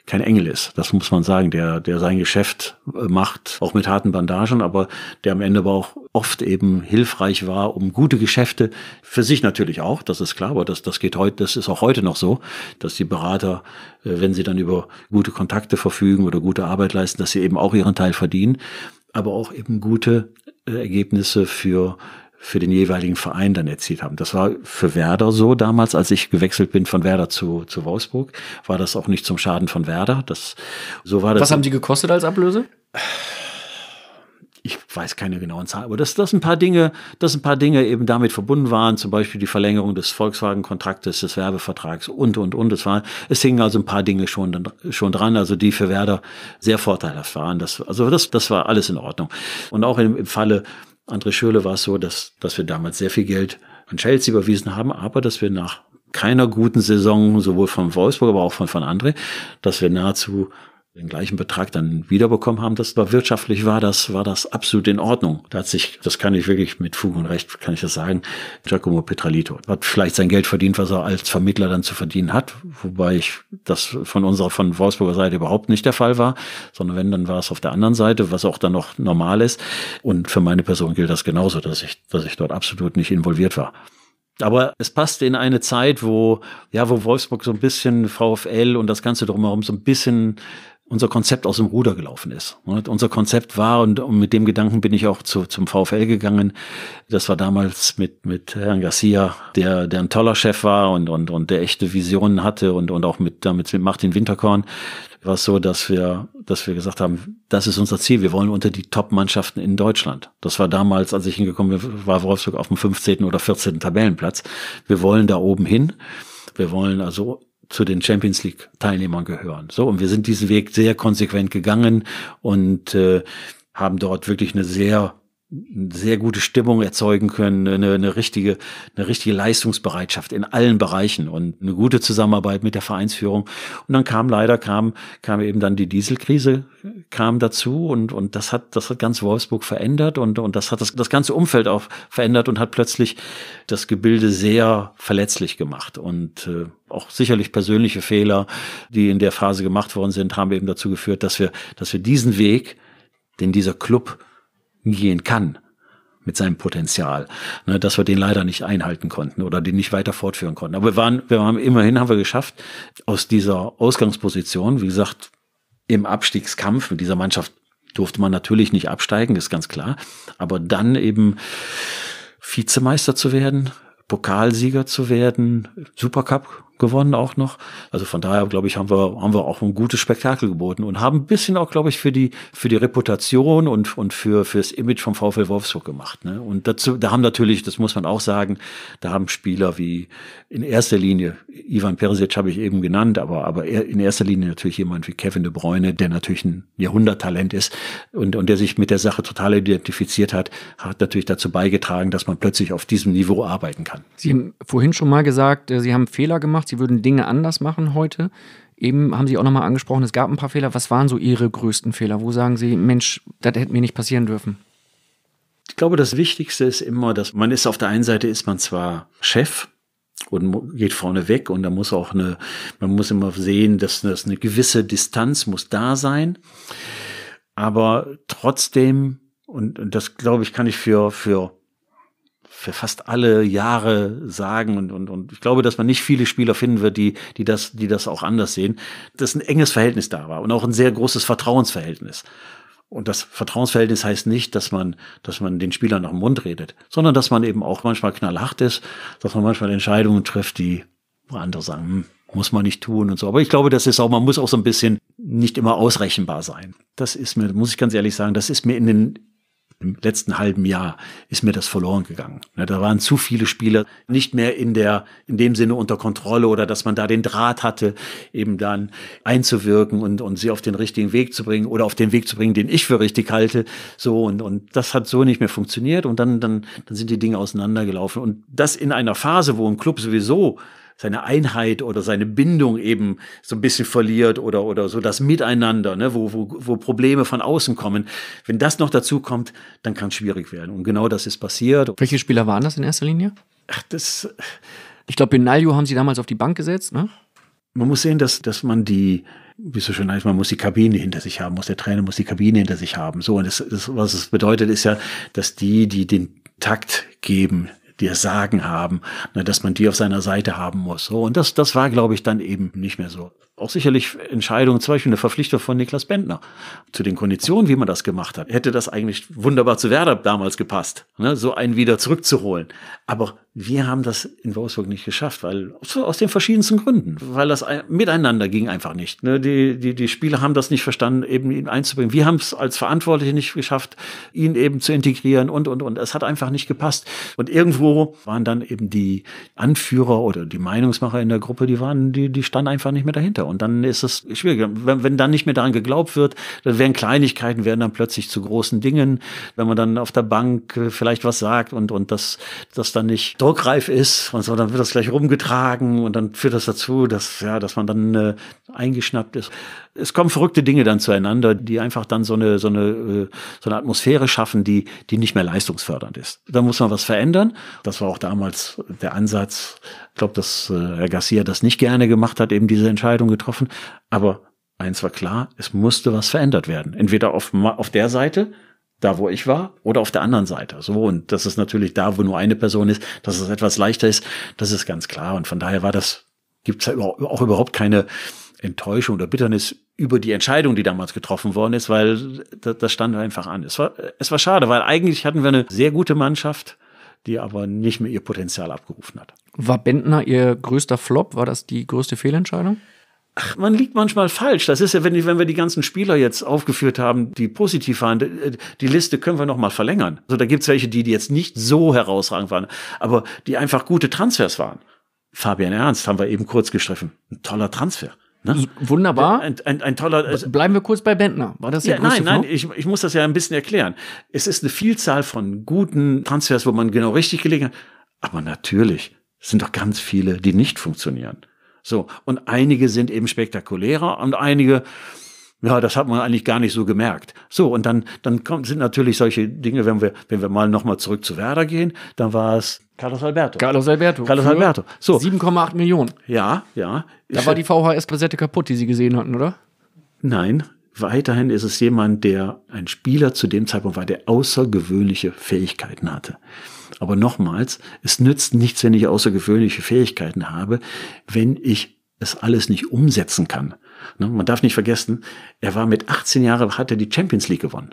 kein Engel ist. Das muss man sagen, der, der sein Geschäft äh, macht, auch mit harten Bandagen, aber der am Ende aber auch oft eben hilfreich war, um gute Geschäfte für sich natürlich auch, das ist klar, aber das, das geht heute, das ist auch heute noch so, dass die Berater, äh, wenn sie dann über gute Kontakte verfügen oder gute Arbeit leisten, dass sie eben auch ihren Teil verdienen, aber auch eben gute äh, Ergebnisse für für den jeweiligen Verein dann erzielt haben. Das war für Werder so damals, als ich gewechselt bin von Werder zu, zu Wolfsburg, war das auch nicht zum Schaden von Werder. Das, so war das. Was haben die gekostet als Ablöse? ich weiß keine genauen Zahlen, aber dass das ein paar Dinge, dass ein paar Dinge eben damit verbunden waren, zum Beispiel die Verlängerung des Volkswagen-Kontraktes, des Werbevertrags und und und. Es waren, es hingen also ein paar Dinge schon schon dran, also die für Werder sehr vorteilhaft waren. Das, also das, das war alles in Ordnung. Und auch im, im Falle André Schöle war es so, dass, dass wir damals sehr viel Geld an Chelsea überwiesen haben, aber dass wir nach keiner guten Saison, sowohl von Wolfsburg, aber auch von, von André, dass wir nahezu den gleichen Betrag dann wiederbekommen haben. Das war wirtschaftlich, war das, war das absolut in Ordnung. Da hat sich, das kann ich wirklich mit Fug und Recht, kann ich das sagen, Giacomo Petralito hat vielleicht sein Geld verdient, was er als Vermittler dann zu verdienen hat, wobei ich das von unserer, von Wolfsburger Seite überhaupt nicht der Fall war, sondern wenn, dann war es auf der anderen Seite, was auch dann noch normal ist. Und für meine Person gilt das genauso, dass ich, dass ich dort absolut nicht involviert war. Aber es passte in eine Zeit, wo, ja, wo Wolfsburg so ein bisschen VfL und das Ganze drumherum so ein bisschen unser Konzept aus dem Ruder gelaufen ist. Und ne? unser Konzept war, und, und mit dem Gedanken bin ich auch zu, zum VfL gegangen, das war damals mit, mit Herrn Garcia, der, der ein toller Chef war und, und, und der echte Visionen hatte und, und auch mit, damit mit Martin Winterkorn, war es so, dass wir, dass wir gesagt haben, das ist unser Ziel. Wir wollen unter die Top-Mannschaften in Deutschland. Das war damals, als ich hingekommen bin, war Wolfsburg auf dem 15. oder 14. Tabellenplatz. Wir wollen da oben hin. Wir wollen also zu den Champions League Teilnehmern gehören. So, und wir sind diesen Weg sehr konsequent gegangen und äh, haben dort wirklich eine sehr sehr gute Stimmung erzeugen können, eine, eine, richtige, eine richtige Leistungsbereitschaft in allen Bereichen und eine gute Zusammenarbeit mit der Vereinsführung. Und dann kam leider, kam, kam eben dann die Dieselkrise, kam dazu und, und das hat, das hat ganz Wolfsburg verändert und, und das hat das, das ganze Umfeld auch verändert und hat plötzlich das Gebilde sehr verletzlich gemacht und, äh, auch sicherlich persönliche Fehler, die in der Phase gemacht worden sind, haben eben dazu geführt, dass wir, dass wir diesen Weg, den dieser Club gehen kann mit seinem Potenzial, ne, dass wir den leider nicht einhalten konnten oder den nicht weiter fortführen konnten. Aber wir waren, wir haben immerhin haben wir geschafft, aus dieser Ausgangsposition, wie gesagt, im Abstiegskampf mit dieser Mannschaft durfte man natürlich nicht absteigen, ist ganz klar. Aber dann eben Vizemeister zu werden, Pokalsieger zu werden, Supercup gewonnen auch noch. Also von daher, glaube ich, haben wir, haben wir auch ein gutes Spektakel geboten und haben ein bisschen auch, glaube ich, für die, für die Reputation und, und für, fürs Image vom VfL Wolfsburg gemacht. Ne? Und dazu, da haben natürlich, das muss man auch sagen, da haben Spieler wie in erster Linie, Ivan Peresic habe ich eben genannt, aber, aber in erster Linie natürlich jemand wie Kevin de Bruyne, der natürlich ein Jahrhunderttalent ist und, und der sich mit der Sache total identifiziert hat, hat natürlich dazu beigetragen, dass man plötzlich auf diesem Niveau arbeiten kann. Sie haben vorhin schon mal gesagt, äh, Sie haben Fehler gemacht sie würden Dinge anders machen heute. Eben haben Sie auch nochmal angesprochen, es gab ein paar Fehler. Was waren so Ihre größten Fehler? Wo sagen Sie, Mensch, das hätte mir nicht passieren dürfen? Ich glaube, das Wichtigste ist immer, dass man ist auf der einen Seite ist man zwar Chef, und geht vorne weg und da muss auch eine, man muss immer sehen, dass, dass eine gewisse Distanz muss da sein. Aber trotzdem, und das glaube ich, kann ich für, für für fast alle Jahre sagen und, und, und ich glaube, dass man nicht viele Spieler finden wird, die, die, das, die das auch anders sehen, dass ein enges Verhältnis da war und auch ein sehr großes Vertrauensverhältnis. Und das Vertrauensverhältnis heißt nicht, dass man, dass man den Spielern nach dem Mund redet, sondern dass man eben auch manchmal knallhart ist, dass man manchmal Entscheidungen trifft, die andere sagen, hm, muss man nicht tun und so. Aber ich glaube, das ist auch, man muss auch so ein bisschen nicht immer ausrechenbar sein. Das ist mir, muss ich ganz ehrlich sagen, das ist mir in den im letzten halben Jahr ist mir das verloren gegangen. Ne, da waren zu viele Spieler nicht mehr in der, in dem Sinne unter Kontrolle oder dass man da den Draht hatte, eben dann einzuwirken und, und sie auf den richtigen Weg zu bringen oder auf den Weg zu bringen, den ich für richtig halte. So und, und das hat so nicht mehr funktioniert und dann, dann, dann sind die Dinge auseinandergelaufen. Und das in einer Phase, wo ein Club sowieso seine Einheit oder seine Bindung eben so ein bisschen verliert oder, oder so das Miteinander, ne, wo, wo, wo Probleme von außen kommen. Wenn das noch dazu kommt, dann kann es schwierig werden. Und genau das ist passiert. Welche Spieler waren das in erster Linie? Ach, das. Ich glaube, Benaglio haben sie damals auf die Bank gesetzt, ne? Man muss sehen, dass, dass man die, wie so schön heißt, man muss die Kabine hinter sich haben, muss der Trainer muss die Kabine hinter sich haben. So, und das, das was es bedeutet, ist ja, dass die, die den Takt geben, dir sagen haben, ne, dass man die auf seiner Seite haben muss. So, und das, das war, glaube ich, dann eben nicht mehr so auch sicherlich Entscheidungen, zum Beispiel eine Verpflichtung von Niklas Bentner zu den Konditionen, wie man das gemacht hat. Hätte das eigentlich wunderbar zu Werder damals gepasst, ne? so einen wieder zurückzuholen. Aber wir haben das in Wolfsburg nicht geschafft, weil aus den verschiedensten Gründen, weil das miteinander ging einfach nicht. Ne? Die, die, die Spieler haben das nicht verstanden, eben ihn einzubringen. Wir haben es als Verantwortliche nicht geschafft, ihn eben zu integrieren und, und, und. Es hat einfach nicht gepasst. Und irgendwo waren dann eben die Anführer oder die Meinungsmacher in der Gruppe, die waren, die, die standen einfach nicht mehr dahinter. Und dann ist es schwierig. Wenn, wenn dann nicht mehr daran geglaubt wird, dann werden Kleinigkeiten werden dann plötzlich zu großen Dingen. Wenn man dann auf der Bank äh, vielleicht was sagt und, und das, das dann nicht druckreif ist und so, dann wird das gleich rumgetragen und dann führt das dazu, dass, ja, dass man dann äh, eingeschnappt ist. Es kommen verrückte Dinge dann zueinander, die einfach dann so eine, so eine, äh, so eine Atmosphäre schaffen, die, die nicht mehr leistungsfördernd ist. Da muss man was verändern. Das war auch damals der Ansatz. Ich glaube, dass äh, Herr Garcia das nicht gerne gemacht hat, eben diese Entscheidung getroffen. Aber eins war klar, es musste was verändert werden. Entweder auf, auf der Seite, da wo ich war, oder auf der anderen Seite. So, und das ist natürlich da, wo nur eine Person ist, dass es etwas leichter ist, das ist ganz klar. Und von daher war das, gibt's auch überhaupt keine, Enttäuschung oder Bitternis über die Entscheidung, die damals getroffen worden ist, weil das stand einfach an. Es war, äh, es war schade, weil eigentlich hatten wir eine sehr gute Mannschaft, die aber nicht mehr ihr Potenzial abgerufen hat. War Bentner ihr größter Flop? War das die größte Fehlentscheidung? Ach, man liegt manchmal falsch. Das ist ja, wenn, wenn wir die ganzen Spieler jetzt aufgeführt haben, die positiv waren, äh, die, Liste können wir nochmal verlängern. Also da gibt's welche, die, die jetzt nicht so herausragend waren, aber die einfach gute Transfers waren. Fabian Ernst haben wir eben kurz gestriffen. Ein toller Transfer. Ne? Wunderbar. Ein, ein, ein toller. Bleiben wir kurz bei Bentner. War das der ja, Nein, nein, ich, ich muss das ja ein bisschen erklären. Es ist eine Vielzahl von guten Transfers, wo man genau richtig gelegen hat. Aber natürlich sind doch ganz viele, die nicht funktionieren. So. Und einige sind eben spektakulärer und einige, ja, das hat man eigentlich gar nicht so gemerkt. So, und dann, dann kommt, sind natürlich solche Dinge, wenn wir, wenn wir mal nochmal zurück zu Werder gehen, dann war es Carlos Alberto. Carlos Alberto. Carlos Alberto. So. 7,8 Millionen. Ja, ja. Da war die VHS-Kassette kaputt, die Sie gesehen hatten, oder? Nein. Weiterhin ist es jemand, der ein Spieler zu dem Zeitpunkt war, der außergewöhnliche Fähigkeiten hatte. Aber nochmals, es nützt nichts, wenn ich außergewöhnliche Fähigkeiten habe, wenn ich es alles nicht umsetzen kann. Ne, man darf nicht vergessen, er war mit 18 Jahren, hat er die Champions League gewonnen.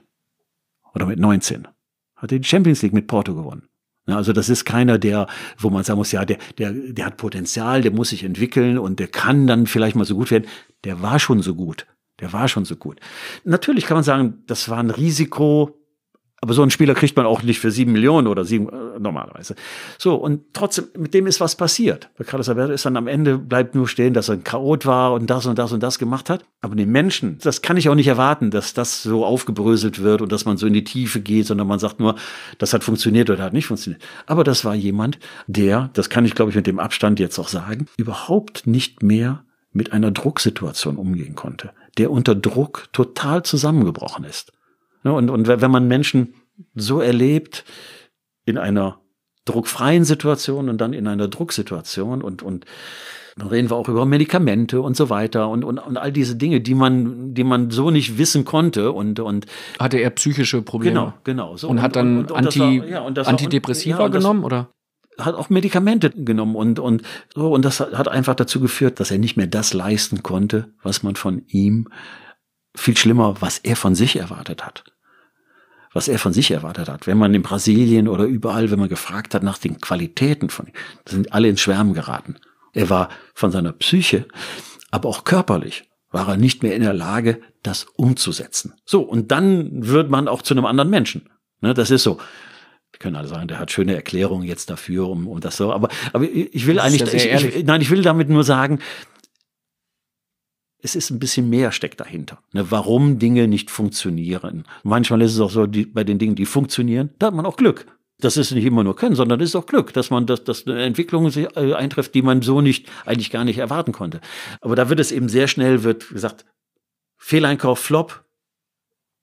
Oder mit 19. Hat er die Champions League mit Porto gewonnen. Ne, also das ist keiner, der, wo man sagen muss, ja, der, der, der hat Potenzial, der muss sich entwickeln und der kann dann vielleicht mal so gut werden. Der war schon so gut. Der war schon so gut. Natürlich kann man sagen, das war ein Risiko, aber so einen Spieler kriegt man auch nicht für sieben Millionen oder sieben, äh, normalerweise. So, und trotzdem, mit dem ist was passiert. Bei Carlos Alberto ist dann am Ende, bleibt nur stehen, dass er ein Chaot war und das und das und das gemacht hat. Aber den Menschen, das kann ich auch nicht erwarten, dass das so aufgebröselt wird und dass man so in die Tiefe geht, sondern man sagt nur, das hat funktioniert oder hat nicht funktioniert. Aber das war jemand, der, das kann ich glaube ich mit dem Abstand jetzt auch sagen, überhaupt nicht mehr mit einer Drucksituation umgehen konnte, der unter Druck total zusammengebrochen ist. Ne? Und, und wenn man Menschen so erlebt, in einer druckfreien Situation und dann in einer Drucksituation und, und dann reden wir auch über Medikamente und so weiter und, und, und all diese Dinge, die man, die man so nicht wissen konnte und, und hatte er psychische Probleme. Genau, genau. So. Und, und hat dann und, und, Anti, war, ja, Antidepressiva ja, genommen, oder? Hat auch Medikamente genommen und, und so, und das hat einfach dazu geführt, dass er nicht mehr das leisten konnte, was man von ihm, viel schlimmer, was er von sich erwartet hat was er von sich erwartet hat. Wenn man in Brasilien oder überall, wenn man gefragt hat nach den Qualitäten von ihm, sind alle ins Schwärmen geraten. Er war von seiner Psyche, aber auch körperlich, war er nicht mehr in der Lage, das umzusetzen. So, und dann wird man auch zu einem anderen Menschen. Ne, das ist so. Wir können alle sagen, der hat schöne Erklärungen jetzt dafür, um, um das so. Aber, aber ich will das eigentlich, ja ich, ich, nein, ich will damit nur sagen, es ist ein bisschen mehr steckt dahinter. Ne, warum Dinge nicht funktionieren. Manchmal ist es auch so, die, bei den Dingen, die funktionieren, da hat man auch Glück. Das ist nicht immer nur Können, sondern das ist auch Glück, dass man das, dass eine Entwicklung sich, äh, eintrifft, die man so nicht, eigentlich gar nicht erwarten konnte. Aber da wird es eben sehr schnell, wird gesagt, Fehleinkauf, Flop,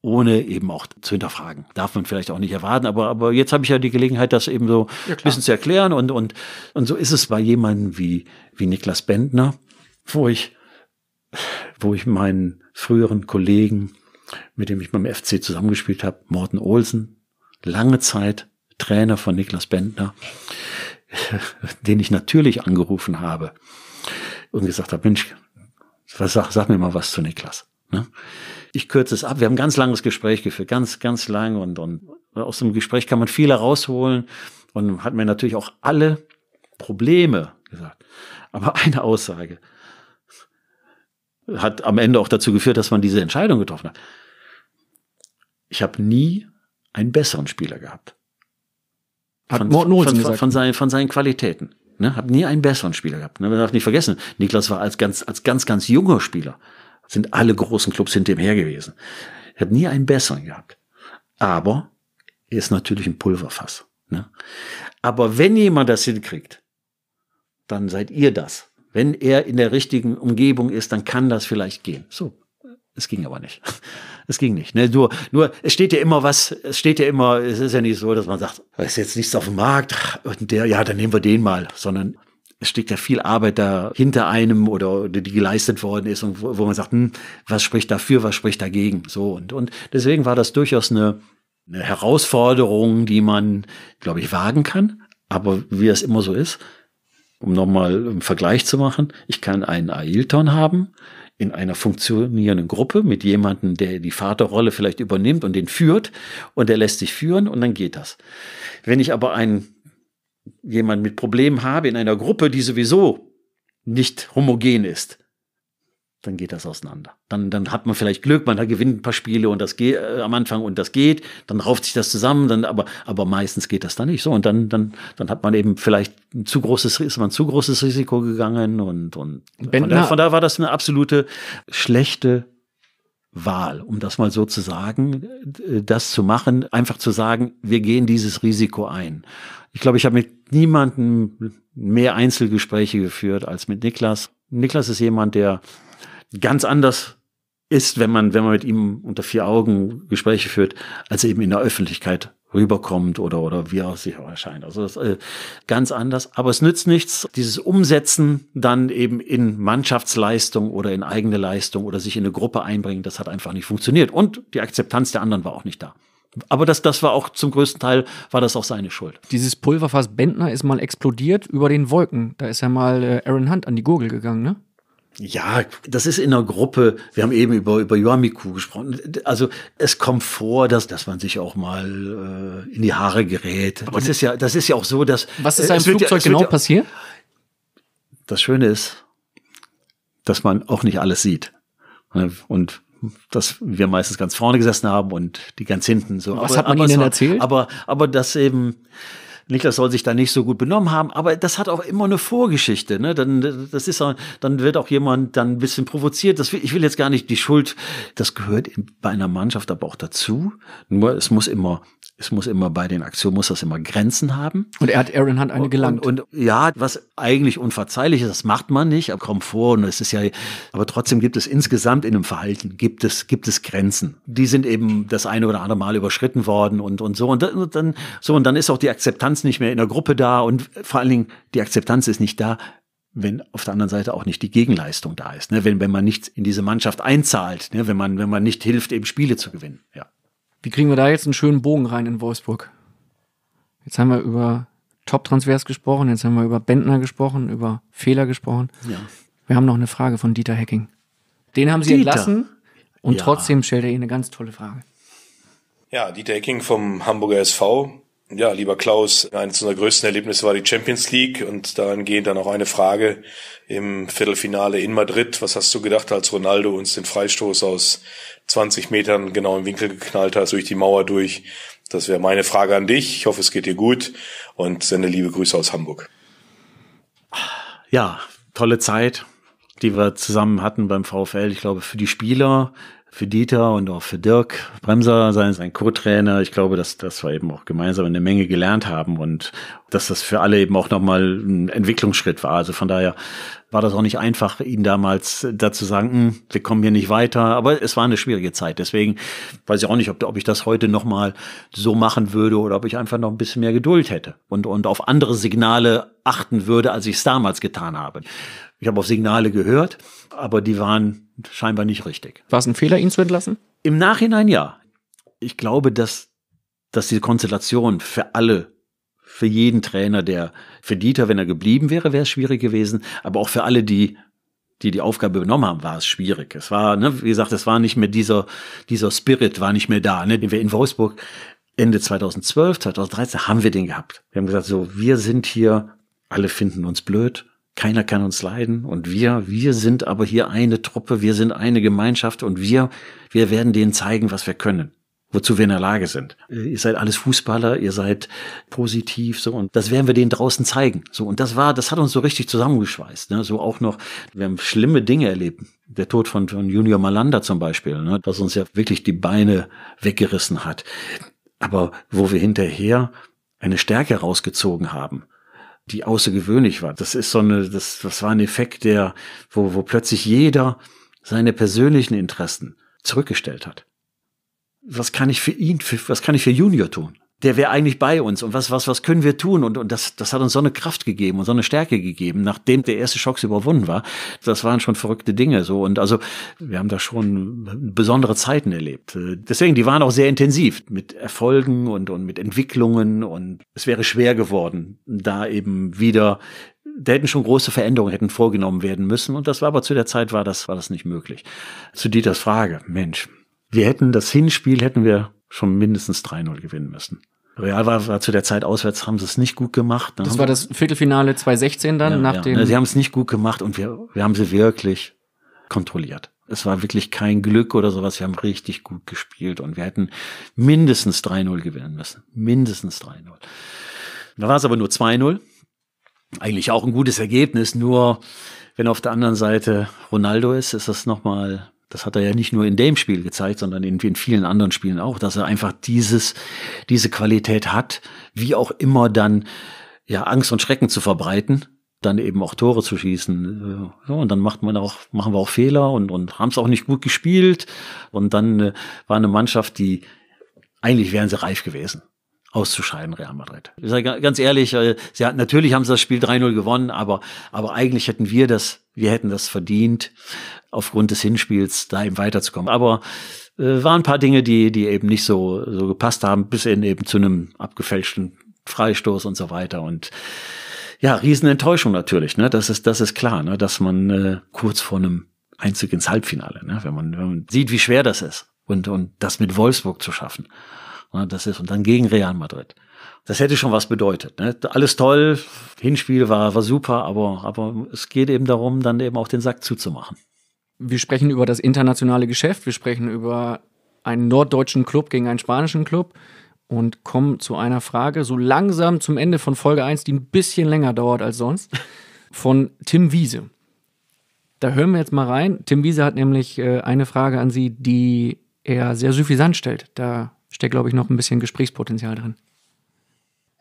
ohne eben auch zu hinterfragen. Darf man vielleicht auch nicht erwarten, aber, aber jetzt habe ich ja die Gelegenheit, das eben so ja, ein bisschen zu erklären und, und, und so ist es bei jemandem wie, wie Niklas Bendner, wo ich wo ich meinen früheren Kollegen, mit dem ich beim FC zusammengespielt habe, Morten Olsen, lange Zeit Trainer von Niklas Bendner, den ich natürlich angerufen habe und gesagt habe, Mensch, was, sag, sag mir mal was zu Niklas. Ne? Ich kürze es ab. Wir haben ein ganz langes Gespräch geführt, ganz, ganz lang. Und, und aus dem Gespräch kann man viel herausholen und hat mir natürlich auch alle Probleme gesagt. Aber eine Aussage hat am Ende auch dazu geführt, dass man diese Entscheidung getroffen hat. Ich habe nie einen besseren Spieler gehabt. Hat von, Morten von, gesagt. Von, seinen, von seinen Qualitäten. Ne? Hab nie einen besseren Spieler gehabt. Ne? Man darf nicht vergessen, Niklas war als ganz, als ganz, ganz junger Spieler, sind alle großen Clubs hinter ihm her gewesen. Ich habe nie einen besseren gehabt. Aber er ist natürlich ein Pulverfass. Ne? Aber wenn jemand das hinkriegt, dann seid ihr das. Wenn er in der richtigen Umgebung ist, dann kann das vielleicht gehen. So, es ging aber nicht. Es ging nicht. Ne? Nur, nur, es steht ja immer was, es steht ja immer, es ist ja nicht so, dass man sagt, da oh, ist jetzt nichts auf dem Markt und der, ja, dann nehmen wir den mal, sondern es steckt ja viel Arbeit da hinter einem oder, die geleistet worden ist und wo, wo man sagt, hm, was spricht dafür, was spricht dagegen, so und, und deswegen war das durchaus eine, eine Herausforderung, die man, glaube ich, wagen kann, aber wie es immer so ist, um nochmal einen Vergleich zu machen, ich kann einen Ailton haben in einer funktionierenden Gruppe mit jemandem, der die Vaterrolle vielleicht übernimmt und den führt und der lässt sich führen und dann geht das. Wenn ich aber einen jemanden mit Problemen habe in einer Gruppe, die sowieso nicht homogen ist, dann geht das auseinander. Dann, dann hat man vielleicht Glück, man gewinnt ein paar Spiele und das geht äh, am Anfang und das geht, dann rauft sich das zusammen, dann, aber, aber meistens geht das dann nicht so. Und dann, dann, dann hat man eben vielleicht ein zu großes, ist man ein zu großes Risiko gegangen und, und Bentner. von daher von da war das eine absolute schlechte Wahl, um das mal so zu sagen, äh, das zu machen, einfach zu sagen, wir gehen dieses Risiko ein. Ich glaube, ich habe mit niemandem mehr Einzelgespräche geführt als mit Niklas. Niklas ist jemand, der ganz anders ist, wenn man, wenn man mit ihm unter vier Augen Gespräche führt, als eben in der Öffentlichkeit rüberkommt oder, oder wie er sich erscheint. Also das, äh, ganz anders. Aber es nützt nichts, dieses Umsetzen dann eben in Mannschaftsleistung oder in eigene Leistung oder sich in eine Gruppe einbringen, das hat einfach nicht funktioniert. Und die Akzeptanz der anderen war auch nicht da. Aber das, das war auch zum größten Teil, war das auch seine Schuld. Dieses Pulverfass Bentner ist mal explodiert über den Wolken. Da ist ja mal äh, Aaron Hunt an die Gurgel gegangen, ne? Ja, das ist in einer Gruppe. Wir haben eben über, über Yuamiku gesprochen. Also es kommt vor, dass, dass man sich auch mal äh, in die Haare gerät. Aber das ist ja, das ist ja auch so, dass. Was ist einem äh, Flugzeug wird, genau wird, passiert? Das Schöne ist, dass man auch nicht alles sieht. Ne, und dass wir meistens ganz vorne gesessen haben und die ganz hinten so. Was aber, hat man aber ihnen war, erzählt? Aber, aber das eben Niklas soll sich da nicht so gut benommen haben, aber das hat auch immer eine Vorgeschichte. Ne? Dann, das ist auch, dann wird auch jemand dann ein bisschen provoziert. Das, will, ich will jetzt gar nicht die Schuld, das gehört bei einer Mannschaft aber auch dazu. Nur es muss immer es muss immer bei den Aktionen, muss das immer Grenzen haben. Und er hat Aaron Hunt eine gelangt. Und, und, ja, was eigentlich unverzeihlich ist, das macht man nicht, aber kommt vor und es ist ja, aber trotzdem gibt es insgesamt in einem Verhalten, gibt es, gibt es Grenzen. Die sind eben das eine oder andere Mal überschritten worden und, und so. Und dann, so, und dann ist auch die Akzeptanz nicht mehr in der Gruppe da und vor allen Dingen die Akzeptanz ist nicht da, wenn auf der anderen Seite auch nicht die Gegenleistung da ist, ne? wenn, wenn man nicht in diese Mannschaft einzahlt, ne? wenn man, wenn man nicht hilft, eben Spiele zu gewinnen, ja. Wie kriegen wir da jetzt einen schönen Bogen rein in Wolfsburg? Jetzt haben wir über Top-Transfers gesprochen, jetzt haben wir über Bentner gesprochen, über Fehler gesprochen. Ja. Wir haben noch eine Frage von Dieter Hecking. Den haben Sie Dieter. entlassen und ja. trotzdem stellt er Ihnen eine ganz tolle Frage. Ja, Dieter Hecking vom Hamburger SV ja, lieber Klaus, eines unserer größten Erlebnisse war die Champions League und dahingehend dann auch eine Frage im Viertelfinale in Madrid. Was hast du gedacht, als Ronaldo uns den Freistoß aus 20 Metern genau im Winkel geknallt hat, durch die Mauer durch? Das wäre meine Frage an dich. Ich hoffe, es geht dir gut und sende liebe Grüße aus Hamburg. Ja, tolle Zeit, die wir zusammen hatten beim VfL. Ich glaube, für die Spieler für Dieter und auch für Dirk Bremser, sein, sein Co-Trainer. Ich glaube, dass, dass wir eben auch gemeinsam eine Menge gelernt haben und dass das für alle eben auch nochmal ein Entwicklungsschritt war. Also von daher war das auch nicht einfach, ihn damals dazu sagen, hm, wir kommen hier nicht weiter. Aber es war eine schwierige Zeit. Deswegen weiß ich auch nicht, ob, ob ich das heute nochmal so machen würde oder ob ich einfach noch ein bisschen mehr Geduld hätte und, und auf andere Signale achten würde, als ich es damals getan habe. Ich habe auf Signale gehört, aber die waren scheinbar nicht richtig. War es ein Fehler, ihn zu entlassen? Im Nachhinein ja. Ich glaube, dass, dass diese Konstellation für alle, für jeden Trainer, der für Dieter, wenn er geblieben wäre, wäre es schwierig gewesen, aber auch für alle, die die die Aufgabe übernommen haben, war es schwierig. Es war, ne, wie gesagt, es war nicht mehr dieser, dieser Spirit war nicht mehr da, ne, wir in Wolfsburg Ende 2012, 2013 haben wir den gehabt. Wir haben gesagt, so, wir sind hier, alle finden uns blöd, keiner kann uns leiden und wir, wir sind aber hier eine Truppe, wir sind eine Gemeinschaft und wir, wir werden denen zeigen, was wir können, wozu wir in der Lage sind. Äh, ihr seid alles Fußballer, ihr seid positiv, so und das werden wir denen draußen zeigen. So und das war, das hat uns so richtig zusammengeschweißt. Ne? So auch noch, wir haben schlimme Dinge erlebt. Der Tod von, von Junior Malanda zum Beispiel, ne? das uns ja wirklich die Beine weggerissen hat. Aber wo wir hinterher eine Stärke rausgezogen haben die außergewöhnlich war. Das ist so eine, das, das war ein Effekt, der, wo, wo plötzlich jeder seine persönlichen Interessen zurückgestellt hat. Was kann ich für ihn, für, was kann ich für Junior tun? der wäre eigentlich bei uns und was, was, was können wir tun? Und, und das, das hat uns so eine Kraft gegeben und so eine Stärke gegeben, nachdem der erste Schock überwunden war. Das waren schon verrückte Dinge so. Und also wir haben da schon besondere Zeiten erlebt. Deswegen, die waren auch sehr intensiv mit Erfolgen und, und mit Entwicklungen und es wäre schwer geworden, da eben wieder da hätten schon große Veränderungen hätten vorgenommen werden müssen und das war aber zu der Zeit war das war das nicht möglich. Zu Dieters Frage, Mensch, wir hätten das Hinspiel hätten wir schon mindestens 3-0 gewinnen müssen. Real war, war, zu der Zeit auswärts, haben sie es nicht gut gemacht. Dann ne? das war das Viertelfinale 2016 dann ja, nach ja. dem. Also, sie haben es nicht gut gemacht und wir, wir haben sie wirklich kontrolliert. Es war wirklich kein Glück oder sowas. Wir haben richtig gut gespielt und wir hätten mindestens 3-0 gewinnen müssen. Mindestens 3-0. Da war es aber nur 2-0. Eigentlich auch ein gutes Ergebnis, nur wenn auf der anderen Seite Ronaldo ist, ist das nochmal das hat er ja nicht nur in dem Spiel gezeigt, sondern in, in vielen anderen Spielen auch, dass er einfach dieses, diese Qualität hat, wie auch immer dann ja Angst und Schrecken zu verbreiten, dann eben auch Tore zu schießen. Ja, äh, und dann macht man auch, machen wir auch Fehler und, und haben es auch nicht gut gespielt. Und dann äh, war eine Mannschaft, die eigentlich wären sie reif gewesen auszuscheiden, Real Madrid. Ich sage ganz ehrlich, äh, sie hat, natürlich haben sie das Spiel 3-0 gewonnen, aber, aber eigentlich hätten wir das wir hätten das verdient, aufgrund des Hinspiels da eben weiterzukommen. Aber äh, waren ein paar Dinge, die, die eben nicht so, so gepasst haben, bis hin eben zu einem abgefälschten Freistoß und so weiter. Und ja, Riesenenttäuschung natürlich, ne? Das ist, das ist klar, ne? dass man äh, kurz vor einem Einzug ins Halbfinale, ne? wenn, man, wenn man sieht, wie schwer das ist und, und das mit Wolfsburg zu schaffen. Ne? Das ist und dann gegen Real Madrid das hätte schon was bedeutet. Ne? Alles toll, Hinspiel war, war super, aber, aber es geht eben darum, dann eben auch den Sack zuzumachen. Wir sprechen über das internationale Geschäft, wir sprechen über einen norddeutschen Club gegen einen spanischen Club und kommen zu einer Frage, so langsam zum Ende von Folge 1, die ein bisschen länger dauert als sonst, von Tim Wiese. Da hören wir jetzt mal rein. Tim Wiese hat nämlich äh, eine Frage an Sie, die er sehr süffisant stellt. Da steckt, glaube ich, noch ein bisschen Gesprächspotenzial drin.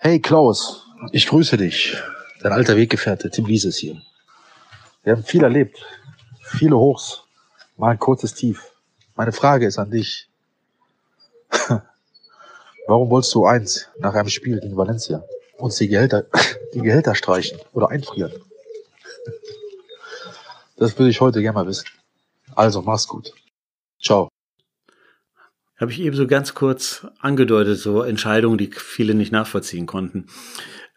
Hey Klaus, ich grüße dich. Dein alter Weggefährte Tim Wies ist hier. Wir haben viel erlebt. Viele Hochs. Mal ein kurzes Tief. Meine Frage ist an dich. Warum wolltest du eins nach einem Spiel gegen Valencia uns die Gehälter, die Gehälter streichen oder einfrieren? Das würde ich heute gerne mal wissen. Also, mach's gut. Ciao habe ich eben so ganz kurz angedeutet, so Entscheidungen, die viele nicht nachvollziehen konnten.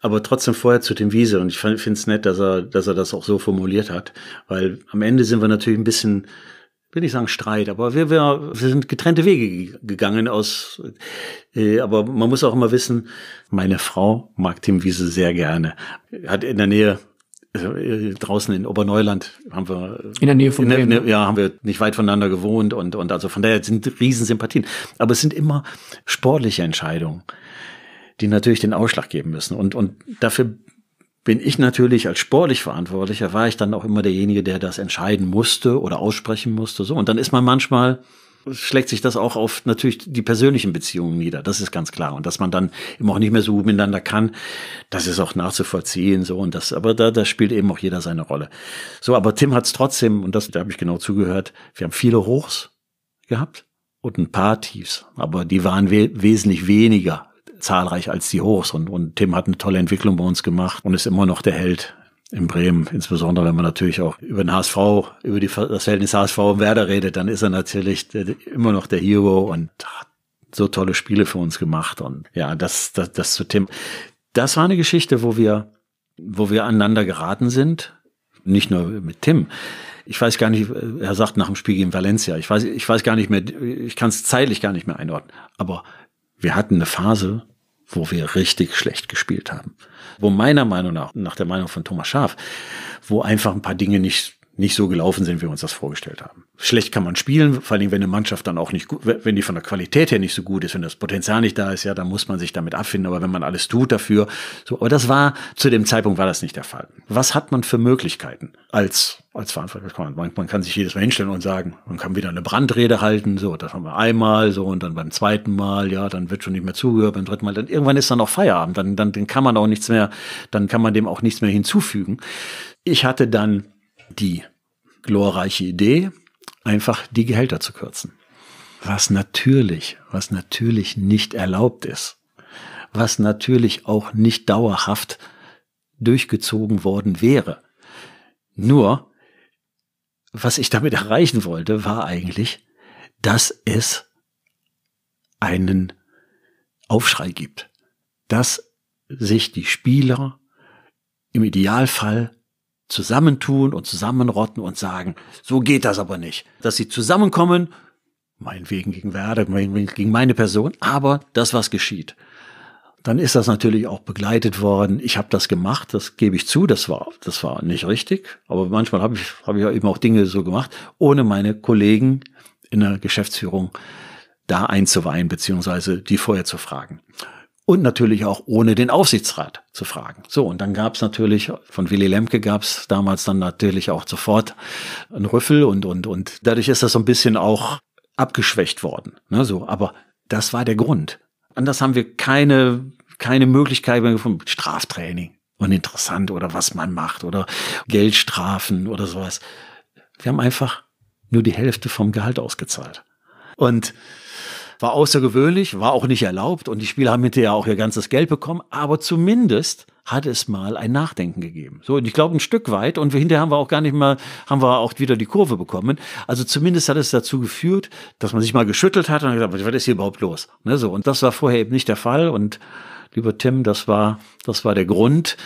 Aber trotzdem vorher zu Tim Wiese und ich finde es nett, dass er, dass er das auch so formuliert hat, weil am Ende sind wir natürlich ein bisschen, will ich sagen Streit, aber wir, wir, wir sind getrennte Wege gegangen aus, äh, aber man muss auch immer wissen, meine Frau mag Tim Wiese sehr gerne, hat in der Nähe also, äh, draußen in Oberneuland haben wir äh, in der Nähe von der, Bremen. ja haben wir nicht weit voneinander gewohnt und und also von daher sind Riesensympathien, aber es sind immer sportliche Entscheidungen, die natürlich den Ausschlag geben müssen und und dafür bin ich natürlich als sportlich Verantwortlicher war ich dann auch immer derjenige, der das entscheiden musste oder aussprechen musste so und dann ist man manchmal schlägt sich das auch auf natürlich die persönlichen Beziehungen nieder. Das ist ganz klar. Und dass man dann eben auch nicht mehr so gut miteinander kann, das ist auch nachzuvollziehen. So und das, aber da, da spielt eben auch jeder seine Rolle. So, aber Tim hat es trotzdem, und das, da habe ich genau zugehört, wir haben viele Hochs gehabt und ein paar Tiefs. Aber die waren we wesentlich weniger zahlreich als die Hochs. Und, und Tim hat eine tolle Entwicklung bei uns gemacht und ist immer noch der Held in Bremen, insbesondere wenn man natürlich auch über den HSV, über die, das Verhältnis HSV und Werder redet, dann ist er natürlich immer noch der Hero und hat so tolle Spiele für uns gemacht. Und ja, das, das, das zu Tim. Das war eine Geschichte, wo wir, wo wir aneinander geraten sind. Nicht nur mit Tim. Ich weiß gar nicht, er sagt nach dem Spiel gegen Valencia. Ich weiß, ich weiß gar nicht mehr, ich kann es zeitlich gar nicht mehr einordnen. Aber wir hatten eine Phase, wo wir richtig schlecht gespielt haben wo meiner Meinung nach, nach der Meinung von Thomas Schaaf, wo einfach ein paar Dinge nicht nicht so gelaufen sind, wie wir uns das vorgestellt haben. Schlecht kann man spielen, vor allem wenn eine Mannschaft dann auch nicht gut, wenn die von der Qualität her nicht so gut ist, wenn das Potenzial nicht da ist, ja, dann muss man sich damit abfinden, aber wenn man alles tut dafür, so, aber das war, zu dem Zeitpunkt war das nicht der Fall. Was hat man für Möglichkeiten als, als Verantwortlichkeit? Man, man kann sich jedes Mal hinstellen und sagen, man kann wieder eine Brandrede halten, so, das haben wir einmal, so, und dann beim zweiten Mal, ja, dann wird schon nicht mehr zugehört, beim dritten Mal, dann irgendwann ist dann auch Feierabend, dann, dann, dann kann man auch nichts mehr, dann kann man dem auch nichts mehr hinzufügen. Ich hatte dann die glorreiche Idee, einfach die Gehälter zu kürzen. Was natürlich, was natürlich nicht erlaubt ist. Was natürlich auch nicht dauerhaft durchgezogen worden wäre. Nur, was ich damit erreichen wollte, war eigentlich, dass es einen Aufschrei gibt, dass sich die Spieler im Idealfall zusammentun und zusammenrotten und sagen, so geht das aber nicht. Dass sie zusammenkommen, meinetwegen gegen Werder, meinetwegen gegen meine Person, aber das, was geschieht. Dann ist das natürlich auch begleitet worden. Ich habe das gemacht, das gebe ich zu, das war, das war nicht richtig. Aber manchmal habe ich, hab ich eben auch Dinge so gemacht, ohne meine Kollegen in der Geschäftsführung da einzuweihen, beziehungsweise die vorher zu fragen und natürlich auch ohne den Aufsichtsrat zu fragen. So, und dann gab es natürlich, von Willy Lemke gab es damals dann natürlich auch sofort einen Rüffel und, und, und dadurch ist das so ein bisschen auch abgeschwächt worden. Ne, so, aber das war der Grund. Anders haben wir keine, keine Möglichkeit mehr gefunden. Straftraining uninteressant oder was man macht oder Geldstrafen oder sowas. Wir haben einfach nur die Hälfte vom Gehalt ausgezahlt. Und war außergewöhnlich, war auch nicht erlaubt und die Spieler haben hinterher auch ihr ganzes Geld bekommen, aber zumindest hat es mal ein Nachdenken gegeben. So, und ich glaube ein Stück weit und hinterher haben wir auch gar nicht mal, haben wir auch wieder die Kurve bekommen. Also zumindest hat es dazu geführt, dass man sich mal geschüttelt hat und gedacht, was ist hier überhaupt los? Ne, so, und das war vorher eben nicht der Fall und lieber Tim, das war, das war der Grund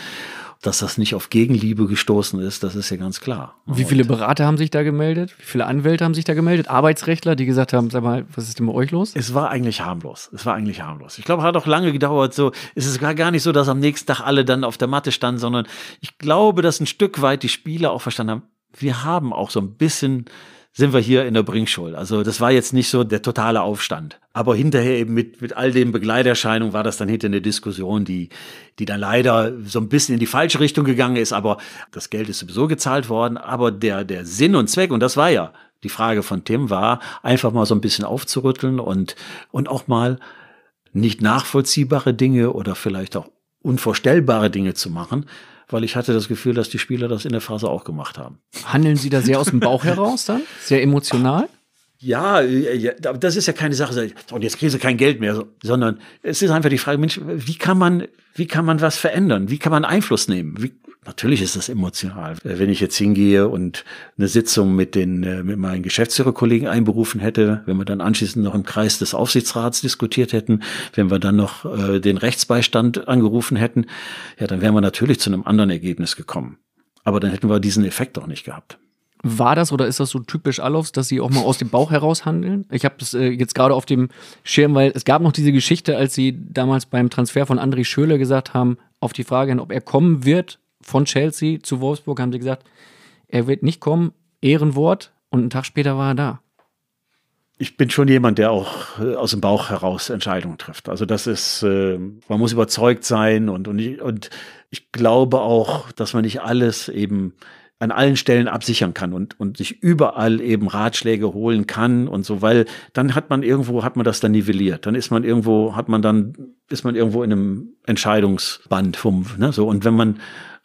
dass das nicht auf Gegenliebe gestoßen ist, das ist ja ganz klar. Wie viele Berater haben sich da gemeldet? Wie viele Anwälte haben sich da gemeldet? Arbeitsrechtler, die gesagt haben, sag mal, was ist denn bei euch los? Es war eigentlich harmlos. Es war eigentlich harmlos. Ich glaube, hat auch lange gedauert. So, es ist gar, gar nicht so, dass am nächsten Tag alle dann auf der Matte standen, sondern ich glaube, dass ein Stück weit die Spieler auch verstanden haben, wir haben auch so ein bisschen sind wir hier in der Bringschuld. Also das war jetzt nicht so der totale Aufstand. Aber hinterher eben mit, mit all den Begleiterscheinungen war das dann hinter eine Diskussion, die, die dann leider so ein bisschen in die falsche Richtung gegangen ist. Aber das Geld ist sowieso gezahlt worden. Aber der, der Sinn und Zweck, und das war ja die Frage von Tim, war einfach mal so ein bisschen aufzurütteln und, und auch mal nicht nachvollziehbare Dinge oder vielleicht auch unvorstellbare Dinge zu machen, weil ich hatte das Gefühl, dass die Spieler das in der Phase auch gemacht haben. Handeln Sie da sehr aus dem Bauch heraus dann? Sehr emotional? Ja, ja, das ist ja keine Sache, und jetzt kriegen sie kein Geld mehr, sondern es ist einfach die Frage, Mensch, wie kann man, wie kann man was verändern? Wie kann man Einfluss nehmen? Wie, Natürlich ist das emotional. Äh, wenn ich jetzt hingehe und eine Sitzung mit den, äh, mit meinen Geschäftsführerkollegen einberufen hätte, wenn wir dann anschließend noch im Kreis des Aufsichtsrats diskutiert hätten, wenn wir dann noch äh, den Rechtsbeistand angerufen hätten, ja, dann wären wir natürlich zu einem anderen Ergebnis gekommen. Aber dann hätten wir diesen Effekt auch nicht gehabt. War das oder ist das so typisch Alofs, dass sie auch mal aus dem Bauch heraus handeln? Ich habe das äh, jetzt gerade auf dem Schirm, weil es gab noch diese Geschichte, als sie damals beim Transfer von André Schöler gesagt haben, auf die Frage hin, ob er kommen wird, von Chelsea zu Wolfsburg, haben sie gesagt, er wird nicht kommen, Ehrenwort, und einen Tag später war er da. Ich bin schon jemand, der auch äh, aus dem Bauch heraus Entscheidungen trifft. Also das ist, äh, man muss überzeugt sein und, und, ich, und ich glaube auch, dass man nicht alles eben an allen Stellen absichern kann und, und sich überall eben Ratschläge holen kann und so, weil dann hat man irgendwo, hat man das dann nivelliert. Dann ist man irgendwo, hat man dann, ist man irgendwo in einem Entscheidungsband ne, so. Und wenn man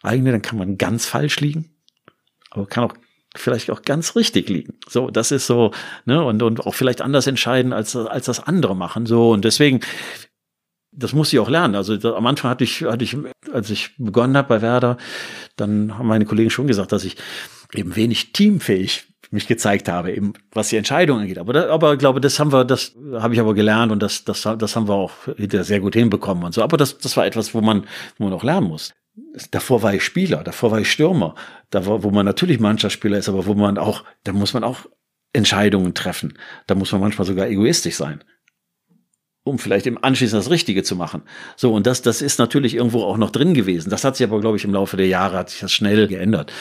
eigene, dann kann man ganz falsch liegen, aber kann auch vielleicht auch ganz richtig liegen. So, das ist so, ne, und, und auch vielleicht anders entscheiden, als, als das andere machen. So, und deswegen, das muss ich auch lernen. Also da, am Anfang hatte ich, hatte ich, als ich begonnen habe bei Werder, dann haben meine Kollegen schon gesagt, dass ich eben wenig teamfähig mich gezeigt habe, eben was die Entscheidung angeht. Aber, da, aber glaube, das haben wir, das habe ich aber gelernt und das, das, das haben wir auch sehr gut hinbekommen und so. Aber das, das war etwas, wo man, wo man auch lernen muss davor war ich Spieler, davor war ich Stürmer, da war, wo man natürlich Mannschaftsspieler ist, aber wo man auch, da muss man auch Entscheidungen treffen. Da muss man manchmal sogar egoistisch sein, um vielleicht im Anschließend das Richtige zu machen. So, und das, das ist natürlich irgendwo auch noch drin gewesen. Das hat sich aber, glaube ich, im Laufe der Jahre hat sich das schnell geändert.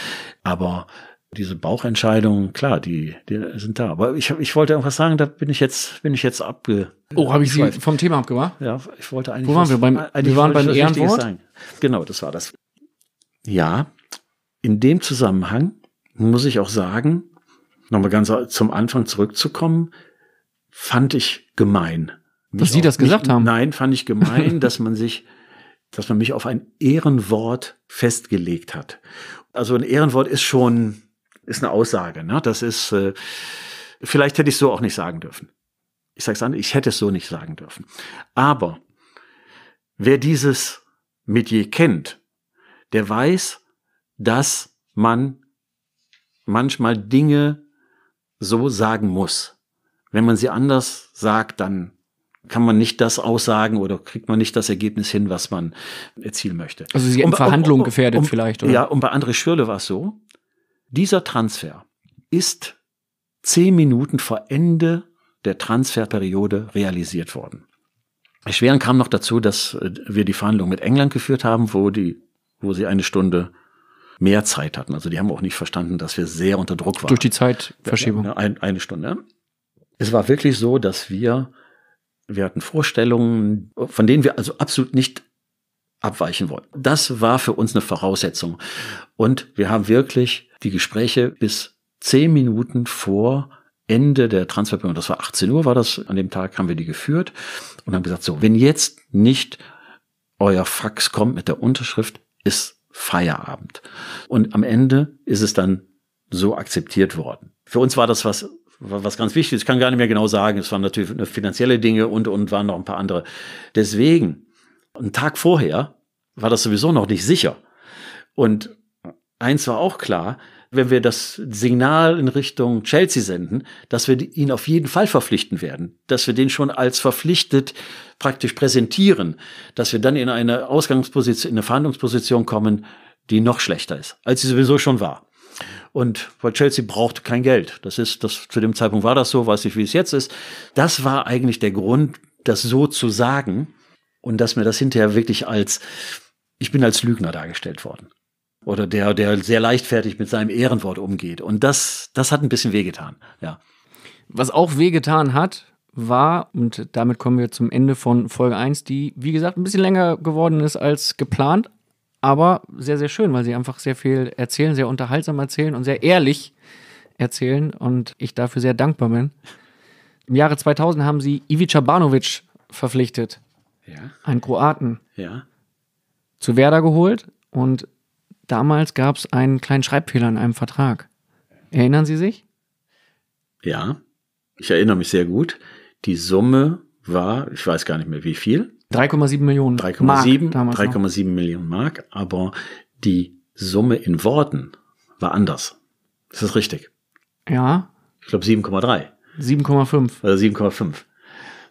Aber diese Bauchentscheidungen, klar, die, die sind da. Aber ich, ich wollte irgendwas sagen, da bin ich jetzt, bin ich jetzt abge. Oh, habe ich Sie vom Thema abgebracht? Ja, ich wollte eigentlich. Wo waren was, wir? Beim, wir waren beim Ehrenwort. Genau, das war das. Ja, in dem Zusammenhang muss ich auch sagen, nochmal ganz zum Anfang zurückzukommen, fand ich gemein. Dass Sie das gesagt mich, haben? Nein, fand ich gemein, dass man sich, dass man mich auf ein Ehrenwort festgelegt hat. Also ein Ehrenwort ist schon, ist eine Aussage. Ne? Das ist, äh, vielleicht hätte ich so auch nicht sagen dürfen. Ich sage es an, ich hätte es so nicht sagen dürfen. Aber wer dieses Metier kennt, der weiß, dass man manchmal Dinge so sagen muss. Wenn man sie anders sagt, dann kann man nicht das aussagen oder kriegt man nicht das Ergebnis hin, was man erzielen möchte. Also sie in um, Verhandlungen um, um, gefährdet vielleicht, oder? Ja, und bei André Schürle war es so, dieser Transfer ist zehn Minuten vor Ende der Transferperiode realisiert worden. Erschwerend kam noch dazu, dass äh, wir die Verhandlungen mit England geführt haben, wo die, wo sie eine Stunde mehr Zeit hatten. Also die haben auch nicht verstanden, dass wir sehr unter Druck waren. Durch die Zeitverschiebung. Eine, eine Stunde. Es war wirklich so, dass wir, wir hatten Vorstellungen, von denen wir also absolut nicht abweichen wollten. Das war für uns eine Voraussetzung. Und wir haben wirklich die Gespräche bis zehn Minuten vor Ende der Transferperiode, das war 18 Uhr, war das, an dem Tag haben wir die geführt und haben gesagt, so, wenn jetzt nicht euer Fax kommt mit der Unterschrift, ist Feierabend. Und am Ende ist es dann so akzeptiert worden. Für uns war das was, was ganz wichtig. Ich kann gar nicht mehr genau sagen. Es waren natürlich finanzielle Dinge und, und waren noch ein paar andere. Deswegen, einen Tag vorher war das sowieso noch nicht sicher. Und eins war auch klar, wenn wir das Signal in Richtung Chelsea senden, dass wir ihn auf jeden Fall verpflichten werden, dass wir den schon als verpflichtet praktisch präsentieren, dass wir dann in eine Ausgangsposition, in eine Verhandlungsposition kommen, die noch schlechter ist, als sie sowieso schon war. Und weil Chelsea braucht kein Geld. Das ist, das, zu dem Zeitpunkt war das so, weiß ich, wie es jetzt ist. Das war eigentlich der Grund, das so zu sagen und dass mir das hinterher wirklich als, ich bin als Lügner dargestellt worden oder der, der sehr leichtfertig mit seinem Ehrenwort umgeht. Und das, das hat ein bisschen wehgetan, ja. Was auch wehgetan hat, war, und damit kommen wir zum Ende von Folge 1, die, wie gesagt, ein bisschen länger geworden ist als geplant, aber sehr, sehr schön, weil sie einfach sehr viel erzählen, sehr unterhaltsam erzählen und sehr ehrlich erzählen und ich dafür sehr dankbar bin. Im Jahre 2000 haben sie Ivica Banovic verpflichtet, ja. einen Kroaten, ja. zu Werder geholt und Damals gab es einen kleinen Schreibfehler in einem Vertrag. Erinnern Sie sich? Ja, ich erinnere mich sehr gut. Die Summe war, ich weiß gar nicht mehr wie viel. 3,7 Millionen. Mark. 3,7 Millionen Mark, aber die Summe in Worten war anders. Ist das richtig? Ja. Ich glaube 7,3. 7,5. Also 7,5.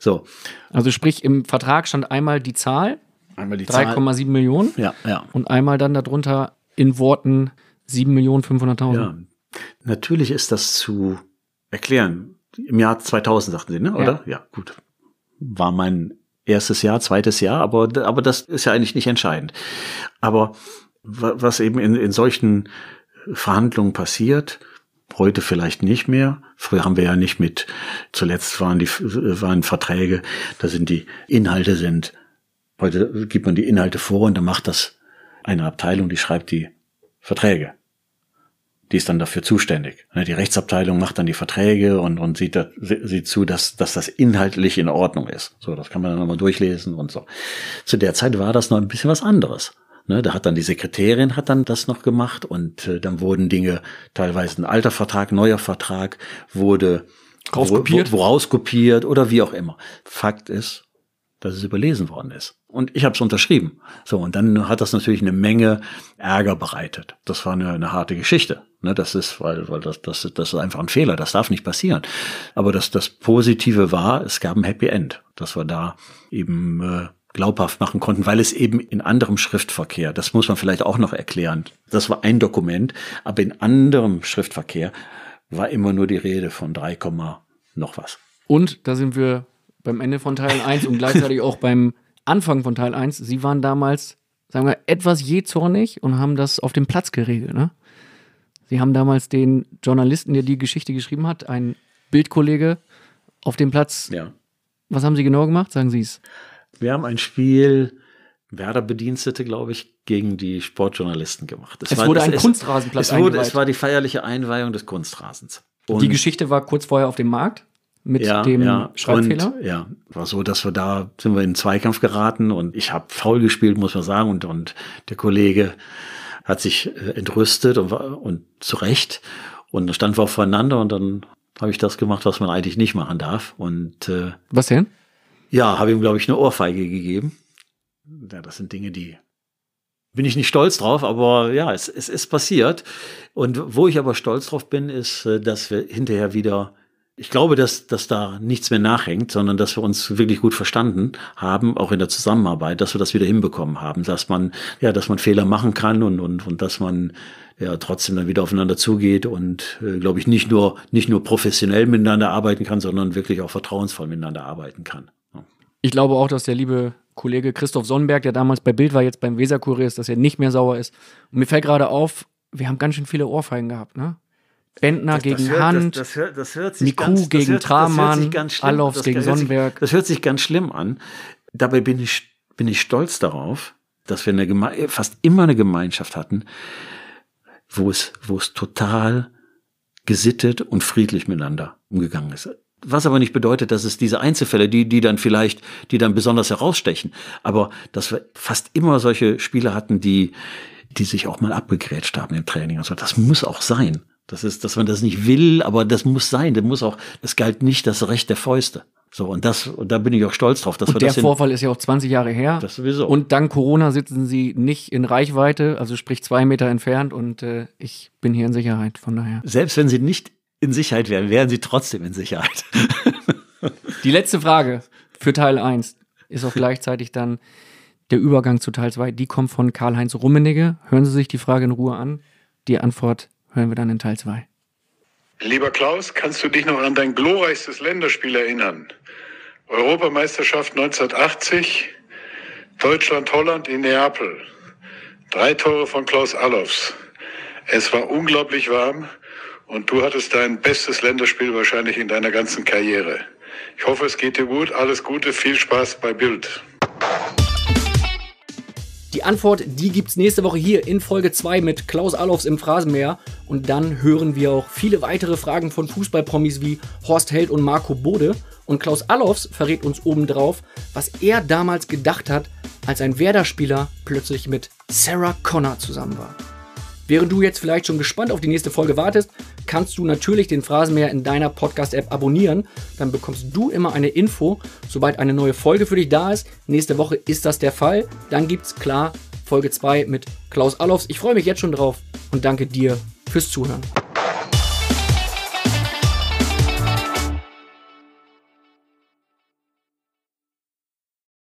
So. Also sprich, im Vertrag stand einmal die Zahl. Einmal die 3,7 Millionen. Ja, ja. Und einmal dann darunter in Worten 7.500.000. Ja, natürlich ist das zu erklären. Im Jahr 2000 sagten Sie, ne? oder? Ja. ja, gut. War mein erstes Jahr, zweites Jahr, aber, aber das ist ja eigentlich nicht entscheidend. Aber was eben in, in solchen Verhandlungen passiert, heute vielleicht nicht mehr. Früher haben wir ja nicht mit, zuletzt waren die, waren Verträge, da sind die Inhalte sind. Heute gibt man die Inhalte vor und dann macht das eine Abteilung, die schreibt die Verträge. Die ist dann dafür zuständig. Ne, die Rechtsabteilung macht dann die Verträge und, und sieht, da, sieht zu, dass, dass das inhaltlich in Ordnung ist. So, das kann man dann nochmal durchlesen und so. Zu der Zeit war das noch ein bisschen was anderes. Ne, da hat dann die Sekretärin hat dann das noch gemacht und äh, dann wurden Dinge teilweise ein alter Vertrag, neuer Vertrag wurde rauskopiert, wo, wo, rauskopiert oder wie auch immer. Fakt ist, dass es überlesen worden ist. Und ich habe es unterschrieben. So, und dann hat das natürlich eine Menge Ärger bereitet. Das war eine, eine harte Geschichte. Ne, das ist, weil, weil das, das, das ist einfach ein Fehler, das darf nicht passieren. Aber das, das Positive war, es gab ein Happy End, dass wir da eben äh, glaubhaft machen konnten, weil es eben in anderem Schriftverkehr, das muss man vielleicht auch noch erklären, das war ein Dokument, aber in anderem Schriftverkehr war immer nur die Rede von 3, noch was. Und da sind wir beim Ende von Teil 1 und gleichzeitig auch beim Anfang von Teil 1, sie waren damals, sagen wir, etwas je zornig und haben das auf dem Platz geregelt. Ne? Sie haben damals den Journalisten, der die Geschichte geschrieben hat, ein Bildkollege auf dem Platz. Ja. Was haben Sie genau gemacht? Sagen Sie es. Wir haben ein Spiel Werder-Bedienstete, glaube ich, gegen die Sportjournalisten gemacht. Es, es war, wurde ein es, Kunstrasenplatz es, wurde, es war die feierliche Einweihung des Kunstrasens. Und die Geschichte war kurz vorher auf dem Markt? mit ja, dem ja. Schreibfehler? Und, ja, war so, dass wir da sind wir in einen Zweikampf geraten und ich habe faul gespielt, muss man sagen, und, und der Kollege hat sich äh, entrüstet und, und zu Recht. Und dann standen wir voreinander und dann habe ich das gemacht, was man eigentlich nicht machen darf. Und äh, Was denn? Ja, habe ihm, glaube ich, eine Ohrfeige gegeben. Ja, das sind Dinge, die bin ich nicht stolz drauf, aber ja, es, es ist passiert. Und wo ich aber stolz drauf bin, ist, äh, dass wir hinterher wieder ich glaube, dass, dass da nichts mehr nachhängt, sondern dass wir uns wirklich gut verstanden haben, auch in der Zusammenarbeit, dass wir das wieder hinbekommen haben, dass man, ja, dass man Fehler machen kann und, und, und dass man ja trotzdem dann wieder aufeinander zugeht und äh, glaube ich nicht nur, nicht nur professionell miteinander arbeiten kann, sondern wirklich auch vertrauensvoll miteinander arbeiten kann. Ja. Ich glaube auch, dass der liebe Kollege Christoph Sonnenberg, der damals bei Bild war, jetzt beim Weserkurier ist, dass er nicht mehr sauer ist. Und mir fällt gerade auf, wir haben ganz schön viele Ohrfeigen gehabt, ne? Bentner das, das hört, Hand, das, hört, das hört Miku ganz, gegen hört, Traman, Alofs gegen Sonnenberg. Das hört sich ganz schlimm an. Dabei bin ich, bin ich stolz darauf, dass wir eine Geme äh, fast immer eine Gemeinschaft hatten, wo es, wo es total gesittet und friedlich miteinander umgegangen ist. Was aber nicht bedeutet, dass es diese Einzelfälle, die, die dann vielleicht, die dann besonders herausstechen, aber dass wir fast immer solche Spiele hatten, die, die sich auch mal abgegrätscht haben im Training und so. Das muss auch sein. Das ist, dass man das nicht will, aber das muss sein. Das muss auch, es galt nicht das Recht der Fäuste. So, und das, und da bin ich auch stolz drauf. Dass und wir der das Vorfall ist ja auch 20 Jahre her. Das sowieso. Und dank Corona sitzen sie nicht in Reichweite, also sprich zwei Meter entfernt und äh, ich bin hier in Sicherheit, von daher. Selbst wenn sie nicht in Sicherheit wären, wären sie trotzdem in Sicherheit. Die letzte Frage für Teil 1 ist auch gleichzeitig dann der Übergang zu Teil 2. Die kommt von Karl-Heinz Rummenigge. Hören Sie sich die Frage in Ruhe an. Die Antwort hören wir dann in Teil 2. Lieber Klaus, kannst du dich noch an dein glorreichstes Länderspiel erinnern? Europameisterschaft 1980, Deutschland-Holland in Neapel. Drei Tore von Klaus Allofs. Es war unglaublich warm und du hattest dein bestes Länderspiel wahrscheinlich in deiner ganzen Karriere. Ich hoffe, es geht dir gut. Alles Gute, viel Spaß bei Bild. Die Antwort, die gibt es nächste Woche hier in Folge 2 mit Klaus Allofs im Phrasenmäher. Und dann hören wir auch viele weitere Fragen von Fußballpromis wie Horst Held und Marco Bode. Und Klaus Allofs verrät uns obendrauf, was er damals gedacht hat, als ein Werder-Spieler plötzlich mit Sarah Connor zusammen war. Während du jetzt vielleicht schon gespannt auf die nächste Folge wartest, kannst du natürlich den Phrasenmäher in deiner Podcast-App abonnieren. Dann bekommst du immer eine Info, sobald eine neue Folge für dich da ist. Nächste Woche ist das der Fall. Dann gibt's klar Folge 2 mit Klaus Allofs. Ich freue mich jetzt schon drauf und danke dir fürs Zuhören.